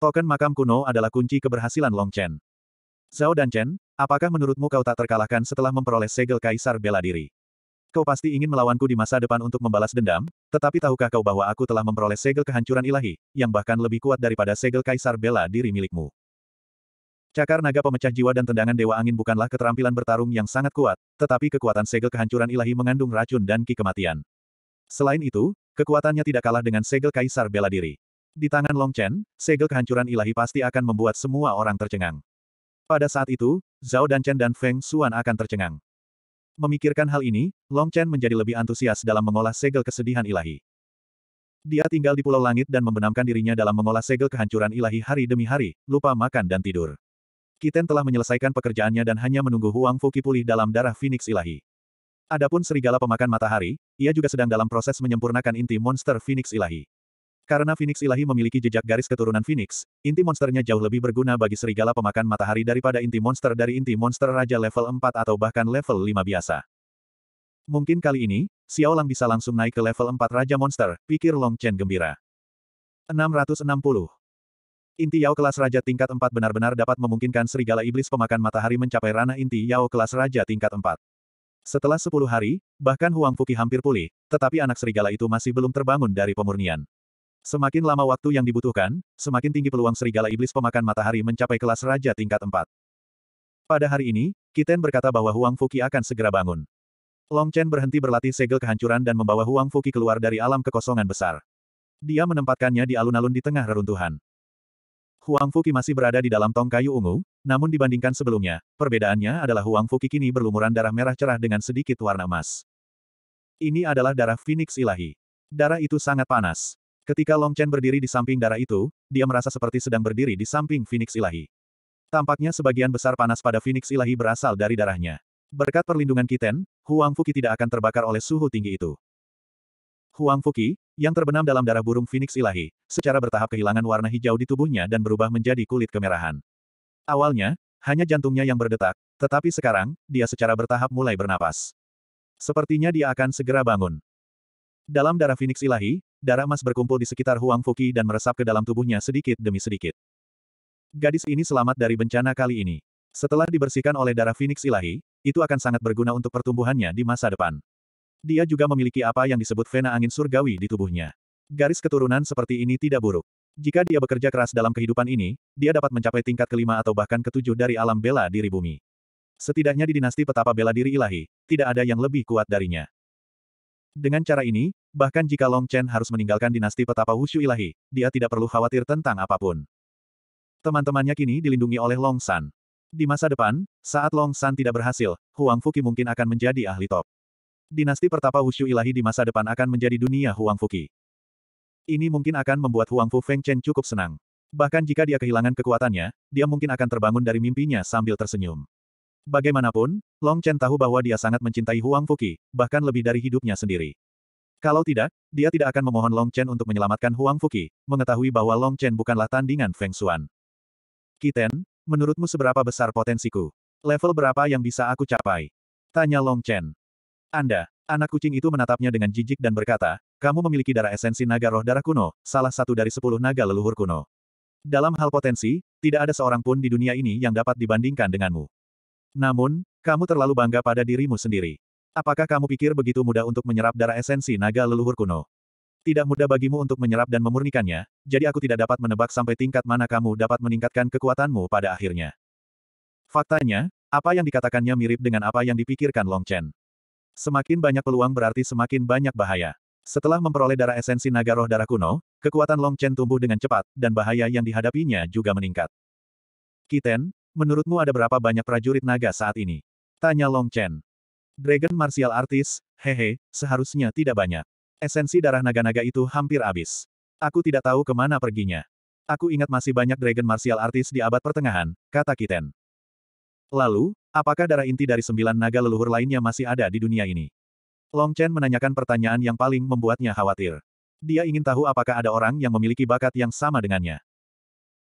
Token makam kuno adalah kunci keberhasilan Long Chen. Zhao dan Chen, apakah menurutmu kau tak terkalahkan setelah memperoleh segel kaisar bela diri? Kau pasti ingin melawanku di masa depan untuk membalas dendam, tetapi tahukah kau bahwa aku telah memperoleh segel kehancuran ilahi, yang bahkan lebih kuat daripada segel kaisar bela diri milikmu? Cakar naga pemecah jiwa dan tendangan Dewa Angin bukanlah keterampilan bertarung yang sangat kuat, tetapi kekuatan segel kehancuran ilahi mengandung racun dan ki kematian. Selain itu, kekuatannya tidak kalah dengan segel kaisar bela diri. Di tangan Long Chen, segel kehancuran ilahi pasti akan membuat semua orang tercengang. Pada saat itu, Zhao dan Chen dan Feng Xuan akan tercengang. Memikirkan hal ini, Long Chen menjadi lebih antusias dalam mengolah segel kesedihan ilahi. Dia tinggal di Pulau Langit dan membenamkan dirinya dalam mengolah segel kehancuran ilahi hari demi hari, lupa makan dan tidur. Kiten telah menyelesaikan pekerjaannya dan hanya menunggu Huang Fuki pulih dalam darah Phoenix ilahi. Adapun serigala pemakan matahari, ia juga sedang dalam proses menyempurnakan inti monster Phoenix ilahi. Karena Phoenix ilahi memiliki jejak garis keturunan Phoenix, inti monsternya jauh lebih berguna bagi serigala pemakan matahari daripada inti monster dari inti monster raja level 4 atau bahkan level 5 biasa. Mungkin kali ini, Xiao Lang bisa langsung naik ke level 4 raja monster, pikir Long Chen gembira. 660. Inti Yao kelas raja tingkat 4 benar-benar dapat memungkinkan serigala iblis pemakan matahari mencapai ranah inti Yao kelas raja tingkat 4. Setelah 10 hari, bahkan Huang Fuki hampir pulih, tetapi anak serigala itu masih belum terbangun dari pemurnian. Semakin lama waktu yang dibutuhkan, semakin tinggi peluang serigala iblis pemakan matahari mencapai kelas raja tingkat 4. Pada hari ini, Kiten berkata bahwa Huang Fuki akan segera bangun. Long Chen berhenti berlatih segel kehancuran dan membawa Huang Fuki keluar dari alam kekosongan besar. Dia menempatkannya di alun-alun di tengah reruntuhan. Huang Fuki masih berada di dalam tong kayu ungu, namun dibandingkan sebelumnya, perbedaannya adalah Huang Fuki kini berlumuran darah merah cerah dengan sedikit warna emas. Ini adalah darah Phoenix ilahi. Darah itu sangat panas. Ketika Long Chen berdiri di samping darah itu, dia merasa seperti sedang berdiri di samping Phoenix Ilahi. Tampaknya sebagian besar panas pada Phoenix Ilahi berasal dari darahnya. Berkat perlindungan Kiten, Huang Fuki tidak akan terbakar oleh suhu tinggi itu. Huang Fuki, yang terbenam dalam darah burung Phoenix Ilahi, secara bertahap kehilangan warna hijau di tubuhnya dan berubah menjadi kulit kemerahan. Awalnya, hanya jantungnya yang berdetak, tetapi sekarang, dia secara bertahap mulai bernapas. Sepertinya dia akan segera bangun. Dalam darah Phoenix Ilahi, darah emas berkumpul di sekitar Huang Fuki dan meresap ke dalam tubuhnya sedikit demi sedikit. Gadis ini selamat dari bencana kali ini. Setelah dibersihkan oleh darah Phoenix ilahi, itu akan sangat berguna untuk pertumbuhannya di masa depan. Dia juga memiliki apa yang disebut vena angin surgawi di tubuhnya. Garis keturunan seperti ini tidak buruk. Jika dia bekerja keras dalam kehidupan ini, dia dapat mencapai tingkat kelima atau bahkan ketujuh dari alam bela diri bumi. Setidaknya di dinasti petapa bela diri ilahi, tidak ada yang lebih kuat darinya. Dengan cara ini, bahkan jika Long Chen harus meninggalkan dinasti petapa Wushu ilahi, dia tidak perlu khawatir tentang apapun. Teman-temannya kini dilindungi oleh Long San. Di masa depan, saat Long San tidak berhasil, Huang Fuki mungkin akan menjadi ahli top. Dinasti pertapa Wushu ilahi di masa depan akan menjadi dunia Huang Fuki. Ini mungkin akan membuat Huang Fu Feng Chen cukup senang. Bahkan jika dia kehilangan kekuatannya, dia mungkin akan terbangun dari mimpinya sambil tersenyum. Bagaimanapun, Long Chen tahu bahwa dia sangat mencintai Huang Fuki, bahkan lebih dari hidupnya sendiri. Kalau tidak, dia tidak akan memohon Long Chen untuk menyelamatkan Huang Fuki, mengetahui bahwa Long Chen bukanlah tandingan Feng Xuan. Kiten, menurutmu seberapa besar potensiku? Level berapa yang bisa aku capai? Tanya Long Chen. Anda, anak kucing itu menatapnya dengan jijik dan berkata, kamu memiliki darah esensi naga roh darah kuno, salah satu dari sepuluh naga leluhur kuno. Dalam hal potensi, tidak ada seorang pun di dunia ini yang dapat dibandingkan denganmu. Namun, kamu terlalu bangga pada dirimu sendiri. Apakah kamu pikir begitu mudah untuk menyerap darah esensi naga leluhur kuno? Tidak mudah bagimu untuk menyerap dan memurnikannya, jadi aku tidak dapat menebak sampai tingkat mana kamu dapat meningkatkan kekuatanmu pada akhirnya. Faktanya, apa yang dikatakannya mirip dengan apa yang dipikirkan Long Chen. Semakin banyak peluang berarti semakin banyak bahaya. Setelah memperoleh darah esensi naga roh darah kuno, kekuatan Long Chen tumbuh dengan cepat, dan bahaya yang dihadapinya juga meningkat. Kiten, Menurutmu ada berapa banyak prajurit naga saat ini? Tanya Long Chen. Dragon Martial Artist, hehe, seharusnya tidak banyak. Esensi darah naga-naga itu hampir habis. Aku tidak tahu kemana perginya. Aku ingat masih banyak Dragon Martial Artist di abad pertengahan, kata Kiten. Lalu, apakah darah inti dari sembilan naga leluhur lainnya masih ada di dunia ini? Long Chen menanyakan pertanyaan yang paling membuatnya khawatir. Dia ingin tahu apakah ada orang yang memiliki bakat yang sama dengannya.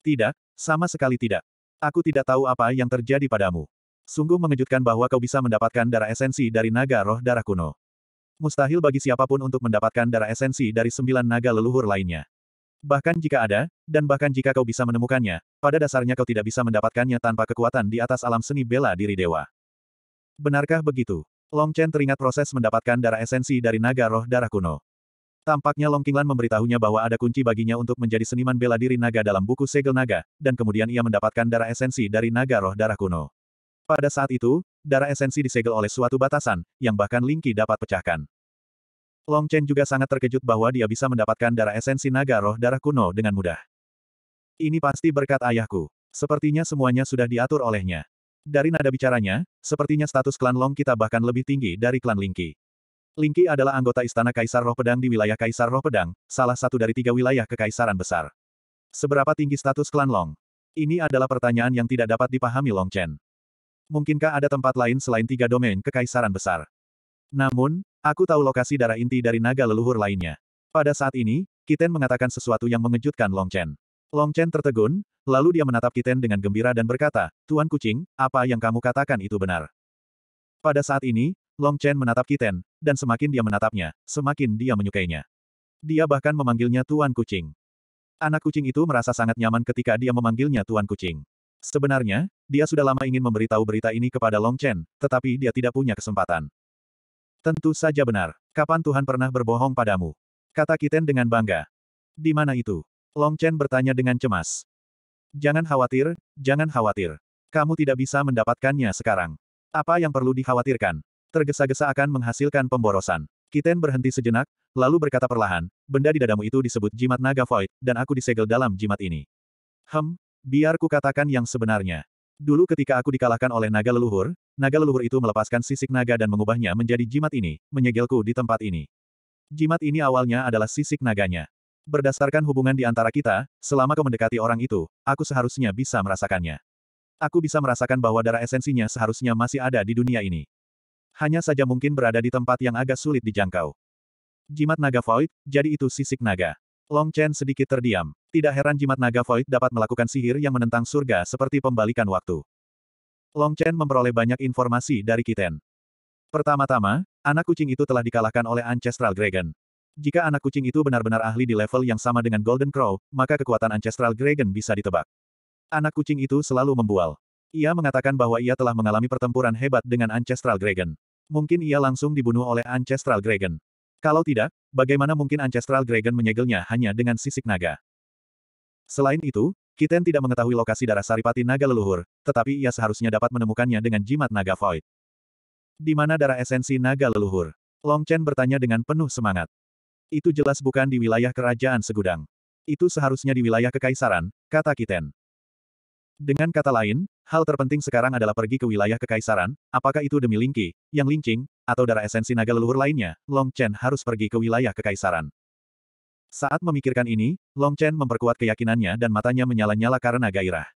Tidak, sama sekali tidak. Aku tidak tahu apa yang terjadi padamu. Sungguh mengejutkan bahwa kau bisa mendapatkan darah esensi dari naga roh darah kuno. Mustahil bagi siapapun untuk mendapatkan darah esensi dari sembilan naga leluhur lainnya. Bahkan jika ada, dan bahkan jika kau bisa menemukannya, pada dasarnya kau tidak bisa mendapatkannya tanpa kekuatan di atas alam seni bela diri dewa. Benarkah begitu? Long Chen teringat proses mendapatkan darah esensi dari naga roh darah kuno. Tampaknya Long Qinglan memberitahunya bahwa ada kunci baginya untuk menjadi seniman bela diri naga dalam buku segel naga, dan kemudian ia mendapatkan darah esensi dari naga roh darah kuno. Pada saat itu, darah esensi disegel oleh suatu batasan, yang bahkan Lingqi dapat pecahkan. Long Chen juga sangat terkejut bahwa dia bisa mendapatkan darah esensi naga roh darah kuno dengan mudah. Ini pasti berkat ayahku. Sepertinya semuanya sudah diatur olehnya. Dari nada bicaranya, sepertinya status klan Long kita bahkan lebih tinggi dari klan Lingqi. Lingqi adalah anggota Istana Kaisar Roh Pedang di wilayah Kaisar Roh Pedang, salah satu dari tiga wilayah kekaisaran besar. Seberapa tinggi status klan Long? Ini adalah pertanyaan yang tidak dapat dipahami Long Chen. Mungkinkah ada tempat lain selain tiga domain kekaisaran besar? Namun, aku tahu lokasi darah inti dari naga leluhur lainnya. Pada saat ini, Kiten mengatakan sesuatu yang mengejutkan Long Chen. Long Chen tertegun, lalu dia menatap Kiten dengan gembira dan berkata, Tuan Kucing, apa yang kamu katakan itu benar. Pada saat ini, Long Chen menatap Kiten, dan semakin dia menatapnya, semakin dia menyukainya. Dia bahkan memanggilnya Tuan Kucing. Anak kucing itu merasa sangat nyaman ketika dia memanggilnya Tuan Kucing. Sebenarnya, dia sudah lama ingin memberitahu berita ini kepada Long Chen, tetapi dia tidak punya kesempatan. Tentu saja benar. Kapan Tuhan pernah berbohong padamu? Kata Kiten dengan bangga. Di mana itu? Long Chen bertanya dengan cemas. Jangan khawatir, jangan khawatir. Kamu tidak bisa mendapatkannya sekarang. Apa yang perlu dikhawatirkan? tergesa-gesa akan menghasilkan pemborosan. Kiten berhenti sejenak, lalu berkata perlahan, benda di dadamu itu disebut jimat naga void, dan aku disegel dalam jimat ini. Hem, biar ku katakan yang sebenarnya. Dulu ketika aku dikalahkan oleh naga leluhur, naga leluhur itu melepaskan sisik naga dan mengubahnya menjadi jimat ini, menyegelku di tempat ini. Jimat ini awalnya adalah sisik naganya. Berdasarkan hubungan di antara kita, selama kau mendekati orang itu, aku seharusnya bisa merasakannya. Aku bisa merasakan bahwa darah esensinya seharusnya masih ada di dunia ini. Hanya saja mungkin berada di tempat yang agak sulit dijangkau. Jimat naga void, jadi itu sisik naga. Long Chen sedikit terdiam. Tidak heran jimat naga void dapat melakukan sihir yang menentang surga seperti pembalikan waktu. Long Chen memperoleh banyak informasi dari Kiten. Pertama-tama, anak kucing itu telah dikalahkan oleh Ancestral Dragon. Jika anak kucing itu benar-benar ahli di level yang sama dengan Golden Crow, maka kekuatan Ancestral Dragon bisa ditebak. Anak kucing itu selalu membual. Ia mengatakan bahwa ia telah mengalami pertempuran hebat dengan Ancestral Dragon. Mungkin ia langsung dibunuh oleh Ancestral Dragon. Kalau tidak, bagaimana mungkin Ancestral Dragon menyegelnya hanya dengan sisik naga? Selain itu, Kiten tidak mengetahui lokasi darah saripati naga leluhur, tetapi ia seharusnya dapat menemukannya dengan jimat naga void. Di mana darah esensi naga leluhur? Long Chen bertanya dengan penuh semangat. Itu jelas bukan di wilayah kerajaan segudang. Itu seharusnya di wilayah kekaisaran, kata Kiten. Dengan kata lain, hal terpenting sekarang adalah pergi ke wilayah kekaisaran, apakah itu demi Lingqi, yang lincing, atau darah esensi naga leluhur lainnya, Long Chen harus pergi ke wilayah kekaisaran. Saat memikirkan ini, Long Chen memperkuat keyakinannya dan matanya menyala-nyala karena gairah.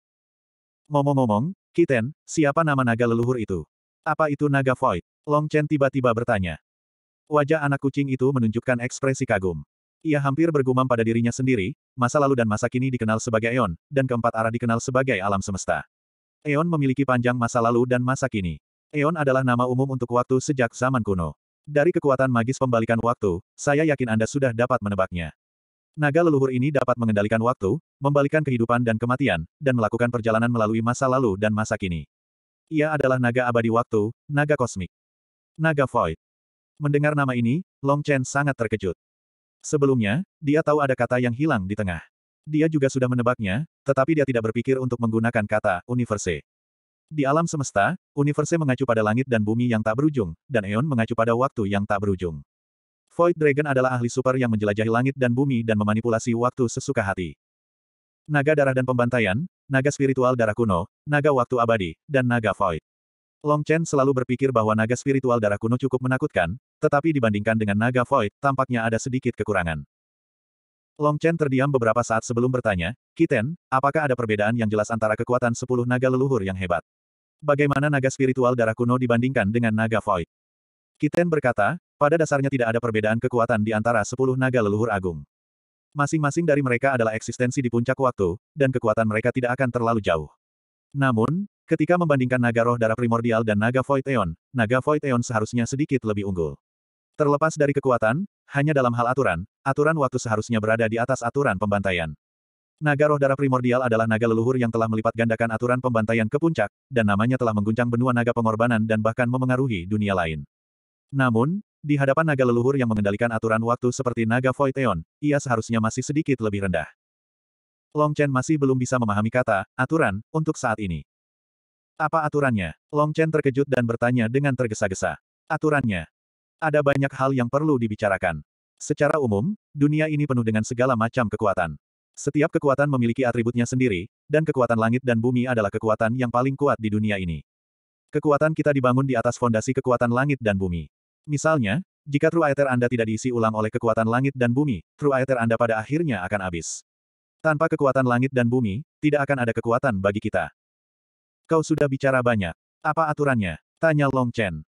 Ngomong-ngomong, Kiten, siapa nama naga leluhur itu? Apa itu naga void? Long Chen tiba-tiba bertanya. Wajah anak kucing itu menunjukkan ekspresi kagum. Ia hampir bergumam pada dirinya sendiri, masa lalu dan masa kini dikenal sebagai Eon, dan keempat arah dikenal sebagai alam semesta. Eon memiliki panjang masa lalu dan masa kini. Eon adalah nama umum untuk waktu sejak zaman kuno. Dari kekuatan magis pembalikan waktu, saya yakin Anda sudah dapat menebaknya. Naga leluhur ini dapat mengendalikan waktu, membalikan kehidupan dan kematian, dan melakukan perjalanan melalui masa lalu dan masa kini. Ia adalah naga abadi waktu, naga kosmik. Naga Void. Mendengar nama ini, Long Chen sangat terkejut. Sebelumnya, dia tahu ada kata yang hilang di tengah. Dia juga sudah menebaknya, tetapi dia tidak berpikir untuk menggunakan kata universe. Di alam semesta, universe mengacu pada langit dan bumi yang tak berujung, dan Eon mengacu pada waktu yang tak berujung. Void Dragon adalah ahli super yang menjelajahi langit dan bumi dan memanipulasi waktu sesuka hati. Naga darah dan pembantaian, naga spiritual darah kuno, naga waktu abadi, dan naga void. Long Chen selalu berpikir bahwa naga spiritual darah kuno cukup menakutkan, tetapi dibandingkan dengan naga void, tampaknya ada sedikit kekurangan. Long Chen terdiam beberapa saat sebelum bertanya, Kiten, apakah ada perbedaan yang jelas antara kekuatan sepuluh naga leluhur yang hebat? Bagaimana naga spiritual darah kuno dibandingkan dengan naga void? Kiten berkata, pada dasarnya tidak ada perbedaan kekuatan di antara sepuluh naga leluhur agung. Masing-masing dari mereka adalah eksistensi di puncak waktu, dan kekuatan mereka tidak akan terlalu jauh. Namun, Ketika membandingkan naga roh darah primordial dan naga void eon, naga void eon seharusnya sedikit lebih unggul. Terlepas dari kekuatan, hanya dalam hal aturan, aturan waktu seharusnya berada di atas aturan pembantaian. Naga roh darah primordial adalah naga leluhur yang telah melipat gandakan aturan pembantaian ke puncak, dan namanya telah mengguncang benua naga pengorbanan dan bahkan memengaruhi dunia lain. Namun, di hadapan naga leluhur yang mengendalikan aturan waktu seperti naga void eon, ia seharusnya masih sedikit lebih rendah. Long Chen masih belum bisa memahami kata, aturan, untuk saat ini. Apa aturannya? Long Chen terkejut dan bertanya dengan tergesa-gesa. Aturannya. Ada banyak hal yang perlu dibicarakan. Secara umum, dunia ini penuh dengan segala macam kekuatan. Setiap kekuatan memiliki atributnya sendiri, dan kekuatan langit dan bumi adalah kekuatan yang paling kuat di dunia ini. Kekuatan kita dibangun di atas fondasi kekuatan langit dan bumi. Misalnya, jika True Aether Anda tidak diisi ulang oleh kekuatan langit dan bumi, True Aether Anda pada akhirnya akan habis. Tanpa kekuatan langit dan bumi, tidak akan ada kekuatan bagi kita. Kau sudah bicara banyak. Apa aturannya? Tanya Long Chen.